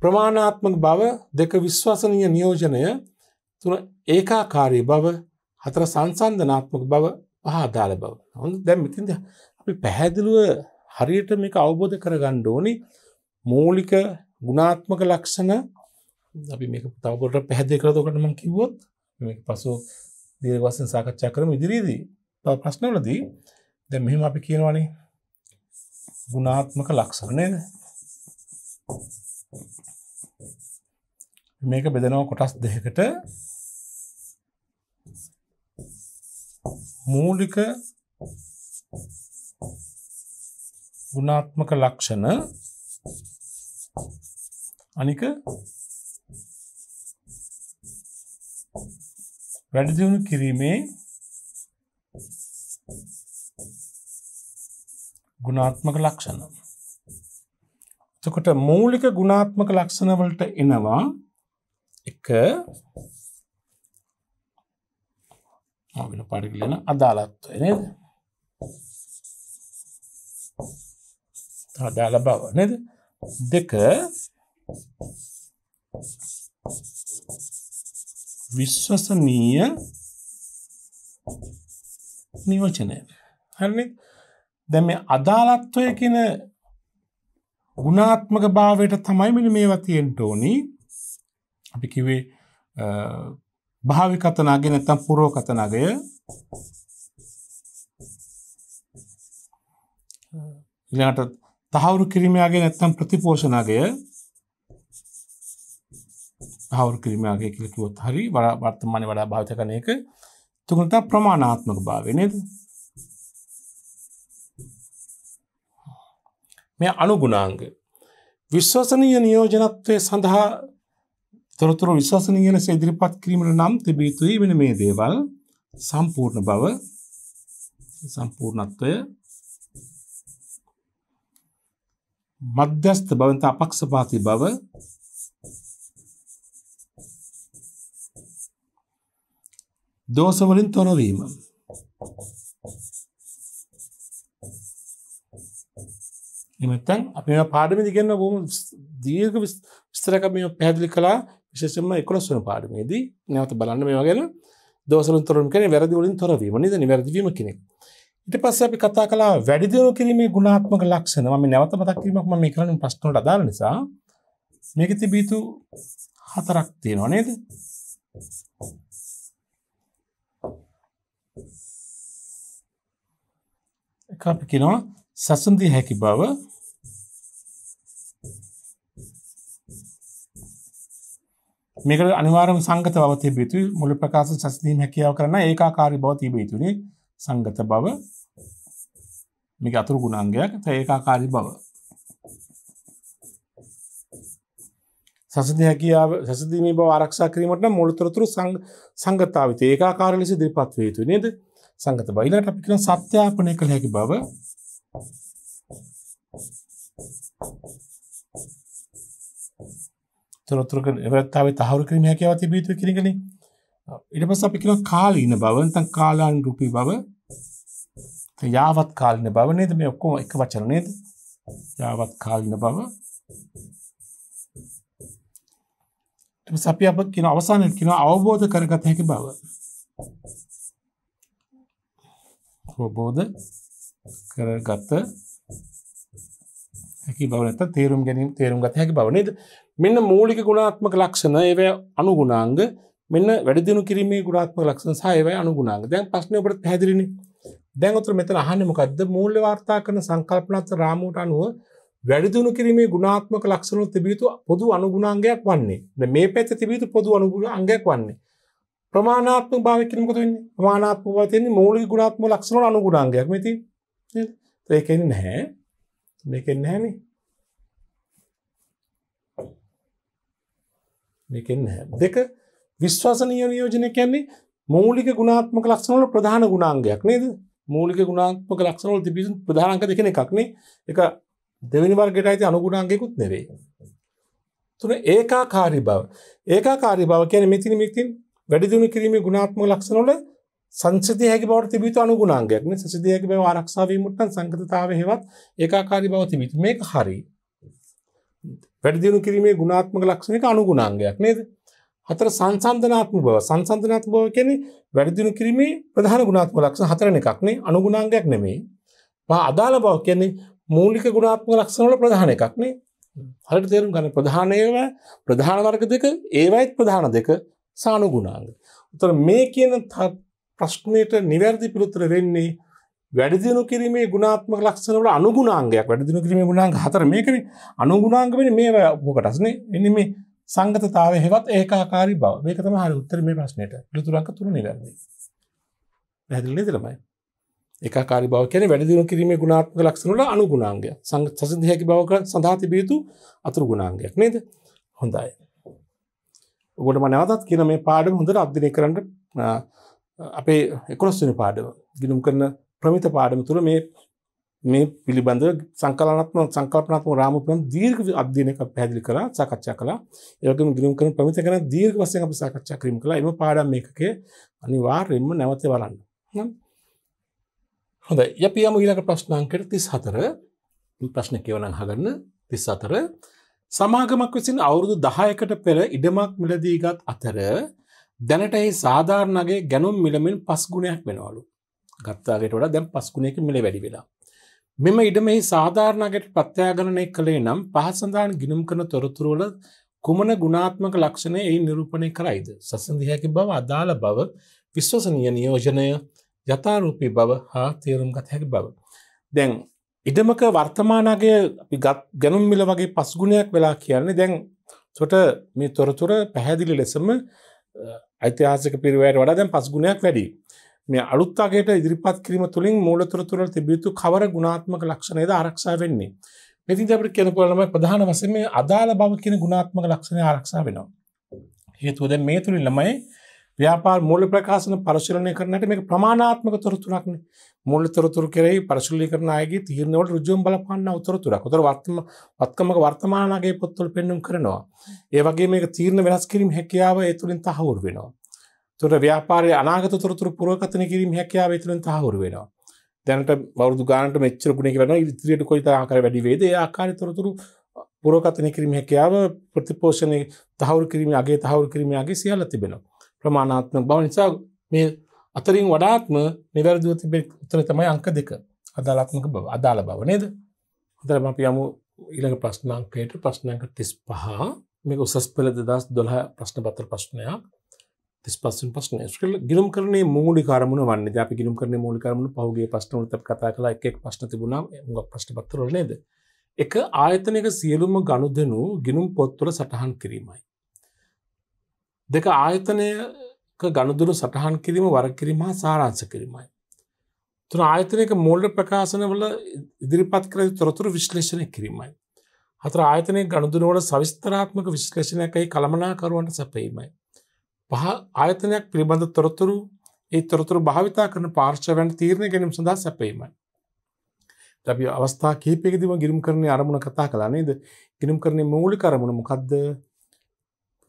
ප්‍රමාණාත්මක බව දෙක විශ්වාසනීය නියෝජනය තුන ඒකාකාරී බව හතර සංසන්ධනාත්මක බව පහදාල බව හොඳ දැම් ඉතින්ද අපි පැහැදිලුව හරියට මේක අවබෝධ කරගන්න ඕනි මූලික ගුණාත්මක ලක්ෂණ අපි මේක තවපොට පැහැදි කරතකට මං කිව්වොත් පසු දීර්වසෙන් සාකච්ඡා කරම ඉදිරියේදී තව ප්‍රශ්නවලදී දැ මෙහිම අපි කියනවනේ ගුණාත්මක ලක්ෂණ නේද මේක බෙදනව කොටස් දෙකට මූලික ගුණාත්මක ලක්ෂණ අනික වැඩදිුණු කිරීමේ ගුණාත්මක ලක්ෂණ. තකොට මූලික ගුණාත්මක ලක්ෂණවලට එනවා එක වෙන පඩිලන අදාළත්ව නද අදාළ බව නද දෙක විශ්වසනීය නිවචනය හරන්නේ දැම අදාලත්වය කියන ගුණාත්මක භාවයට තමයි මිනි මේ වතියෙන් ටෝනි අපි කිවේ භාවි කතනාගෙන නැතම් පුරෝ කතනගය ඉලාට තහවුරු කිරීමයාගේ නැත්තම් ප්‍රතිපෝෂණගය හවුරු කිරීමයාගේ කිලිකුවොත් හරි වඩා වර්තමානය වඩා භාවිත කන එක තුකට ප්‍රමාණාත්මක භාවනයද මේ අනුගුණාංග. විශ්වසනීය නියෝජනත්වය සඳහා තොරතුරු විශ්වසනීය ලෙස ඉදිරිපත් කිරීමට නම් තිබිය යුතුයි වෙන මේ දේවල් සම්පූර්ණ බව සම්පූර්ණත්වය මධ්‍යස්ථ බවන්ත අපක්ෂපාති බව දෝෂවලින් තොරවීම එමත්තන් අපි පාඩම දිගන්න බොහම දීර්ග විස්තරක මේ පැදිලි කලා විශේෂම එකොලස්වන පාඩමේදී නැවත බලන්න මේ වගෙන දෝසන තොරන් කන වැරදිවලින් තොරවීම නිද නිවැරදිවීම කෙනෙක් ඉට පස්ස අපි කතා කලා වැඩිදියෝ කිරීමේ ගුණාත්මක ලක්ෂණ ම නැවත මතක්කිරීමක් ම මේ කරන ප්‍රශ්නට අදාල නිසා මේක තිබීතු හතරක් තියෙනවා නේද එක අපි කිනවා සසුන්දී හැකි බව මේකට අනිවාර්යම සංගත බව තිබිය යුතුයි මුළු ප්‍රකාශ සැසඳීම් හැකියාව කරන ඒකාකාරී බව තිබිය යුතුනේ සංගත බව මේක අතුරු ගුණාංගයක් තේ ඒකාකාරී බව සැසඳීම් හැකියාව සැසඳීමේ බව ආරක්ෂා කිරීමට නම් මුළුතරතුරු සංගතාවිත ඒකාකාරී ලෙස ඉදිරිපත් වේ යුතුයි නේද සංගත බව ඊළඟට අපි කියන සත්‍යාපනය කළ හැකි බව Thank you. තොරතුරක එවරත්තාව තහවුරු කිරීම හැකියාව තිබිය යුතු කියන එකනේ. ඊට පස්සේ අපි කියනවා කාලීන බව නැත්නම් කාලානුරූපී බව. යාවත් කාලීන බව නේද මේ ඔක්කොම එක වචන නේද? යාවත් කාලීන බව. ඊට පස්සේ අපි අප කියන අවසානයේ කියනවා අවබෝධ කරගත හැකි බව. අවබෝධ කරගත හැකි බව නැත්නම් තේරුම් ගැනීම තේරුම් ගත හැකි බව නේද? මෙන්න මූලික ගුණාත්මක ලක්ෂණ ඒවැ අනුගුණාංග මෙන්න වැඩදිනු කිරීමේ ගුණාත්ම ලක්ෂණ සහයවයි අනුගුණාංග දැන් ප්‍රශ්නය ඔබට පැහැදිලිනේ දැන් උතර මෙතන අහන්නේ මොකද්ද මූල්‍ය වාර්තා කරන සංකල්පනාත් රාමුවට අනුව වැඩිදුණු කිරීමේ ගුණාත්මක ලක්ෂණ තිබිය යුතු පොදු අනුගුණාංගයක් වන්නේ. දැන් මේ පැත්තේ තිබිය යුතු පොදු අනුගුණාංගයක් වන්නේ. ප්‍රමාණාත්මක භාවය කියන්නේ මොකද වෙන්නේ? ප්‍රමාණාත්මක භාවය තියෙන්නේ මූලික ගුණාත්මක ලක්ෂණ වල අනුගුණාංගයක්. මේ තියෙන්නේ. ඒක එන්නේ නැහැ. මේක එන්නේ නැහනේ. මේකෙන් දෙක විශ්වාසනීය නියෝජනය කියන්නේ මූලික ගුණාත්මක ලක්ෂණවල ප්‍රධාන ගුණාංගයක් නේද මූලික ගුණාත්මක ලක්ෂණවල තිබිසු ප්‍රධානක දෙකන එකක්නේ එක දෙවැනි වර්ගයට අයිති අනුගුණාංගයකුත් නෙවෙයි තුන ඒකාකාරී බව ඒකාකාරී බව කියන්නේ මෙතන මෙතින් වැඩි දියුණු කිරීමේ ගුණාත්මක ලක්ෂණවල සංසිතිය හැකි බවට තිබිතු අනුගුණාංගයක් නේ සංසිතිය හැකි බව ආරක්ෂා වීමට නම් සංගතතාවය හේවත් ඒකාකාරී බව තිබිතු මේක හරියි වැඩදියුණු කිරීමේ ගුණාත්මක ලක්ෂණයක අනුගුණාංගයක් නේද? හතර සංසන්දනාත්ම බව. සංසන්දනාත්ම බව කියන්නේ වැඩදියුණු කිරීමේ ප්‍රධාන ගුණාත්මක ලක්ෂණ හතරෙන් එකක් නේ අනුගුණාංගයක් නෙමෙයි. පහ අදාළ බව කියන්නේ මූලික ගුණාත්මක ලක්ෂණ වල ප්‍රධාන එකක් නේ. හරියට තේරුම් ගන්න ප්‍රධාන ඒවා ප්‍රධාන වර්ග දෙක ඒවයිත් ප්‍රධාන දෙක සානුගුණාංග. උතර මේ කියන ප්‍රශ්නයට නිවැරදි පිළිතුර වෙන්නේ වැඩදිනු කිරීමේ ගුණාත්මක ලක්ෂණවල අනුගුණාංගයක් වැඩදිනු කිරීමේ ගුණාංග හතර මේකන අනුගුණාංග වෙන මේ උපකටස්නේ එන්නේ මේ සංගතතාවය හෙවත් ඒකාකාරී බව. මේක තමයි හරි උත්තර මේ ප්‍රශ්නෙට. පිළිතුරක් තුන නිවැරදි. පැහැදිලි නේද ළමයි? ඒකාකාරී බව කියන්නේ වැඩදිනු කිරීමේ ගුණාත්මක ලක්ෂණවල අනුගුණාංගය. සංසිද්ධිය හැකි බවක සඳහා තිබිය යුතු අතුරු ගුණාංගයක් නේද? හොඳයි. ඔබට මම නැවතත් කියන මේ පාඩම හොඳට අධ්‍යයනය කරන්න අපේ 11 වෙනි පාඩම ගිණුම් කරන ප්‍රමිත පාඩම තුළ මේ මේ පිළිබඳ සංකලනත්ම සංකල්පනත්ම රාමපුරම් දීර්ඝ අධ්‍යයනයක් පැහැදිලි කරලා සාකච්ඡා කළා. ඒ වගේම ගිනුම් කරන ප්‍රමිත කරන දීර්ඝ වශයෙන් අපි සාකච්ඡා කිරීම කළා. එම පාඩම් මේකකේ අනිවාර්යයෙන්ම නැවත බලන්න. හොඳයි. අපි යමු ඊළඟ ප්‍රශ්න අංකයට 34. ප්‍රශ්න කියවනම් අහගන්න 34. සමාගමක් විසින් අවුරුදු 10කට පෙර ඉඩමක් මිලදීගත් අතර දැනට එහි සාධාරණගේ ගැනුම් මිලමින් පස් ගුණයක් වෙනවලු. ගත්තාගේට වඩ දැම් පස්කුණයක මිල වැඩි වෙලා. මෙම ඉඩමෙහි සාධාරණගට ප්‍රත්‍යයාගණනය කළේ නම් පහසඳහන් ගිනුම් කන තොරතුරුවල කුමන ගුණාත්මක ලක්ෂණය එයි නිරූපණය කරයිද. සසඳහැකි බව අදාළ බව විශ්වසනීය නියෝජනය යථාරූපී බව හා තේරුම් ගත හැකි බව. දැන් ඉඩමක වර්තමානගේ ගත් ගැනුම් මිල වගේ පස්ගුණයක් වෙලා කියන්නේ දැන් සොට මේ තොරතුර පැහැදිලි ලෙසම ඓතිහාසක පිරිවයට වඩා දැන් පස්ගුණයක් වැඩි මේ අලුත්තාගේට ඉදිරිපත් කිරීම තුළින් මූලතුර තුරල් තිබියුතු කවර ගුණාත්මක ලක්ෂණයද ආරක්ෂා වෙන්නේ. මෙතින් අපට කෙනකොලම ප්‍රධාන වසම මේ අදාළ බව කියන ගුණාත්මක ලක්ෂණය ආරක්ෂා වෙනවා. හේතුවද මේ තුළින් ළමයි ව්‍යාපාර මූල ප්‍රකාශන පරිශීලනය කරනට මේක ප්‍රමාණාත්මක තොරතුරක්නේ. මූල තොරතුරු කෙරෙහි පරිශීලනය කරන අයගේ තීරණවලට ඍජුවම බලපාන උතරතුරක්. උතර වර්තම වත්කමක වර්තමානගේ පොත්වල පෙන්වුම් කරනවා. ඒ වගේ මේක තීරණ වෙනස් කිරීම හැකියාව ඒ තුළින් තහවුරු වෙනවා. තොට ව්‍යාපාරය අනාගත තොරතුර පුරකතන කිරීම හැකයා තුරෙන් තහවුරු වෙනවා දැනට බෞදු ගානට මෙච්චර ගුණ කරන ඉදිරියට කොයි ආකර වැඩි වේද ආකාරය තොරතුරු පුරකතන කිරීම හැකියාව ප්‍රතිපෝෂණය තහවුරු කිරීම අගේ තහවුරු කිරීමයාගේ සියල්ල තිබෙනවා ප්‍රමාණාත්ම බව නිසා මේ අතරින් වඩාත්ම නිවැරදිව තිබෙන උත්තර තමයි අංක දෙක අදාළත්මක බව අදාළ බව නේද හොඳටම අපි යමු ඊළඟ ප්‍රශ්න අංකයට ප්‍රශ්න අංක 35 මේක උසස් පෙළ 2012 ප්‍රශ්න පත්‍ර ප්‍රශ්නයක් තිස්පස්සන් පස්න ස්කල් ගිලම් කරන මූලි කරමුණ වන්න අපි ගිලම් කරන මූලි කරමුණ පහුගේ පස්්නවලත කතා කලා එකක් පශ්න තිබුණ උඟ ප්‍රශ්ට පත්තරල නේද. එක ආයතනක සියලුම ගණුදනු ගිනුම් පොත්තුල සටහන් කිරීමයි. දෙක ආයතනයක ගණුදුරු සටහන් කිරීම වර කිරීම හා සාරාංස කිරීමයි. තුන ආයතනයක මෝල්ඩ ප්‍රකාශනවල ඉදිරිපත් කර තොරතුරු විශ්ලේෂණය කිරීමයි. හතර ආයතනය ගණුදුනුවට සවිස්තරාත්මක විශ්ලේෂණයකයි කළමනාකරුවන්ට සැපීමයි. පහ ආයතනයක් පිළිබඳ තොරතුරු ඒ තොරතුරු භාවිතා කරන පාර්ශවයන් තීරණය ගැනීම සඳහා සැපයීමයි. අපි අවස්ථා කීපයකදීම ගිරුම් කරණය අරමුණ කතා කළා නේද? ගිරුම් කරණේ මූලික අරමුණ මොකද්ද?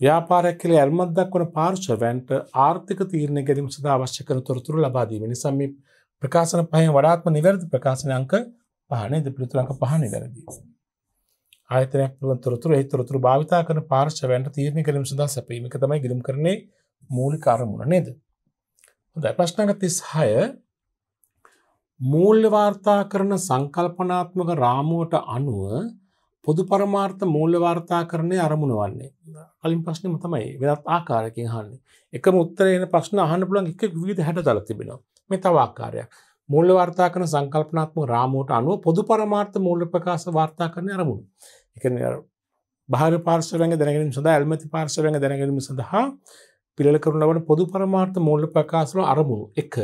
ව්‍යාපාරයක් කියලා ඇල්මක් දක්වන පාර්ශවයන්ට ආර්ථික තීරණ ගැනීම සඳහා අවශ්‍ය කරන තොරතුරු ලබා දීම. නිසා මේ ප්‍රකාශන පහෙන් වඩාත්ම නිවැරදි ප්‍රකාශන අංක පහ නේද? පිළිතුරු අංක පහ නිවැරදි. ආයතනයක් පුළුවන් තොරතුරු ඒ තොරතුරු භාවිතා කරන පාර්ශවයන්ට තීරණය කිරීම සඳහා සැපයීම එක තමයි ගිලම් කරන්නේ මූලික අරමුණ නේද හොඳයි ප්‍රශ්න අංක 36 මූල්‍ය වාර්තා කරන සංකල්පනාත්මක රාමුවට අනුව පොදු පරමාර්ථ මූල්‍ය වාර්තා කරන්නේ අරමුණ වන්නේ කලින් ප්‍රශ්නම තමයි වෙනත් ආකාරයකින් අහන්නේ එකම උත්තරේ එන ප්‍රශ්න අහන්න පුළුවන් එක විවිධ හැඩතල තිබෙනවා මේ තව ආකාරයක් මූල්‍ය වාර්තා කරන සංකල්පනාත්මක රාමුවට අනුව පොදු පරමාර්ථ මූල්‍ය ප්‍රකාශ වාර්තා කරන්නේ අරමුණ එකන භාර පාර්ශවයන් දැනගැනීම සඳහා ඇල්මති පාර්ශවයන් දැනගැනීම සඳහා පිළිල කරන ලබන පොදු පරමාර්ථ මූල්‍ය ප්‍රකාශන අරමුණු එක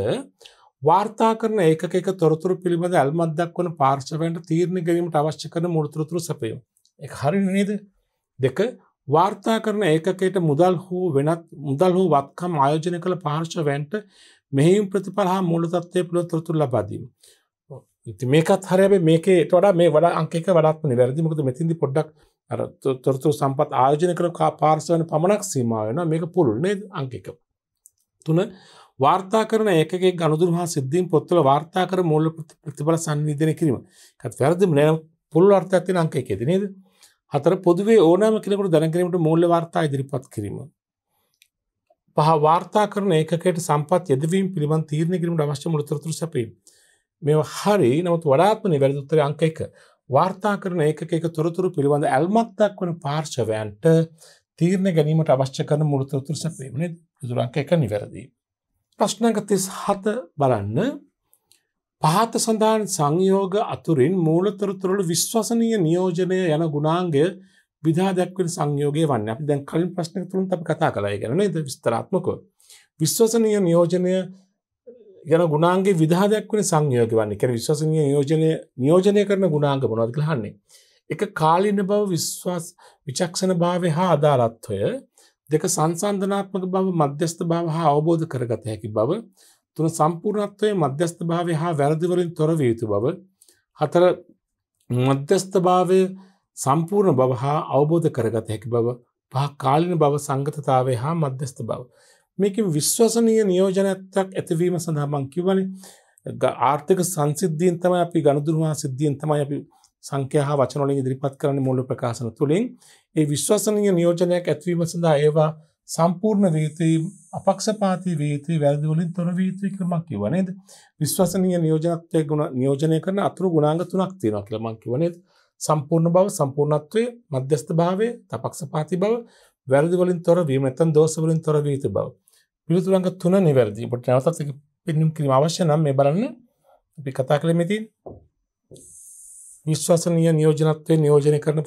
වාර්තා කරන ඒකක එක තොරතුරු පිළිබඳ ඇල්මත් දක්වන පාර්ශවයන්ට තීරණ ගැනීමට අවශ්‍ය කරන මුළුතුරතුරු සපයෝ එක හරි නේද දෙක වාර්තා කරන ඒකකට මුදල් හෝ වෙනත් මුදල් හෝ වත්කම් ආයෝජන කළ පාර්ශවයන්ට මෙහිම් ප්‍රතිඵල හා මූලතත්වය පිළිබඳ තොරතුරු ලබා දීම මේකත් හරය මේකේ තොඩ මේ වඩ අංකෙක වඩත්ම වැරදිමකද මෙතින්දි පොඩ්ඩක් අර තොරතුරු සම්පත් ආයෝජන කර කා පාර්සවන පමණක් සීමාවන මේක පුළුල්නේ අංකෙක. තුන වාර්තා කරන ඒකගේ ගනුදුර හා සිද්ධීන් පොත්තුල වාර්තා කර මුල්ල ප්‍රතිබල සංවිධනය කිරීම කත් වැරදිම නෑ පුළල් අර්ථයක්තින අංකෙක නේද හතර පොදුවේ ඕනෑම කෙනෙකුට දැනකිරීමට මූල්ල වාර්තා ඉදිරිපත් කිරීම. පහ වාර්තා කරන ඒකට සම්පත් යදවීම පිළිබන් තීරණ කිරීමට අවශ්‍ය මුළතරතුර සැපීම. මෙ හරි නමුත් වඩාත්ම නිවැරදිත්තර අංක එක වාර්තා කරන ඒක එක තොරතුරු පිළිබඳ ඇල්මත්දක් වන පාර්ශවයන්ට තීරණ ගැනීමට අවශ්‍ය කරන මුළතොරතුර සැපීමන දුරංක එක නිවැරදිී. ප්‍රශ්නක තිස් හත බලන්න පහත සඳහන් සංයෝග අතුරින් මූලතරතුරට විශ්වසනය නියෝජනය යන ගුණාන්ගය විදා දැක්වල සංයෝගය වන්න අපි දැන් කලින් ප්‍රශ්නක තුළින් අප කතා කලාය ගැන ද විස්තරාත්මක. විශ්වසනය නියෝජනය ගැන ගුණාන්ගේ විදහාදයක් වන සංයෝක වන්නේ කැන විශ්වසනය නියෝජනය නියෝජනය කරන ගුණාංග මොනොද කලහන්නේ. එක කාලින බව විශ්වාස් විචක්ෂණ භාවය හා අදාරත්වය දෙක සංසන්ධනාත්මක බව මධ්‍යස්ථ භාව හා අවබෝධ කරගත හැකි බව තුන සම්පූර්ණත්වය මධ්‍යස්ථ භාවය හා වැරදිවලින් තොරව යුතු බව හතර මධ්‍යස්ථ භාවය සම්පූර්ණ බව හා අවබෝධ කරගත හැකි බව පහ කාලින බව සංගතතාවය හා මධ්‍යස්ථ බව. මේකින් විශ්වසනීය නියෝජනයක් ඇතිවීම සඳහා මං කිව්වනේ ආර්ථික සංසිද්ධීන් තමයි අපි ගනුදෙනු හා සිද්ධීන් තමයි අපි සංඛ්‍යා හා වචන වලින් ඉදිරිපත් කරන්නේ මූල්‍ය ප්‍රකාශන තුලින් ඒ විශ්වසනීය නියෝජනයක් ඇතිවීම සඳහා ඒවා සම්පූර්ණ විය යුතුයි අපක්ෂපාතී විය යුතුයි වැරදි වලින් තොර විය යුතුයි කියලා මම කිව්වා නේද විශ්වසනීය නියෝජනත්වයේ ගුණ නියෝජනය කරන අතුරු ගුණාංග තුනක් තියෙනවා කියලා මම කිව්වා නේද සම්පූර්ණ බව සම්පූර්ණත්වය මධ්‍යස්ථ භාවය තපක්ෂපාතී බව වැරදි වලින් තොර වීම නැත්නම් දෝෂ වලින් තොර විය යුතු බව පිළිතුරංග තුන නිවැරදි පොට නවතත් පෙන්නුම් කිරීම අවශ්‍ය නම් මේ බලන්න අපි කතා කළමති විශ්වාසනය නියෝජනත්වය නියෝජනය කරන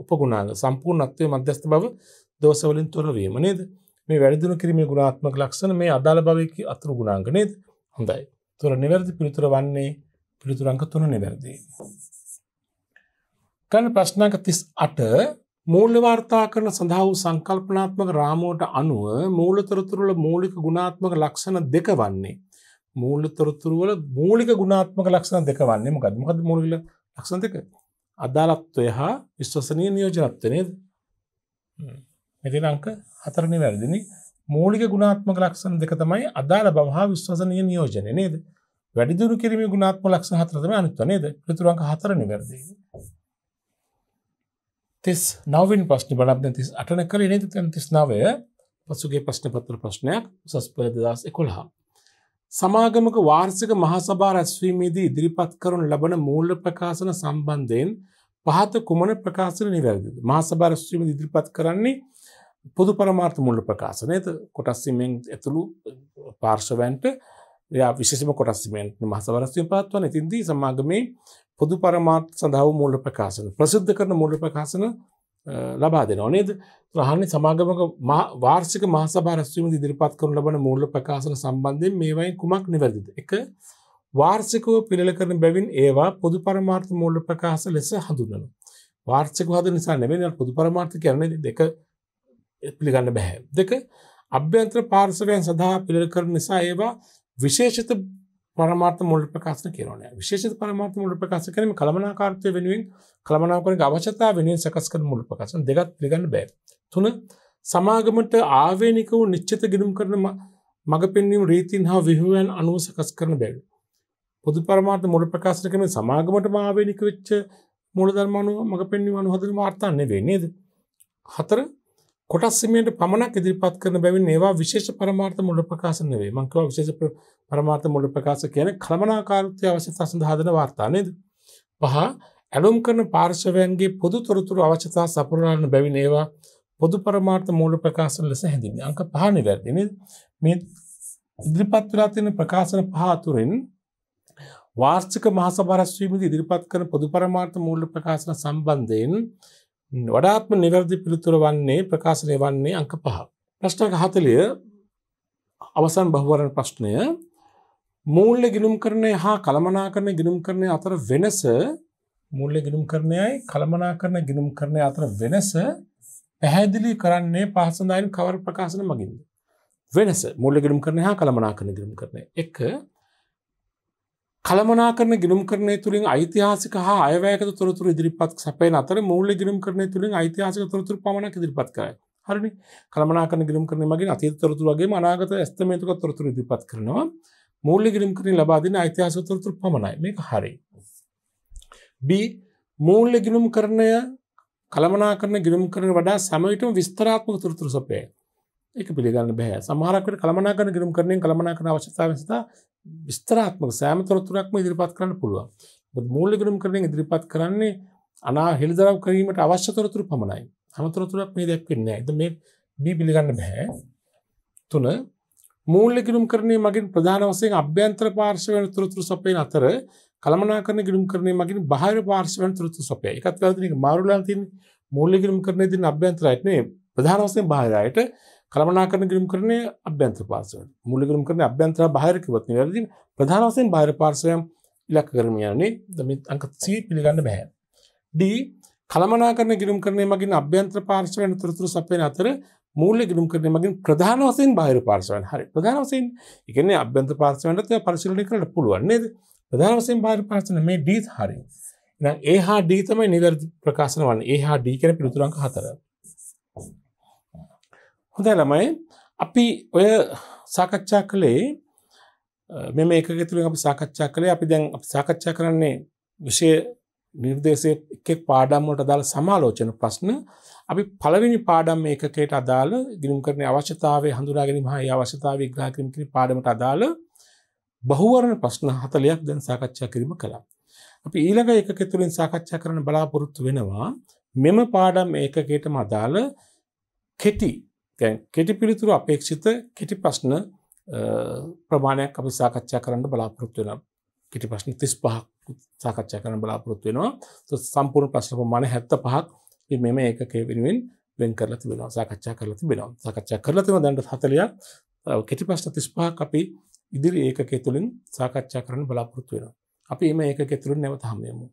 උපගුණාල සම්පූර්ණත්වය මධ්‍යස්ත බව දෝසවලින් තොරවීම නේද මේ වැඩදින කිරීමේ ගුණාත්මක ලක්ෂණ මේ අදාළ භවයකි අතුරු ගුණාංගනේද හොඳයි තුොර නිවැරදි පිළිතුර වන්නේ පිළිතුරංක තුන නිවැරදි. කන ප්‍රශ්නාක තිස් අට මූල්‍යවර්තා කරන සඳහා වූ සංකල්පනාත්මක රාමුවට අනුව මූලතරතුරුල මූලික ගුණාත්මක ලක්ෂණ දෙක වන්නේ. මූලතරතුරුවල මූලික ගුණාත්මක ලක්ෂණ දෙක වන්නේ මොකද මොකද මූලික ලක්ෂණ දෙක අදාළත්වය හා විශ්වසනීය නියෝජනත්වය නේද? මෙතන අංක හතරනේ වැරදිනේ. මූලික ගුණාත්මක ලක්ෂණ දෙක තමයි අදාළ බව හා විශ්වසනීය නියෝජනය නේද? වැඩිදුරු කිරීමේ ගුණාත්මක ලක්ෂණ හතර තමයි අනිත්ව නේද? පිටුරංක හතරනේ වැරදි. තිස් නවින් ප්‍රශ්න බලක්න තිස් අටන කර නතිතන තිස් නවය පසුගේ ප්‍රශ්න පත්‍ර ප්‍රශ්නයක් උසස් පෙර දෙදස් එකොළහා. සමාගමක වාර්සික මහසභා රැස්වීමේදී ඉදිරිපත් කරනු ලබන මූල්ල ප්‍රකාශන සම්බන්ධයෙන් පහත කුමන ප්‍රකාශන නිවැරදිද. මහසභා රැස්වීම ඉදිරිපත් කරන්නේ පොදු පරමාර්ථ මුල්ල ප්‍රකාශනයත කොටස්සිමෙන් ඇතුළු පාර්ශවන්ට විශෂම කොටස්සිමෙන් මහසවරස්වය පත්වන තින්දී සමාගමේ පොදු පරමාර්ථ සඳහා මූල ප්‍රකාශන ප්‍රසිද්ධ කරන මූල ප්‍රකාශන ලබා දෙනවා නේද? රහන්නේ සමාගමක වාර්ෂික මහ සභා රැස්වීමද ඉදිරිපත් කරනු ලබන මූල්‍ය ප්‍රකාශන සම්බන්ධයෙන් මේවායින් කුමක් නිවැරදිද? එක වාර්ෂිකව පිළිල කරන බැවින් ඒවා පොදු පරමාර්ථ මූල්‍ය ප්‍රකාශ ලෙස හඳුන්වනවා. වාර්ෂිකව හදන නිසා නෙවෙයි පොදු පරමාර්ථ කියන්නේ දෙක පිළිගන්න බෑ. දෙක අභ්‍යන්තර පාර්ශවයන් සඳහා පිළිල කරන නිසා ඒවා විශේෂිත පරමාර්ථ මුල් ප්‍රකාශන කරන විශේෂ පරමාර්ථ මුල් ප්‍රකාශ කිරීම කළමනාකාරත්වය වෙනුවෙන් කළමනාකරණ අවශ්‍යතාව වෙනුවෙන් සකස් කරන මුල් ප්‍රකාශන දෙකත් පිළිගන්න බෑ. තුන සමාගමට ආවේනික වූ නිශ්චිත ගිණුම් කරන මඟ පෙන්වීම රීතින් හා විහුවයන් අනුව සකස් කරන බැවි. පොදු පරමාර්ථ මුල් ප්‍රකාශන කිරීම සමාගමට ආවේනික වෙච්ච මූලධර්ම අනුව මඟ පෙන්වීම අනුව හදන වාර්තා නෙවෙයි නේද? හතර කොටස් සීමියට පමණක් ඉදිරිපත් කරන බැවින් ඒවා විශේෂ පරමාර්ථ මුල ප්‍රකාශ නෙවෙයි. මං කියවා විශේෂ පරමාර්ථ මුල ප්‍රකාශ කියන්නේ කළමනාකාරීත්වය අවශ්‍යතා සඳහා හදන වාර්තා නේද? පහ ඇලුම් කරන පාර්ශවයන්ගේ පොදු තොරතුරු අවශ්‍යතා සපුරාලන බැවින් ඒවා පොදු පරමාර්ථ මූල ප්‍රකාශන ලෙස හැඳින්වෙනවා. අංක 5 නිවැරදි නේද? මේ ඉදිරිපත් වෙලා තියෙන ප්‍රකාශන පහ අතුරින් වාර්ෂික මහසභා රැස්වීමේදී ඉදිරිපත් කරන පොදු පරමාර්ථ මූල්‍ය ප්‍රකාශන සම්බන්ධයෙන් වඩාත්ම නිවැරදි පිළිතුර වන්නේ ප්‍රකාශනය වන්නේ අංක පහ. ප්‍රශ්නක හතලිය අවසන් බහුවරණ ප්‍රශ්නය මූල්ල ගිනුම් කරණය හා කළමනා කරන ගිනුම් කරණය අතර වෙනස මුල්ල ගිනුම් කරණයයි කළමනා කරන ගිනුම් කරණය අතර වෙනස පැහැදිලි කරන්නේ පහසඳයින් කවර ප්‍රකාශන මගින්ද. වෙනස මුල්ල ගිනුම් කරණය හා කළමනා කරන ගිනුම් කරණය එක කළමනාකරන ගිනුම් කරනය තුළින් යිතිහාසික හා අයවැයක තොරතුර ඉදිරිපත් සැපේ අතර මූල්ල ගිනුම් කරනය තුළින් යිතිහාසික තොරතුර පමණක් ඉදිරිපත් කරයි හරනි කළමනාක ගිනුම් කරන මගින් අති තොරතුරගේ අනාගත ඇස්තමේතුක තොරතුර ඉදිරිපත් කරනවා මූල්ල ගිනුම් කරින් ලබාදින යිතිහාස තොරතුර පමණයි මේක හරි B මූල්ල ගිනුම් කරණය කළමනා කරන ගිනුම් කරන වඩා සමවිටම විස්තරාත්මක තොරතුර සපේ එක පිළිගන්න බැහ සමහරකට කළමනාකරන ගිරුම් කරනය කළමනා කර අවශ්‍යතාව සිතා විස්තරාත්මක සෑම තොරතුරක්ම ඉදිරිපත් කරන්න පුළුවන් මූල්ල ගිරුම් කරන ඉදිරිපත් කරන්නේ අනා හෙළිදරව් කිරීමට අවශ්‍ය තොරතුරු පමණයි අමතොරතුරක් මේ දැක්වෙන්නේ ඇද මේ බී පිළිගන්න බැහැ තුන මූල්ල ගිරුම් කරණය මගින් ප්‍රධාන වසයෙන් අභ්‍යන්තර පාර්ශවයන තුරතුරු සපයෙන් අතර කළමනාකරන ගිරුම් කරණය මගින් බාහිර පාර්ශවයන තුරතු සපය එකත් වැදනක මාරුලාතින් මූල්ල ගිරුම් කරන තින් අභ්‍යන්තරයිටනේ ප්‍රධාන වසයෙන් බාහිරයට කළමනාකරන ගිරුම් කරන්නේ අභ්‍යන්තර පාර්ශවයට. මූලික ගිරුම් කරන්නේ අභ්‍යන්තර බාහිරකවත් නෙවෙයි. ප්‍රධාන වශයෙන් බාහිර පාර්ශවයන් ඉලක්ක කරමින් යන්නේ. මේ අංක C පිළිගන්න බෑ. D කළමනාකරන ගිරුම් කරන්නේ මගින් අභ්‍යන්තර පාර්ශවයන් තොරතුරු සපයන අතර මූලික ගිරුම් කරන්නේ මගින් ප්‍රධාන වශයෙන් බාහිර පාර්ශවයන්. හරි. ප්‍රධාන වශයෙන් ඒ කියන්නේ අභ්‍යන්තර පාර්ශවයන්ට පරිශීලනය කරන්න පුළුවන් නේද? ප්‍රධාන වශයෙන් බාහිර පාර්ශවයන් මේ D හරි. එහෙනම් A හා D තමයි නිවැරදි ප්‍රකාශන වන්නේ. A හා D කියන පිළිතුරු අංක 4. හොඳ ළමයි අපි ඔය සාකච්ඡා කළේ මෙම ඒක තුළින් අපි සාකච්ඡා කළේ අපි දැන් සාකච්ඡා කරන්නේ විෂය නිර්දේශය එකෙක් පාඩම්මට දාළ සමාලෝචන ප්‍රශ්න අපි පළවෙනි පාඩම් ඒකකයට අදාළ ගිනුම් කරන අවශ්‍යතාවය හඳුනාගෙන හා අවශ්‍යතාව විග්‍රහකිරම කිරි පාඩමට අදාළ බහුවරණ ප්‍රශ්න හතලයක් දැන් සාකච්ඡා කිරීම කළා. අපි ඊළඟ ඒකක තුළින් සාකච්ඡා කරන බලාපොරොත්තු වෙනවා මෙම පාඩම් ඒකකයටම අදාළ කෙටි තැන් කෙටි පිළිතුරු අපේක්ෂිත කෙටි ප්‍රශ්න ප්‍රමාණයක් අපි සාකච්ඡා කරන්න බලාපොරොත්තු වෙන කෙටි ප්‍රශ්න තිස් පහක් සාකච්ඡා කරන බලාපොරොත්තු වෙනවා සම්පූර්ණ ප්‍රශ්න ප්‍රමාණ හැත්ත පහක් මෙම ඒකේ වෙනුවෙන් වෙන් කරලා තිබෙනවා සාකච්ඡා කරලා තිබෙනවා සාකච්ඡා කරලා තිබෙන දැනට 40ක් කෙටි ප්‍රශ්න 35ක් අපි ඉදිරි ඒකකයේ තුලින් සාකච්ඡා කරන්න බලාපොරොත්තු වෙනවා අපි මේ ඒකකයේ තුලින් නැවත හමු වෙමු